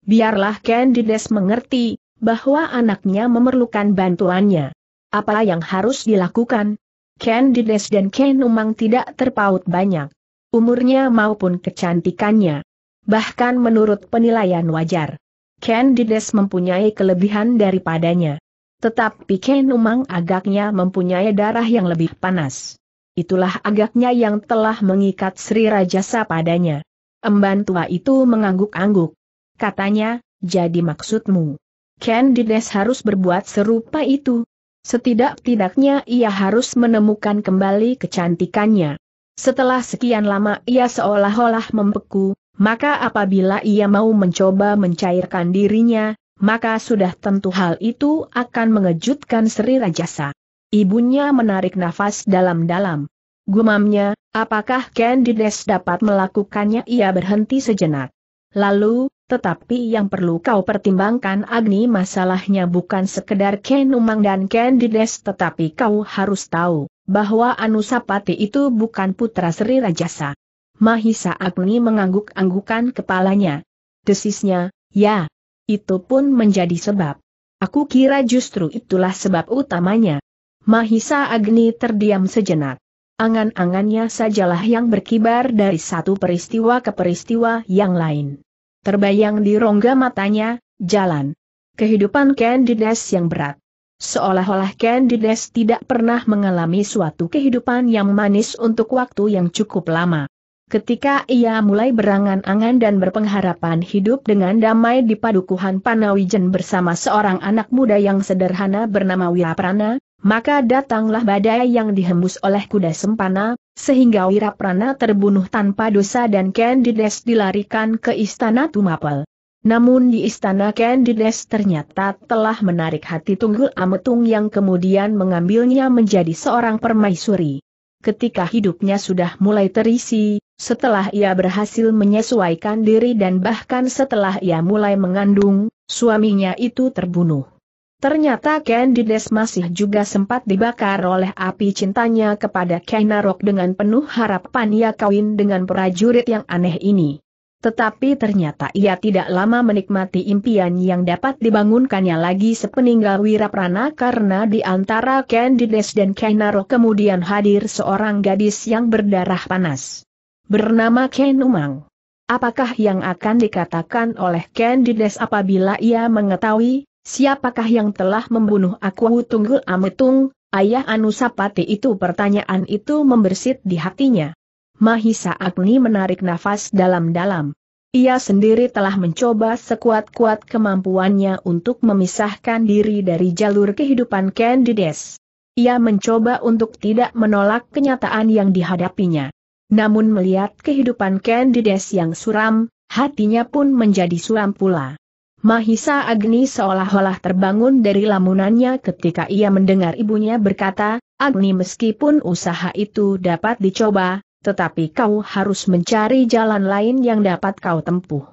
Biarlah Candides mengerti, bahwa anaknya memerlukan bantuannya. Apa yang harus dilakukan? Candides dan Ken Umang tidak terpaut banyak. Umurnya maupun kecantikannya. Bahkan menurut penilaian wajar. Candides mempunyai kelebihan daripadanya. Tetapi Kenumang agaknya mempunyai darah yang lebih panas. Itulah agaknya yang telah mengikat Sri Rajasa padanya. Emban tua itu mengangguk-angguk. Katanya, jadi maksudmu. Candides harus berbuat serupa itu. Setidak-tidaknya ia harus menemukan kembali kecantikannya. Setelah sekian lama ia seolah-olah membeku, maka apabila ia mau mencoba mencairkan dirinya, maka sudah tentu hal itu akan mengejutkan Sri Rajasa. Ibunya menarik nafas dalam-dalam. Gumamnya, apakah Candides dapat melakukannya? Ia berhenti sejenak. Lalu, tetapi yang perlu kau pertimbangkan Agni masalahnya bukan sekedar Ken Umang dan Candides tetapi kau harus tahu, bahwa Anusapati itu bukan putra Sri Rajasa. Mahisa Agni mengangguk-anggukan kepalanya. Desisnya, ya, itu pun menjadi sebab. Aku kira justru itulah sebab utamanya. Mahisa Agni terdiam sejenak. Angan-angannya sajalah yang berkibar dari satu peristiwa ke peristiwa yang lain. Terbayang di rongga matanya, jalan. Kehidupan Candides yang berat. Seolah-olah Candides tidak pernah mengalami suatu kehidupan yang manis untuk waktu yang cukup lama. Ketika ia mulai berangan-angan dan berpengharapan hidup dengan damai di padukuhan Panawijen bersama seorang anak muda yang sederhana bernama Wiraprana, maka datanglah badai yang dihembus oleh kuda sempana, sehingga Wiraprana terbunuh tanpa dosa dan Candides dilarikan ke istana Tumapel. Namun di istana Candides ternyata telah menarik hati Tunggul Ametung yang kemudian mengambilnya menjadi seorang permaisuri. Ketika hidupnya sudah mulai terisi, setelah ia berhasil menyesuaikan diri dan bahkan setelah ia mulai mengandung, suaminya itu terbunuh. Ternyata Candides masih juga sempat dibakar oleh api cintanya kepada Kainarok dengan penuh harapan ia kawin dengan prajurit yang aneh ini. Tetapi ternyata ia tidak lama menikmati impian yang dapat dibangunkannya lagi sepeninggal Wiraprana karena di antara Candides dan Kainarok kemudian hadir seorang gadis yang berdarah panas bernama Ken Umang. Apakah yang akan dikatakan oleh Ken Dides apabila ia mengetahui, siapakah yang telah membunuh aku Tunggul Ametung, ayah Anusapati itu pertanyaan itu membersit di hatinya. Mahisa Agni menarik nafas dalam-dalam. Ia sendiri telah mencoba sekuat-kuat kemampuannya untuk memisahkan diri dari jalur kehidupan Candides. Ia mencoba untuk tidak menolak kenyataan yang dihadapinya. Namun melihat kehidupan Candides yang suram, hatinya pun menjadi suram pula. Mahisa Agni seolah-olah terbangun dari lamunannya ketika ia mendengar ibunya berkata, Agni meskipun usaha itu dapat dicoba, tetapi kau harus mencari jalan lain yang dapat kau tempuh.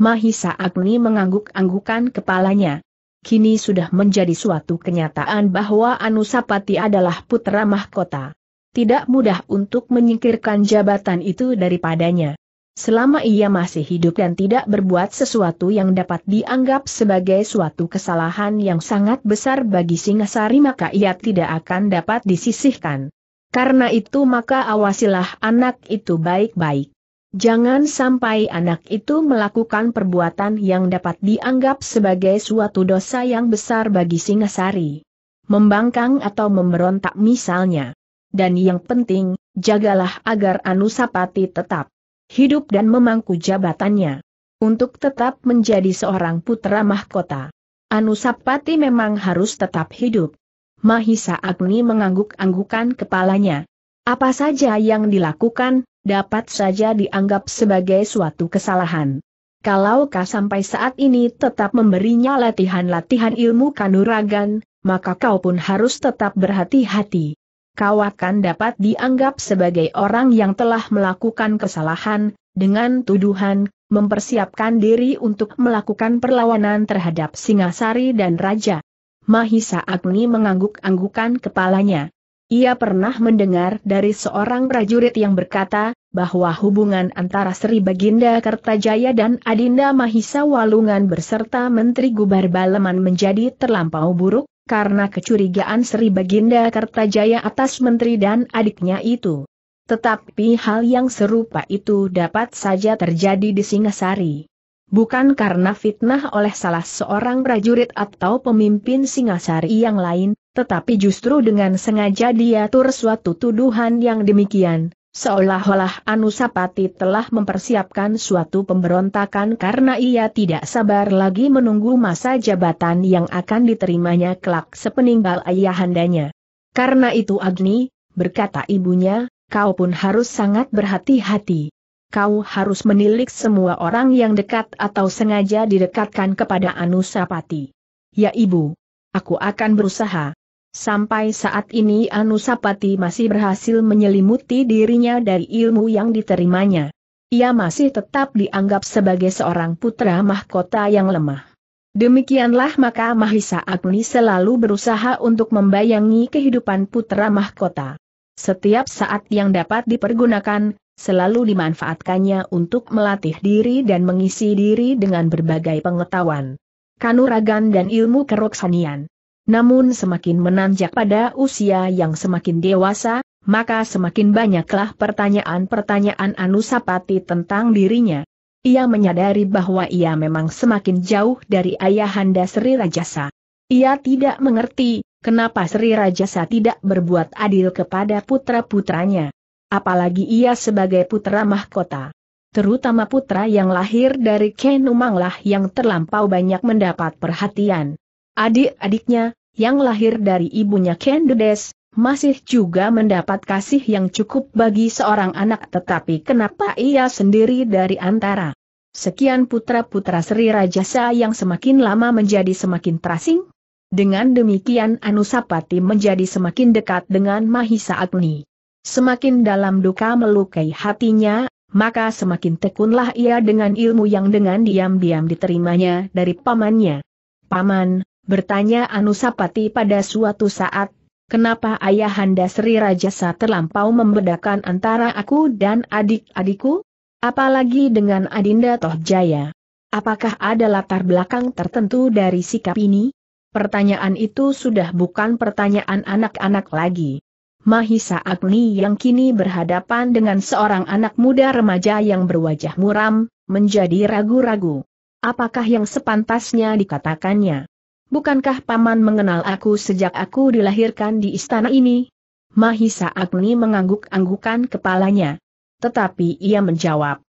Mahisa Agni mengangguk-anggukan kepalanya. Kini sudah menjadi suatu kenyataan bahwa Anusapati adalah putra mahkota tidak mudah untuk menyingkirkan jabatan itu daripadanya. Selama ia masih hidup dan tidak berbuat sesuatu yang dapat dianggap sebagai suatu kesalahan yang sangat besar bagi Singasari maka ia tidak akan dapat disisihkan. Karena itu maka awasilah anak itu baik-baik. Jangan sampai anak itu melakukan perbuatan yang dapat dianggap sebagai suatu dosa yang besar bagi Singasari. Membangkang atau memberontak misalnya dan yang penting, jagalah agar Anusapati tetap hidup dan memangku jabatannya. Untuk tetap menjadi seorang putra mahkota. Anusapati memang harus tetap hidup. Mahisa Agni mengangguk-anggukan kepalanya. Apa saja yang dilakukan, dapat saja dianggap sebagai suatu kesalahan. Kalau Kalaukah sampai saat ini tetap memberinya latihan-latihan ilmu kanuragan, maka kau pun harus tetap berhati-hati kau akan dapat dianggap sebagai orang yang telah melakukan kesalahan, dengan tuduhan, mempersiapkan diri untuk melakukan perlawanan terhadap Singasari dan Raja. Mahisa Agni mengangguk-anggukan kepalanya. Ia pernah mendengar dari seorang prajurit yang berkata, bahwa hubungan antara Sri Baginda Kertajaya dan Adinda Mahisa Walungan berserta Menteri Gubar Baleman menjadi terlampau buruk, karena kecurigaan Sri Baginda Kertajaya atas menteri dan adiknya itu. Tetapi hal yang serupa itu dapat saja terjadi di Singasari. Bukan karena fitnah oleh salah seorang prajurit atau pemimpin Singasari yang lain, tetapi justru dengan sengaja diatur suatu tuduhan yang demikian, seolah-olah Anusapati telah mempersiapkan suatu pemberontakan karena ia tidak sabar lagi menunggu masa jabatan yang akan diterimanya kelak sepeninggal ayahandanya. Karena itu Agni, berkata ibunya, kau pun harus sangat berhati-hati. Kau harus menilik semua orang yang dekat atau sengaja didekatkan kepada Anusapati. Ya ibu, aku akan berusaha. Sampai saat ini Anusapati masih berhasil menyelimuti dirinya dari ilmu yang diterimanya. Ia masih tetap dianggap sebagai seorang putra mahkota yang lemah. Demikianlah maka Mahisa Agni selalu berusaha untuk membayangi kehidupan putra mahkota. Setiap saat yang dapat dipergunakan, selalu dimanfaatkannya untuk melatih diri dan mengisi diri dengan berbagai pengetahuan, kanuragan dan ilmu keroksanian. Namun semakin menanjak pada usia yang semakin dewasa, maka semakin banyaklah pertanyaan-pertanyaan Anusapati tentang dirinya. Ia menyadari bahwa ia memang semakin jauh dari ayahanda Sri Rajasa. Ia tidak mengerti, kenapa Sri Rajasa tidak berbuat adil kepada putra-putranya. Apalagi ia sebagai putra mahkota. Terutama putra yang lahir dari Kenumanglah yang terlampau banyak mendapat perhatian. Adik-adiknya, yang lahir dari ibunya Kendudes, masih juga mendapat kasih yang cukup bagi seorang anak tetapi kenapa ia sendiri dari antara sekian putra-putra Sri Rajasa yang semakin lama menjadi semakin terasing? Dengan demikian Anusapati menjadi semakin dekat dengan Mahisa Agni. Semakin dalam duka melukai hatinya, maka semakin tekunlah ia dengan ilmu yang dengan diam-diam diterimanya dari pamannya. Paman, bertanya Anusapati pada suatu saat, kenapa ayahanda Sri Rajasa terlampau membedakan antara aku dan adik-adikku? Apalagi dengan Adinda Tohjaya. Apakah ada latar belakang tertentu dari sikap ini? Pertanyaan itu sudah bukan pertanyaan anak-anak lagi. Mahisa Agni yang kini berhadapan dengan seorang anak muda remaja yang berwajah muram, menjadi ragu-ragu. Apakah yang sepantasnya dikatakannya? Bukankah Paman mengenal aku sejak aku dilahirkan di istana ini? Mahisa Agni mengangguk-anggukan kepalanya. Tetapi ia menjawab,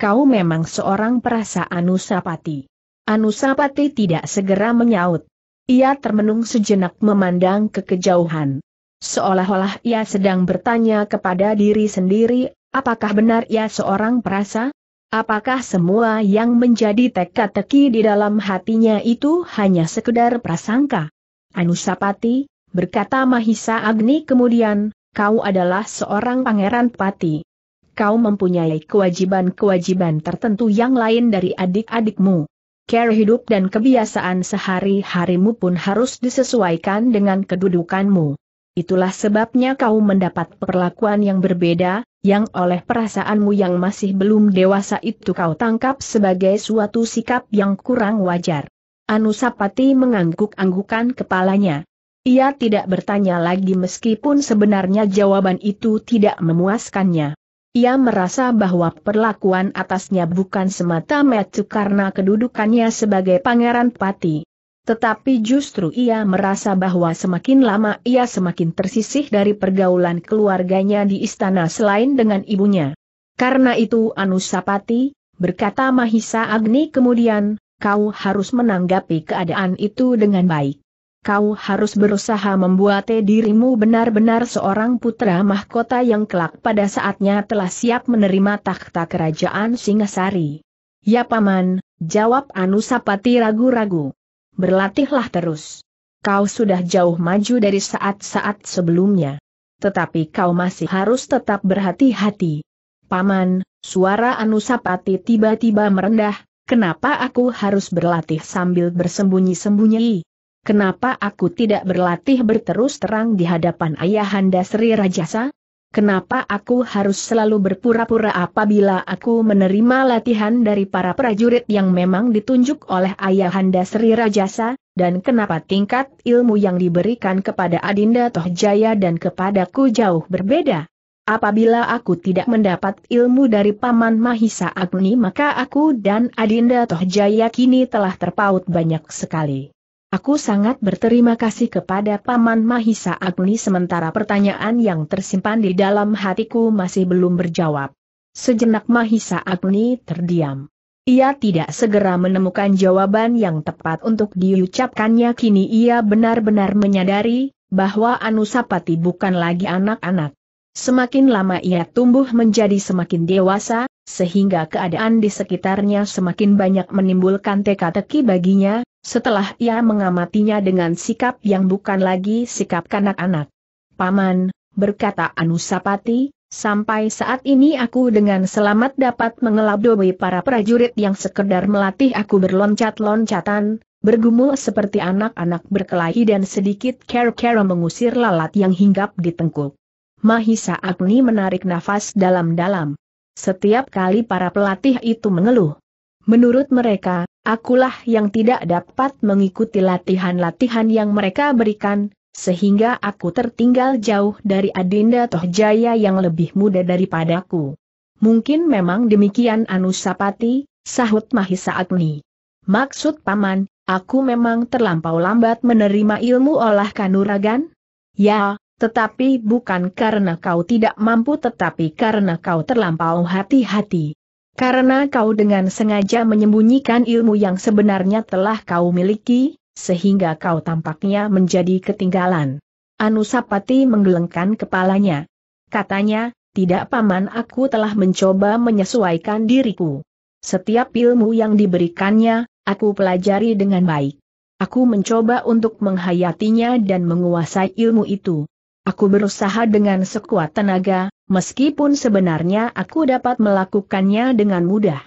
Kau memang seorang perasa Anusapati. Anusapati tidak segera menyaut. Ia termenung sejenak memandang ke kejauhan. Seolah-olah ia sedang bertanya kepada diri sendiri, apakah benar ia seorang perasa? Apakah semua yang menjadi teka-teki di dalam hatinya itu hanya sekedar prasangka? Anusapati, berkata Mahisa Agni kemudian, kau adalah seorang pangeran pati. Kau mempunyai kewajiban-kewajiban tertentu yang lain dari adik-adikmu. Care hidup dan kebiasaan sehari-harimu pun harus disesuaikan dengan kedudukanmu. Itulah sebabnya kau mendapat perlakuan yang berbeda, yang oleh perasaanmu yang masih belum dewasa itu kau tangkap sebagai suatu sikap yang kurang wajar. Anusapati mengangguk-anggukan kepalanya. Ia tidak bertanya lagi meskipun sebenarnya jawaban itu tidak memuaskannya. Ia merasa bahwa perlakuan atasnya bukan semata-mata karena kedudukannya sebagai pangeran pati. Tetapi justru ia merasa bahwa semakin lama ia semakin tersisih dari pergaulan keluarganya di istana selain dengan ibunya. Karena itu Anusapati, berkata Mahisa Agni kemudian, kau harus menanggapi keadaan itu dengan baik. Kau harus berusaha membuat dirimu benar-benar seorang putra mahkota yang kelak pada saatnya telah siap menerima takhta kerajaan Singasari. Ya paman, jawab Anusapati ragu-ragu berlatihlah terus. Kau sudah jauh maju dari saat-saat sebelumnya. Tetapi kau masih harus tetap berhati-hati. Paman, suara Anusapati tiba-tiba merendah, kenapa aku harus berlatih sambil bersembunyi-sembunyi? Kenapa aku tidak berlatih berterus terang di hadapan Ayahanda Sri Rajasa? Kenapa aku harus selalu berpura-pura apabila aku menerima latihan dari para prajurit yang memang ditunjuk oleh Ayahanda Sri Rajasa, dan kenapa tingkat ilmu yang diberikan kepada Adinda Tohjaya dan kepadaku jauh berbeda? Apabila aku tidak mendapat ilmu dari Paman Mahisa Agni maka aku dan Adinda Tohjaya kini telah terpaut banyak sekali. Aku sangat berterima kasih kepada Paman Mahisa Agni sementara pertanyaan yang tersimpan di dalam hatiku masih belum berjawab. Sejenak Mahisa Agni terdiam. Ia tidak segera menemukan jawaban yang tepat untuk diucapkannya kini ia benar-benar menyadari bahwa Anusapati bukan lagi anak-anak. Semakin lama ia tumbuh menjadi semakin dewasa, sehingga keadaan di sekitarnya semakin banyak menimbulkan teka-teki baginya, setelah ia mengamatinya dengan sikap yang bukan lagi sikap kanak-anak. Paman, berkata Anusapati, Sampai saat ini aku dengan selamat dapat mengelabui para prajurit yang sekedar melatih aku berloncat-loncatan, bergumul seperti anak-anak berkelahi dan sedikit care-care mengusir lalat yang hinggap di tengkuk. Mahisa Agni menarik nafas dalam-dalam. Setiap kali para pelatih itu mengeluh. Menurut mereka, Akulah yang tidak dapat mengikuti latihan-latihan yang mereka berikan, sehingga aku tertinggal jauh dari Adinda Tohjaya yang lebih muda daripadaku. Mungkin memang demikian Anusapati, sahut Mahisa Agni. Maksud paman, aku memang terlampau lambat menerima ilmu olah kanuragan? Ya, tetapi bukan karena kau tidak mampu tetapi karena kau terlampau hati-hati. Karena kau dengan sengaja menyembunyikan ilmu yang sebenarnya telah kau miliki, sehingga kau tampaknya menjadi ketinggalan. Anusapati menggelengkan kepalanya. Katanya, tidak paman aku telah mencoba menyesuaikan diriku. Setiap ilmu yang diberikannya, aku pelajari dengan baik. Aku mencoba untuk menghayatinya dan menguasai ilmu itu. Aku berusaha dengan sekuat tenaga, meskipun sebenarnya aku dapat melakukannya dengan mudah.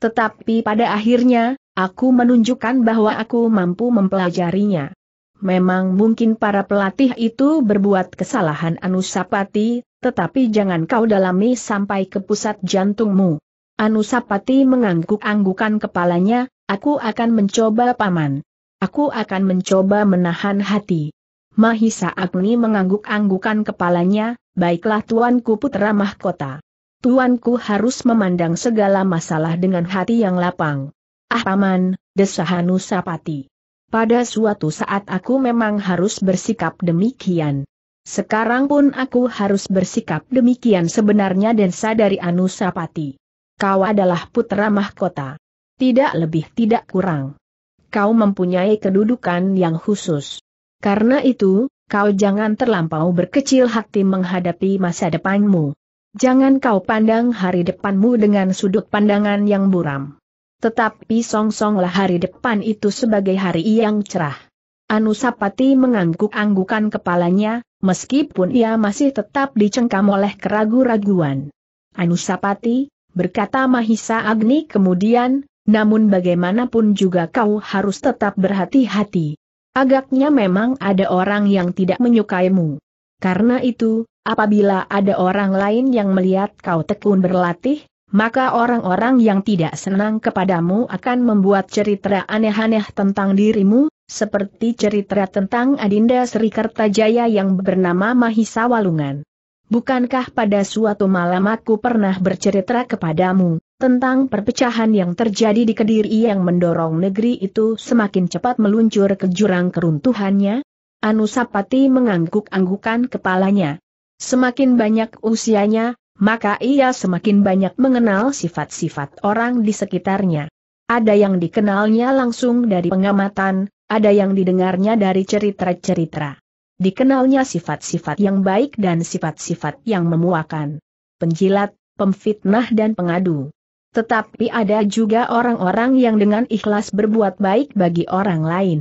Tetapi pada akhirnya, aku menunjukkan bahwa aku mampu mempelajarinya. Memang mungkin para pelatih itu berbuat kesalahan Anusapati, tetapi jangan kau dalami sampai ke pusat jantungmu. Anusapati mengangguk-anggukan kepalanya, aku akan mencoba paman. Aku akan mencoba menahan hati. Mahisa Agni mengangguk-anggukan kepalanya, baiklah tuanku putra mahkota. Tuanku harus memandang segala masalah dengan hati yang lapang. Ah paman, desahanu sapati. Pada suatu saat aku memang harus bersikap demikian. Sekarang pun aku harus bersikap demikian sebenarnya dan sadari Anusapati. Kau adalah putra mahkota. Tidak lebih tidak kurang. Kau mempunyai kedudukan yang khusus. Karena itu, kau jangan terlampau berkecil hati menghadapi masa depanmu. Jangan kau pandang hari depanmu dengan sudut pandangan yang buram. Tetapi songsonglah hari depan itu sebagai hari yang cerah. Anusapati mengangguk-anggukan kepalanya, meskipun ia masih tetap dicengkam oleh keragu-raguan. Anusapati, berkata Mahisa Agni kemudian, namun bagaimanapun juga kau harus tetap berhati-hati. Agaknya memang ada orang yang tidak menyukaimu. Karena itu, apabila ada orang lain yang melihat kau tekun berlatih, maka orang-orang yang tidak senang kepadamu akan membuat cerita aneh-aneh tentang dirimu, seperti cerita tentang Adinda Sri Kertajaya yang bernama Mahisa Walungan. Bukankah pada suatu malam aku pernah bercerita kepadamu, tentang perpecahan yang terjadi di Kediri yang mendorong negeri itu semakin cepat meluncur ke jurang keruntuhannya? Anusapati mengangguk-anggukan kepalanya. Semakin banyak usianya, maka ia semakin banyak mengenal sifat-sifat orang di sekitarnya. Ada yang dikenalnya langsung dari pengamatan, ada yang didengarnya dari cerita-cerita. Dikenalnya sifat-sifat yang baik dan sifat-sifat yang memuakan. Penjilat, pemfitnah dan pengadu. Tetapi ada juga orang-orang yang dengan ikhlas berbuat baik bagi orang lain.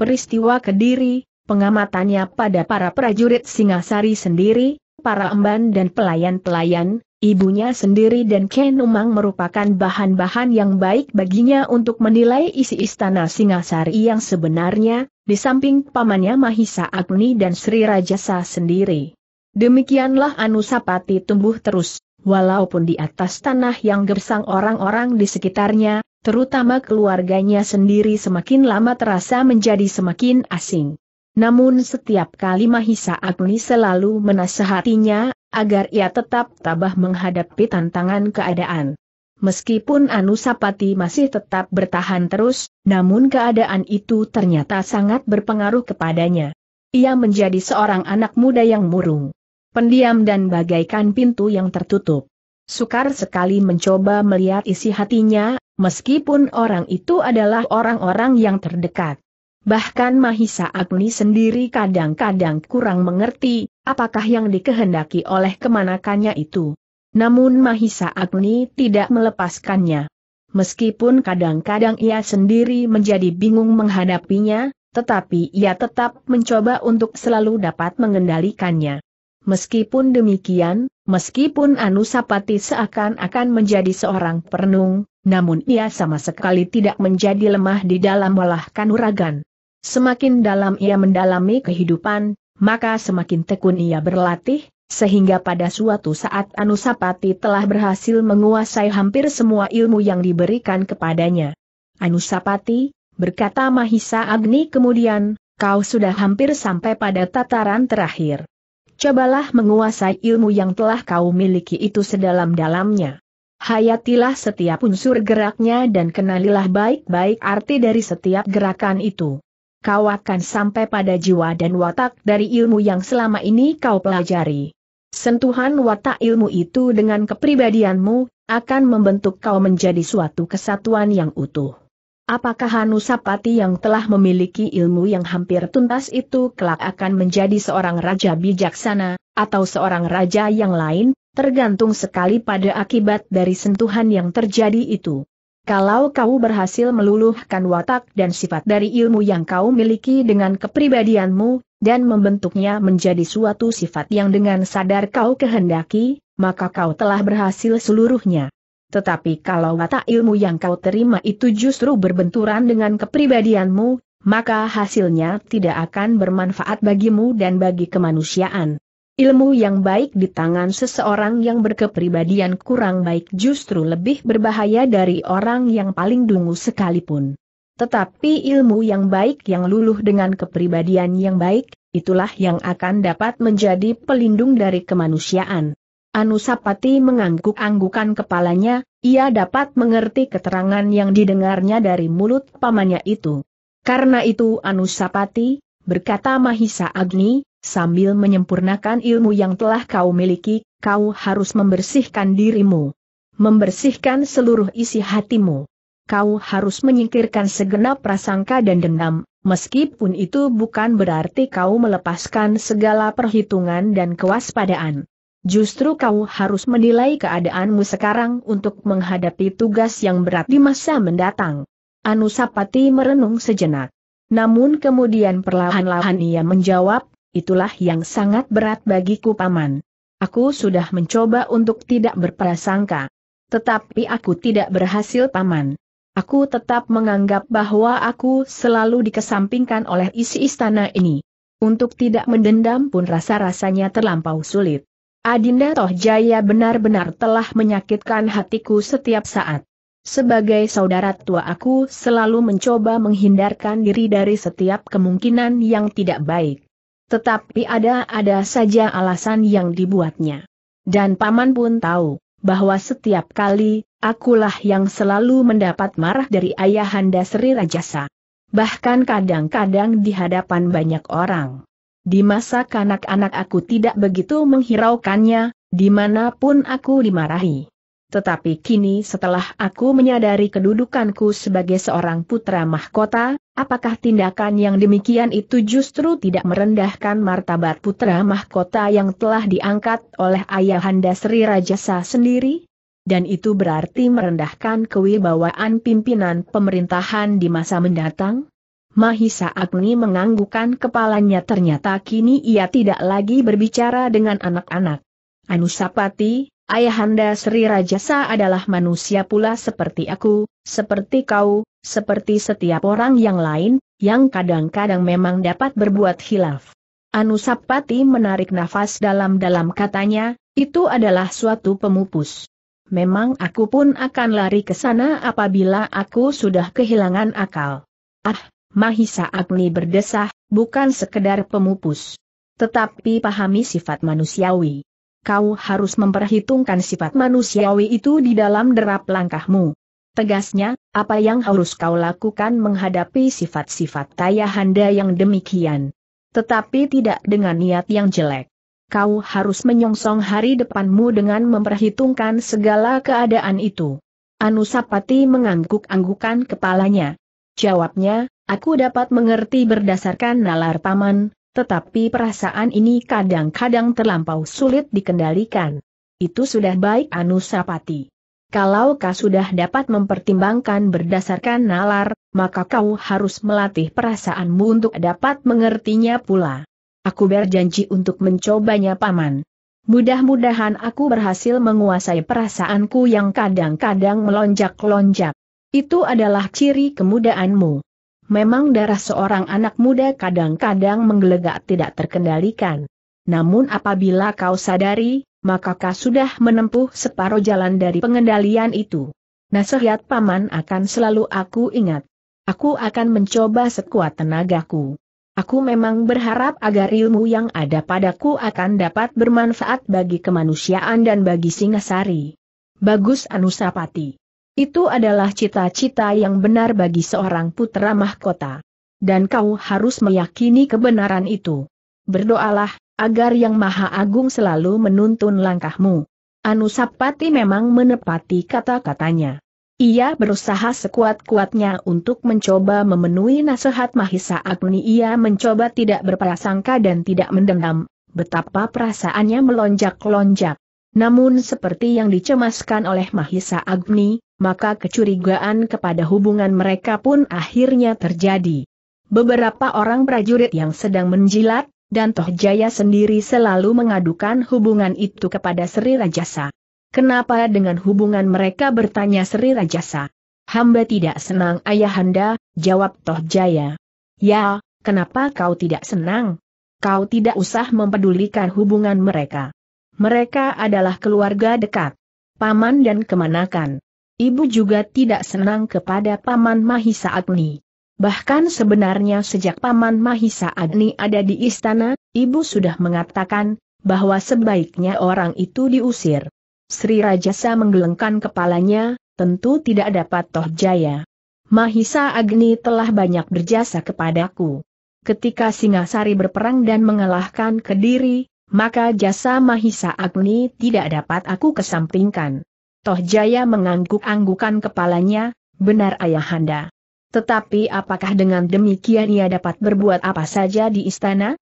Peristiwa Kediri, pengamatannya pada para prajurit Singasari sendiri, para emban dan pelayan-pelayan, ibunya sendiri dan Ken Umang merupakan bahan-bahan yang baik baginya untuk menilai isi istana Singasari yang sebenarnya, di samping pamannya Mahisa Agni dan Sri Rajasa sendiri. Demikianlah Anusapati tumbuh terus walaupun di atas tanah yang gersang orang-orang di sekitarnya, terutama keluarganya sendiri semakin lama terasa menjadi semakin asing. Namun setiap kali Mahisa Agni selalu menasehatinya, agar ia tetap tabah menghadapi tantangan keadaan. Meskipun Anusapati masih tetap bertahan terus, namun keadaan itu ternyata sangat berpengaruh kepadanya. Ia menjadi seorang anak muda yang murung pendiam dan bagaikan pintu yang tertutup. Sukar sekali mencoba melihat isi hatinya, meskipun orang itu adalah orang-orang yang terdekat. Bahkan Mahisa Agni sendiri kadang-kadang kurang mengerti, apakah yang dikehendaki oleh kemanakannya itu. Namun Mahisa Agni tidak melepaskannya. Meskipun kadang-kadang ia sendiri menjadi bingung menghadapinya, tetapi ia tetap mencoba untuk selalu dapat mengendalikannya. Meskipun demikian, meskipun Anusapati seakan-akan menjadi seorang perenung, namun ia sama sekali tidak menjadi lemah di dalam olah kanuragan. Semakin dalam ia mendalami kehidupan, maka semakin tekun ia berlatih, sehingga pada suatu saat Anusapati telah berhasil menguasai hampir semua ilmu yang diberikan kepadanya. Anusapati, berkata Mahisa Agni kemudian, kau sudah hampir sampai pada tataran terakhir cobalah menguasai ilmu yang telah kau miliki itu sedalam-dalamnya. Hayatilah setiap unsur geraknya dan kenalilah baik-baik arti dari setiap gerakan itu. Kau akan sampai pada jiwa dan watak dari ilmu yang selama ini kau pelajari. Sentuhan watak ilmu itu dengan kepribadianmu, akan membentuk kau menjadi suatu kesatuan yang utuh. Apakah Hanusapati yang telah memiliki ilmu yang hampir tuntas itu kelak akan menjadi seorang raja bijaksana, atau seorang raja yang lain, tergantung sekali pada akibat dari sentuhan yang terjadi itu. Kalau kau berhasil meluluhkan watak dan sifat dari ilmu yang kau miliki dengan kepribadianmu, dan membentuknya menjadi suatu sifat yang dengan sadar kau kehendaki, maka kau telah berhasil seluruhnya. Tetapi kalau watak ilmu yang kau terima itu justru berbenturan dengan kepribadianmu, maka hasilnya tidak akan bermanfaat bagimu dan bagi kemanusiaan. Ilmu yang baik di tangan seseorang yang berkepribadian kurang baik justru lebih berbahaya dari orang yang paling dungu sekalipun. Tetapi ilmu yang baik yang luluh dengan kepribadian yang baik, itulah yang akan dapat menjadi pelindung dari kemanusiaan. Anusapati mengangguk-anggukan kepalanya, ia dapat mengerti keterangan yang didengarnya dari mulut pamannya itu. Karena itu Anusapati, berkata Mahisa Agni, sambil menyempurnakan ilmu yang telah kau miliki, kau harus membersihkan dirimu. Membersihkan seluruh isi hatimu. Kau harus menyingkirkan segenap prasangka dan dendam, meskipun itu bukan berarti kau melepaskan segala perhitungan dan kewaspadaan. Justru kau harus menilai keadaanmu sekarang untuk menghadapi tugas yang berat di masa mendatang. Anusapati merenung sejenak. Namun kemudian perlahan-lahan ia menjawab, itulah yang sangat berat bagiku paman. Aku sudah mencoba untuk tidak berprasangka. Tetapi aku tidak berhasil paman. Aku tetap menganggap bahwa aku selalu dikesampingkan oleh isi istana ini. Untuk tidak mendendam pun rasa-rasanya terlampau sulit. Adinda Tohjaya benar-benar telah menyakitkan hatiku setiap saat. Sebagai saudara tua aku selalu mencoba menghindarkan diri dari setiap kemungkinan yang tidak baik. Tetapi ada-ada saja alasan yang dibuatnya. Dan paman pun tahu, bahwa setiap kali, akulah yang selalu mendapat marah dari ayahanda Sri Rajasa. Bahkan kadang-kadang di hadapan banyak orang. Di masa kanak-kanak aku tidak begitu menghiraukannya, dimanapun aku dimarahi. Tetapi kini setelah aku menyadari kedudukanku sebagai seorang putra mahkota, apakah tindakan yang demikian itu justru tidak merendahkan martabat putra mahkota yang telah diangkat oleh ayahanda Sri Rajasa sendiri? Dan itu berarti merendahkan kewibawaan pimpinan pemerintahan di masa mendatang? Mahisa Agni menganggukkan kepalanya ternyata kini ia tidak lagi berbicara dengan anak-anak. Anusapati, ayahanda Sri Rajasa adalah manusia pula seperti aku, seperti kau, seperti setiap orang yang lain, yang kadang-kadang memang dapat berbuat hilaf. Anusapati menarik nafas dalam-dalam katanya, itu adalah suatu pemupus. Memang aku pun akan lari ke sana apabila aku sudah kehilangan akal. Ah, Mahisa Agni berdesah, bukan sekedar pemupus. Tetapi pahami sifat manusiawi. Kau harus memperhitungkan sifat manusiawi itu di dalam derap langkahmu. Tegasnya, apa yang harus kau lakukan menghadapi sifat-sifat tayahanda yang demikian. Tetapi tidak dengan niat yang jelek. Kau harus menyongsong hari depanmu dengan memperhitungkan segala keadaan itu. Anusapati mengangguk-anggukan kepalanya. Jawabnya, Aku dapat mengerti berdasarkan nalar paman, tetapi perasaan ini kadang-kadang terlampau sulit dikendalikan. Itu sudah baik Anusapati. Kalau kau sudah dapat mempertimbangkan berdasarkan nalar, maka kau harus melatih perasaanmu untuk dapat mengertinya pula. Aku berjanji untuk mencobanya paman. Mudah-mudahan aku berhasil menguasai perasaanku yang kadang-kadang melonjak-lonjak. Itu adalah ciri kemudaanmu. Memang darah seorang anak muda kadang-kadang menggelegak tidak terkendalikan. Namun apabila kau sadari, maka kau sudah menempuh separuh jalan dari pengendalian itu. Nasihat paman akan selalu aku ingat. Aku akan mencoba sekuat tenagaku. Aku memang berharap agar ilmu yang ada padaku akan dapat bermanfaat bagi kemanusiaan dan bagi Singasari. Bagus Anusapati. Itu adalah cita-cita yang benar bagi seorang putra mahkota. Dan kau harus meyakini kebenaran itu. Berdoalah, agar Yang Maha Agung selalu menuntun langkahmu. Anusapati memang menepati kata-katanya. Ia berusaha sekuat-kuatnya untuk mencoba memenuhi nasihat Mahisa Agni. Ia mencoba tidak berprasangka dan tidak mendendam, betapa perasaannya melonjak-lonjak. Namun seperti yang dicemaskan oleh Mahisa Agni, maka kecurigaan kepada hubungan mereka pun akhirnya terjadi. Beberapa orang prajurit yang sedang menjilat, dan Toh Jaya sendiri selalu mengadukan hubungan itu kepada Sri Rajasa. Kenapa dengan hubungan mereka bertanya Sri Rajasa? Hamba tidak senang ayahanda, jawab Toh Jaya. Ya, kenapa kau tidak senang? Kau tidak usah mempedulikan hubungan mereka. Mereka adalah keluarga dekat. Paman dan kemanakan. Ibu juga tidak senang kepada Paman Mahisa Agni. Bahkan sebenarnya sejak Paman Mahisa Agni ada di istana, ibu sudah mengatakan bahwa sebaiknya orang itu diusir. Sri Rajasa menggelengkan kepalanya, tentu tidak dapat toh jaya. Mahisa Agni telah banyak berjasa kepadaku. Ketika Singasari berperang dan mengalahkan Kediri, maka jasa Mahisa Agni tidak dapat aku kesampingkan. Toh Jaya mengangguk-anggukan kepalanya, benar ayahanda. Tetapi apakah dengan demikian ia dapat berbuat apa saja di istana?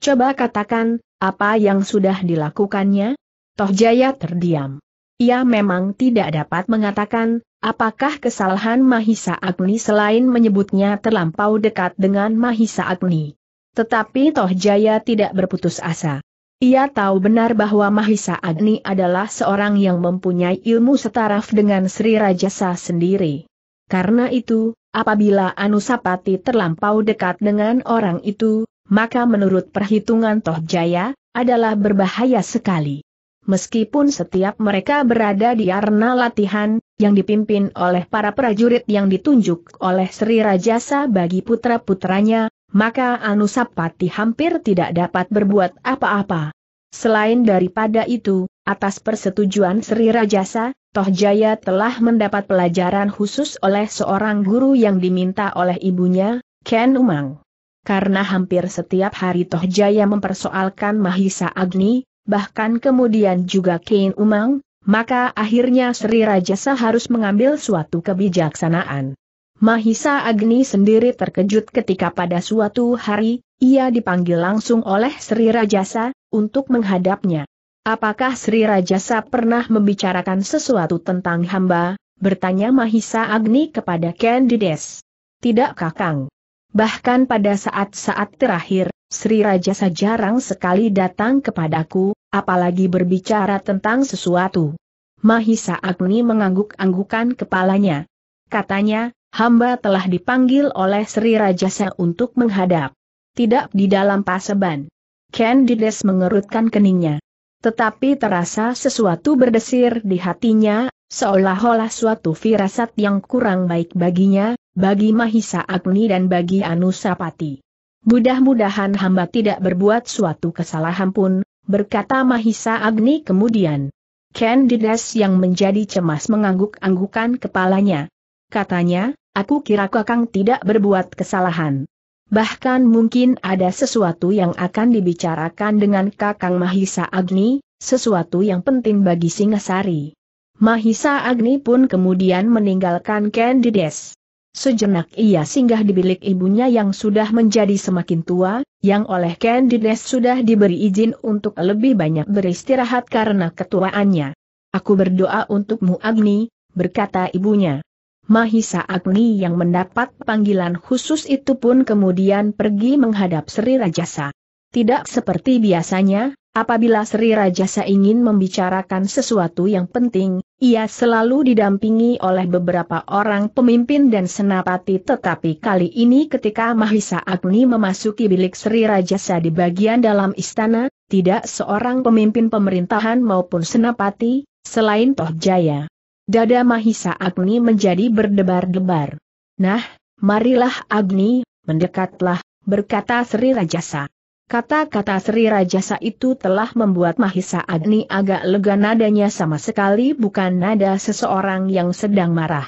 Coba katakan, apa yang sudah dilakukannya? Toh Jaya terdiam. Ia memang tidak dapat mengatakan, apakah kesalahan Mahisa Agni selain menyebutnya terlampau dekat dengan Mahisa Agni. Tetapi Toh Jaya tidak berputus asa. Ia tahu benar bahwa Mahisa Agni adalah seorang yang mempunyai ilmu setaraf dengan Sri Rajasa sendiri. Karena itu, apabila Anusapati terlampau dekat dengan orang itu, maka menurut perhitungan Tohjaya adalah berbahaya sekali. Meskipun setiap mereka berada di arena latihan, yang dipimpin oleh para prajurit yang ditunjuk oleh Sri Rajasa bagi putra-putranya, maka Anusapati hampir tidak dapat berbuat apa-apa. Selain daripada itu, atas persetujuan Sri Rajasa, Tohjaya telah mendapat pelajaran khusus oleh seorang guru yang diminta oleh ibunya, Ken Umang. Karena hampir setiap hari Tohjaya mempersoalkan Mahisa Agni, bahkan kemudian juga Ken Umang, maka akhirnya Sri Rajasa harus mengambil suatu kebijaksanaan. Mahisa Agni sendiri terkejut ketika pada suatu hari, ia dipanggil langsung oleh Sri Rajasa, untuk menghadapnya. Apakah Sri Rajasa pernah membicarakan sesuatu tentang hamba? Bertanya Mahisa Agni kepada Candides. Tidak kakang. Bahkan pada saat-saat terakhir, Sri Rajasa jarang sekali datang kepadaku, apalagi berbicara tentang sesuatu. Mahisa Agni mengangguk-anggukan kepalanya. Katanya, hamba telah dipanggil oleh Sri Rajasa untuk menghadap. Tidak di dalam paseban. Candides mengerutkan keningnya. Tetapi terasa sesuatu berdesir di hatinya, seolah-olah suatu firasat yang kurang baik baginya, bagi Mahisa Agni dan bagi Anusapati. Mudah-mudahan hamba tidak berbuat suatu kesalahan pun, berkata Mahisa Agni kemudian. Candides yang menjadi cemas mengangguk-anggukan kepalanya. Katanya, Aku kira Kakang tidak berbuat kesalahan. Bahkan mungkin ada sesuatu yang akan dibicarakan dengan Kakang Mahisa Agni, sesuatu yang penting bagi Singasari. Mahisa Agni pun kemudian meninggalkan Candides. Sejenak ia singgah di bilik ibunya yang sudah menjadi semakin tua, yang oleh Candides sudah diberi izin untuk lebih banyak beristirahat karena ketuaannya. Aku berdoa untukmu Agni, berkata ibunya. Mahisa Agni yang mendapat panggilan khusus itu pun kemudian pergi menghadap Sri Rajasa. Tidak seperti biasanya, apabila Sri Rajasa ingin membicarakan sesuatu yang penting, ia selalu didampingi oleh beberapa orang pemimpin dan senapati tetapi kali ini ketika Mahisa Agni memasuki bilik Sri Rajasa di bagian dalam istana, tidak seorang pemimpin pemerintahan maupun senapati, selain Toh Jaya. Dada Mahisa Agni menjadi berdebar-debar. Nah, marilah Agni, mendekatlah, berkata Sri Rajasa. Kata-kata Sri Rajasa itu telah membuat Mahisa Agni agak lega nadanya sama sekali bukan nada seseorang yang sedang marah.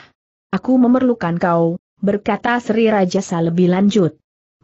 Aku memerlukan kau, berkata Sri Rajasa lebih lanjut.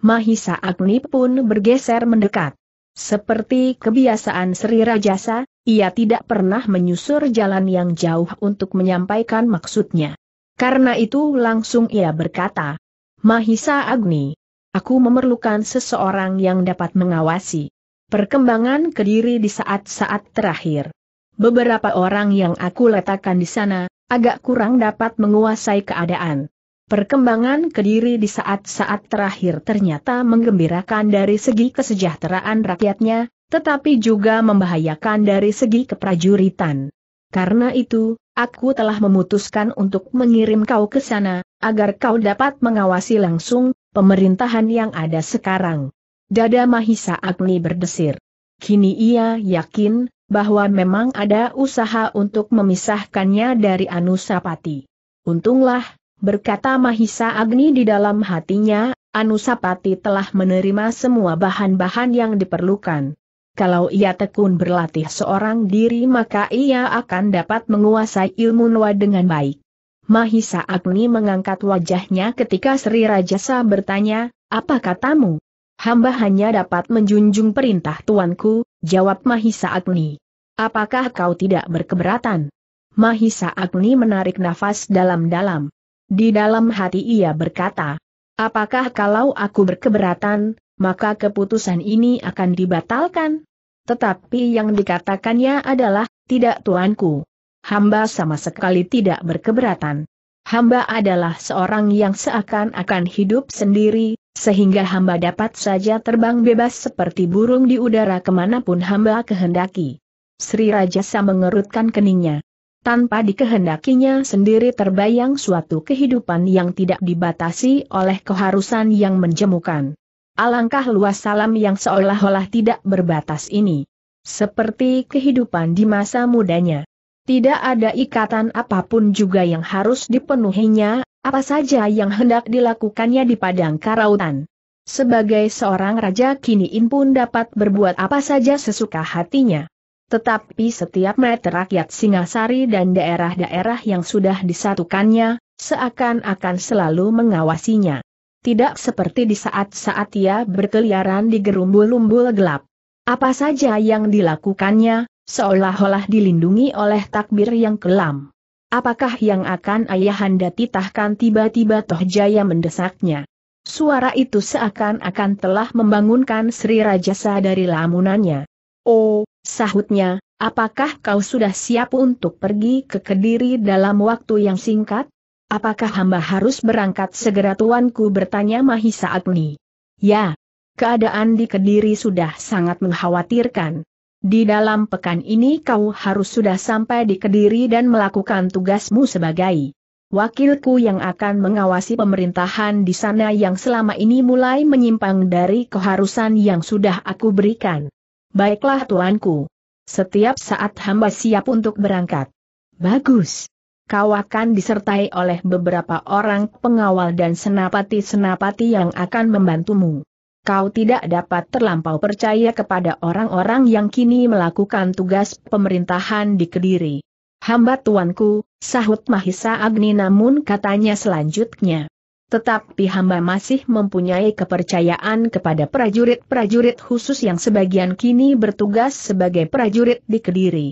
Mahisa Agni pun bergeser mendekat. Seperti kebiasaan Sri Rajasa, ia tidak pernah menyusur jalan yang jauh untuk menyampaikan maksudnya. Karena itu langsung ia berkata, Mahisa Agni, aku memerlukan seseorang yang dapat mengawasi perkembangan kediri di saat-saat terakhir. Beberapa orang yang aku letakkan di sana, agak kurang dapat menguasai keadaan. Perkembangan Kediri di saat-saat terakhir ternyata menggembirakan dari segi kesejahteraan rakyatnya, tetapi juga membahayakan dari segi keprajuritan. Karena itu, aku telah memutuskan untuk mengirim kau ke sana, agar kau dapat mengawasi langsung pemerintahan yang ada sekarang. Dada Mahisa Agni berdesir. Kini ia yakin bahwa memang ada usaha untuk memisahkannya dari Anusapati. Untunglah, berkata Mahisa Agni di dalam hatinya, Anusapati telah menerima semua bahan-bahan yang diperlukan. Kalau ia tekun berlatih seorang diri maka ia akan dapat menguasai ilmu Nwa dengan baik. Mahisa Agni mengangkat wajahnya ketika Sri Rajasa bertanya, apa katamu? Hamba hanya dapat menjunjung perintah tuanku, jawab Mahisa Agni. Apakah kau tidak berkeberatan? Mahisa Agni menarik nafas dalam-dalam. Di dalam hati ia berkata, apakah kalau aku berkeberatan, maka keputusan ini akan dibatalkan. Tetapi yang dikatakannya adalah, tidak tuanku. Hamba sama sekali tidak berkeberatan. Hamba adalah seorang yang seakan-akan hidup sendiri, sehingga hamba dapat saja terbang bebas seperti burung di udara kemanapun hamba kehendaki. Sri Rajasa mengerutkan keningnya. Tanpa dikehendakinya sendiri terbayang suatu kehidupan yang tidak dibatasi oleh keharusan yang menjemukan. Alangkah luas salam yang seolah-olah tidak berbatas ini. Seperti kehidupan di masa mudanya. Tidak ada ikatan apapun juga yang harus dipenuhinya, apa saja yang hendak dilakukannya di padang karautan. Sebagai seorang raja kini In pun dapat berbuat apa saja sesuka hatinya. Tetapi setiap meter rakyat Singasari dan daerah-daerah yang sudah disatukannya, seakan-akan selalu mengawasinya tidak seperti di saat-saat ia berkeliaran di gerumbul lumbul gelap. Apa saja yang dilakukannya, seolah-olah dilindungi oleh takbir yang kelam. Apakah yang akan ayahanda titahkan tiba-tiba Toh Jaya mendesaknya? Suara itu seakan-akan telah membangunkan Sri Rajasa dari lamunannya. Oh, sahutnya, apakah kau sudah siap untuk pergi ke Kediri dalam waktu yang singkat? Apakah hamba harus berangkat segera tuanku bertanya Mahisa Agni? Ya. Keadaan di Kediri sudah sangat mengkhawatirkan. Di dalam pekan ini kau harus sudah sampai di Kediri dan melakukan tugasmu sebagai wakilku yang akan mengawasi pemerintahan di sana yang selama ini mulai menyimpang dari keharusan yang sudah aku berikan. Baiklah tuanku. Setiap saat hamba siap untuk berangkat. Bagus kau akan disertai oleh beberapa orang pengawal dan senapati-senapati yang akan membantumu. Kau tidak dapat terlampau percaya kepada orang-orang yang kini melakukan tugas pemerintahan di Kediri. Hamba tuanku, sahut Mahisa Agni namun katanya selanjutnya. Tetapi hamba masih mempunyai kepercayaan kepada prajurit-prajurit khusus yang sebagian kini bertugas sebagai prajurit di Kediri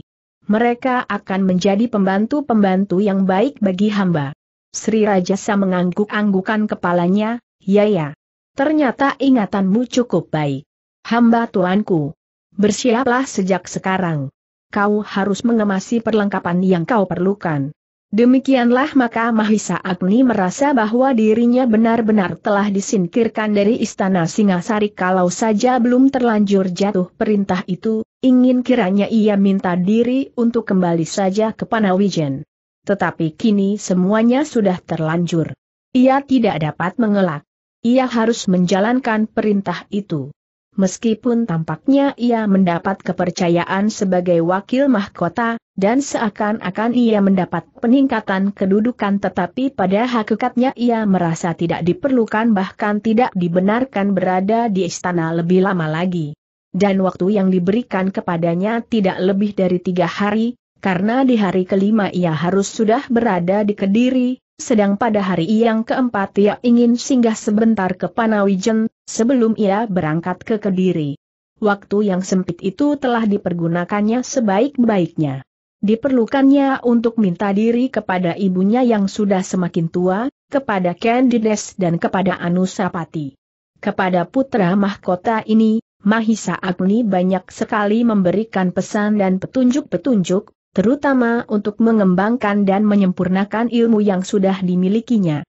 mereka akan menjadi pembantu-pembantu yang baik bagi hamba. Sri Rajasa mengangguk-anggukan kepalanya, ya ya. Ternyata ingatanmu cukup baik. Hamba tuanku. Bersiaplah sejak sekarang. Kau harus mengemasi perlengkapan yang kau perlukan. Demikianlah maka Mahisa Agni merasa bahwa dirinya benar-benar telah disingkirkan dari istana Singasari kalau saja belum terlanjur jatuh perintah itu, ingin kiranya ia minta diri untuk kembali saja ke Panawijen. Tetapi kini semuanya sudah terlanjur. Ia tidak dapat mengelak. Ia harus menjalankan perintah itu. Meskipun tampaknya ia mendapat kepercayaan sebagai wakil mahkota, dan seakan-akan ia mendapat peningkatan kedudukan tetapi pada hakikatnya ia merasa tidak diperlukan bahkan tidak dibenarkan berada di istana lebih lama lagi. Dan waktu yang diberikan kepadanya tidak lebih dari tiga hari, karena di hari kelima ia harus sudah berada di Kediri, sedang pada hari yang keempat ia ingin singgah sebentar ke Panawijen, sebelum ia berangkat ke Kediri. Waktu yang sempit itu telah dipergunakannya sebaik-baiknya. Diperlukannya untuk minta diri kepada ibunya yang sudah semakin tua, kepada Candides dan kepada Anusapati. Kepada putra mahkota ini, Mahisa Agni banyak sekali memberikan pesan dan petunjuk-petunjuk, terutama untuk mengembangkan dan menyempurnakan ilmu yang sudah dimilikinya.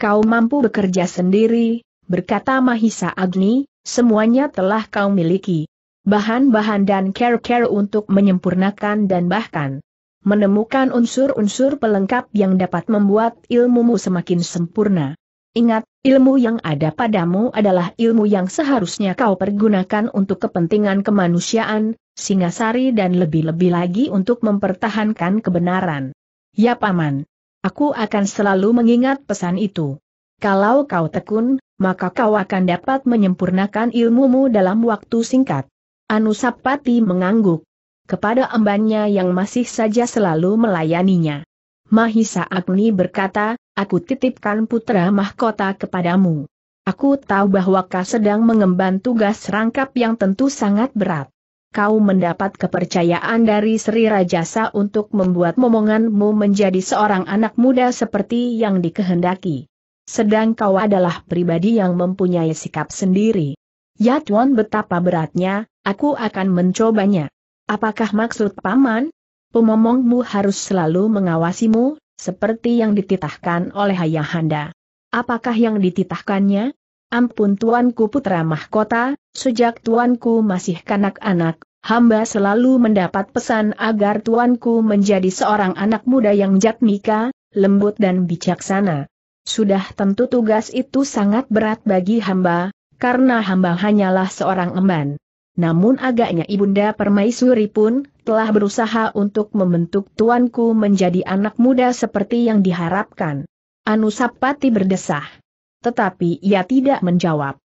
Kau mampu bekerja sendiri, berkata Mahisa Agni, semuanya telah kau miliki bahan-bahan dan care-care untuk menyempurnakan dan bahkan menemukan unsur-unsur pelengkap yang dapat membuat ilmumu semakin sempurna. Ingat, ilmu yang ada padamu adalah ilmu yang seharusnya kau pergunakan untuk kepentingan kemanusiaan, Singasari dan lebih-lebih lagi untuk mempertahankan kebenaran. Ya Paman, aku akan selalu mengingat pesan itu. Kalau kau tekun, maka kau akan dapat menyempurnakan ilmumu dalam waktu singkat. Anusapati mengangguk. Kepada embannya yang masih saja selalu melayaninya. Mahisa Agni berkata, aku titipkan putra mahkota kepadamu. Aku tahu bahwa kau sedang mengemban tugas rangkap yang tentu sangat berat. Kau mendapat kepercayaan dari Sri Rajasa untuk membuat momonganmu menjadi seorang anak muda seperti yang dikehendaki. Sedang kau adalah pribadi yang mempunyai sikap sendiri. Ya tuan, betapa beratnya, aku akan mencobanya. Apakah maksud paman? Pemomongmu harus selalu mengawasimu, seperti yang dititahkan oleh ayahanda. Apakah yang dititahkannya? Ampun tuanku putra mahkota, sejak tuanku masih kanak-anak, hamba selalu mendapat pesan agar tuanku menjadi seorang anak muda yang jatmika, lembut dan bijaksana. Sudah tentu tugas itu sangat berat bagi hamba, karena hamba hanyalah seorang emban. Namun agaknya Ibunda Permaisuri pun telah berusaha untuk membentuk tuanku menjadi anak muda seperti yang diharapkan. Anusapati berdesah. Tetapi ia tidak menjawab.